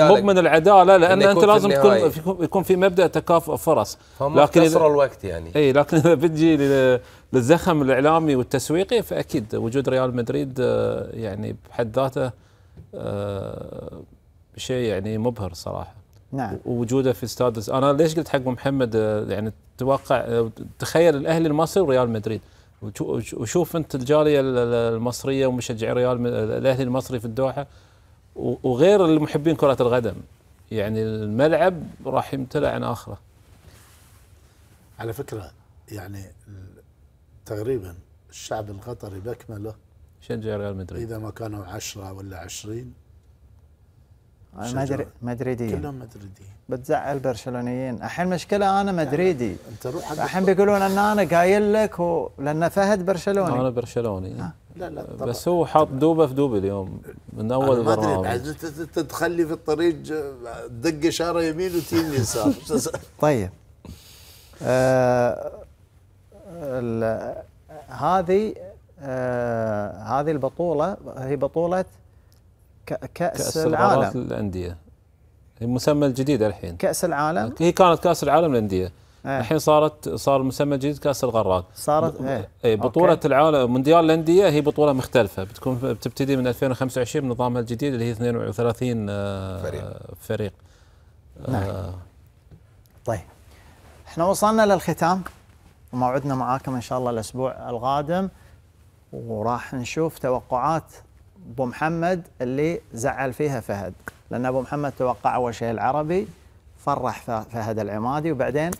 هو من العداله لان انت لازم تكون يكون في مبدا تكافؤ فرص لكن اذا الوقت يعني اي لكن اذا بتجي للزخم الاعلامي والتسويقي فاكيد وجود ريال مدريد آه، يعني بحد ذاته آه، شيء يعني مبهر صراحه نعم ووجوده في استاد انا ليش قلت حق محمد آه، يعني تتوقع تخيل الاهلي المصري وريال مدريد وشوف انت الجاليه المصريه ومشجعي ريال الاهلي المصري في الدوحه وغير المحبين كره القدم يعني الملعب راح يمتلئ عن اخره على فكره يعني تقريبا الشعب القطري باكمله شجع ريال مدريد اذا ما كانوا 10 ولا 20 المدري مدريديين كلهم مدريديين بتزعل برشلونيين الحين مشكله انا يعني مدريدي يعني انت روح الحين بيقولون ان انا قايل لك و... لان فهد برشلوني انا برشلوني ها. لا لا طبعا. بس هو حاط دوبه في دوبه اليوم من اول ما ادري بعد انت تخلي في الطريق دق اشاره يمين وتيم يسار طيب آه هذه آه هذه البطوله هي بطوله كأس, كأس العالم الأندية المسمى الجديد الحين كأس العالم هي كانت كأس العالم للأندية ايه. الحين صارت صار المسمى الجديد كاس الغرات صارت آه. ايه. ايه بطوله أوكي. العالم مونديال الانديه هي بطوله مختلفه بتكون بتبتدي من 2025 بنظامها الجديد اللي هي 32 آه، فريق فريق آه. نعم. آه. طيب احنا وصلنا للختام وموعدنا معاكم ان شاء الله الاسبوع القادم وراح نشوف توقعات ابو محمد اللي زعل فيها فهد لان ابو محمد توقع اول شيء العربي فرح فهد العمادي وبعدين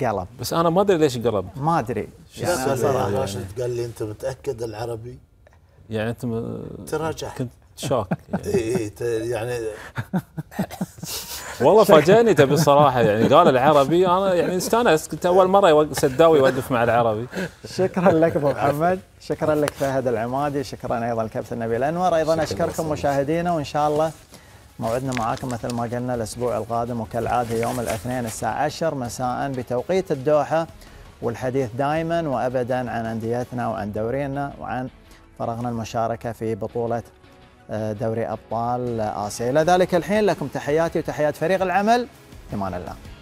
قلب بس انا ما ادري ليش قلب ما ادري يعني صراحه راشد قال لي انت متاكد العربي يعني انت م... تراجع كنت شوك إيه، إيه، يعني, يعني والله فاجأني تبي الصراحة يعني قال العربي أنا يعني استانست كنت أول مرة سداوي يوقف مع العربي شكرا لك أبو محمد شكرا لك فهد العمادي شكرا أيضا الكابتن نبيل أنور أيضا أشكركم مشاهدينا وإن شاء الله موعدنا معاكم مثل ما قلنا الأسبوع القادم وكالعادة يوم الاثنين الساعة 10 مساء بتوقيت الدوحة والحديث دائما وأبدا عن أنديتنا وعن دورينا وعن فرغنا المشاركة في بطولة آه، دوري أبطال آسيا إلى ذلك الحين لكم تحياتي وتحيات فريق العمل إمان الله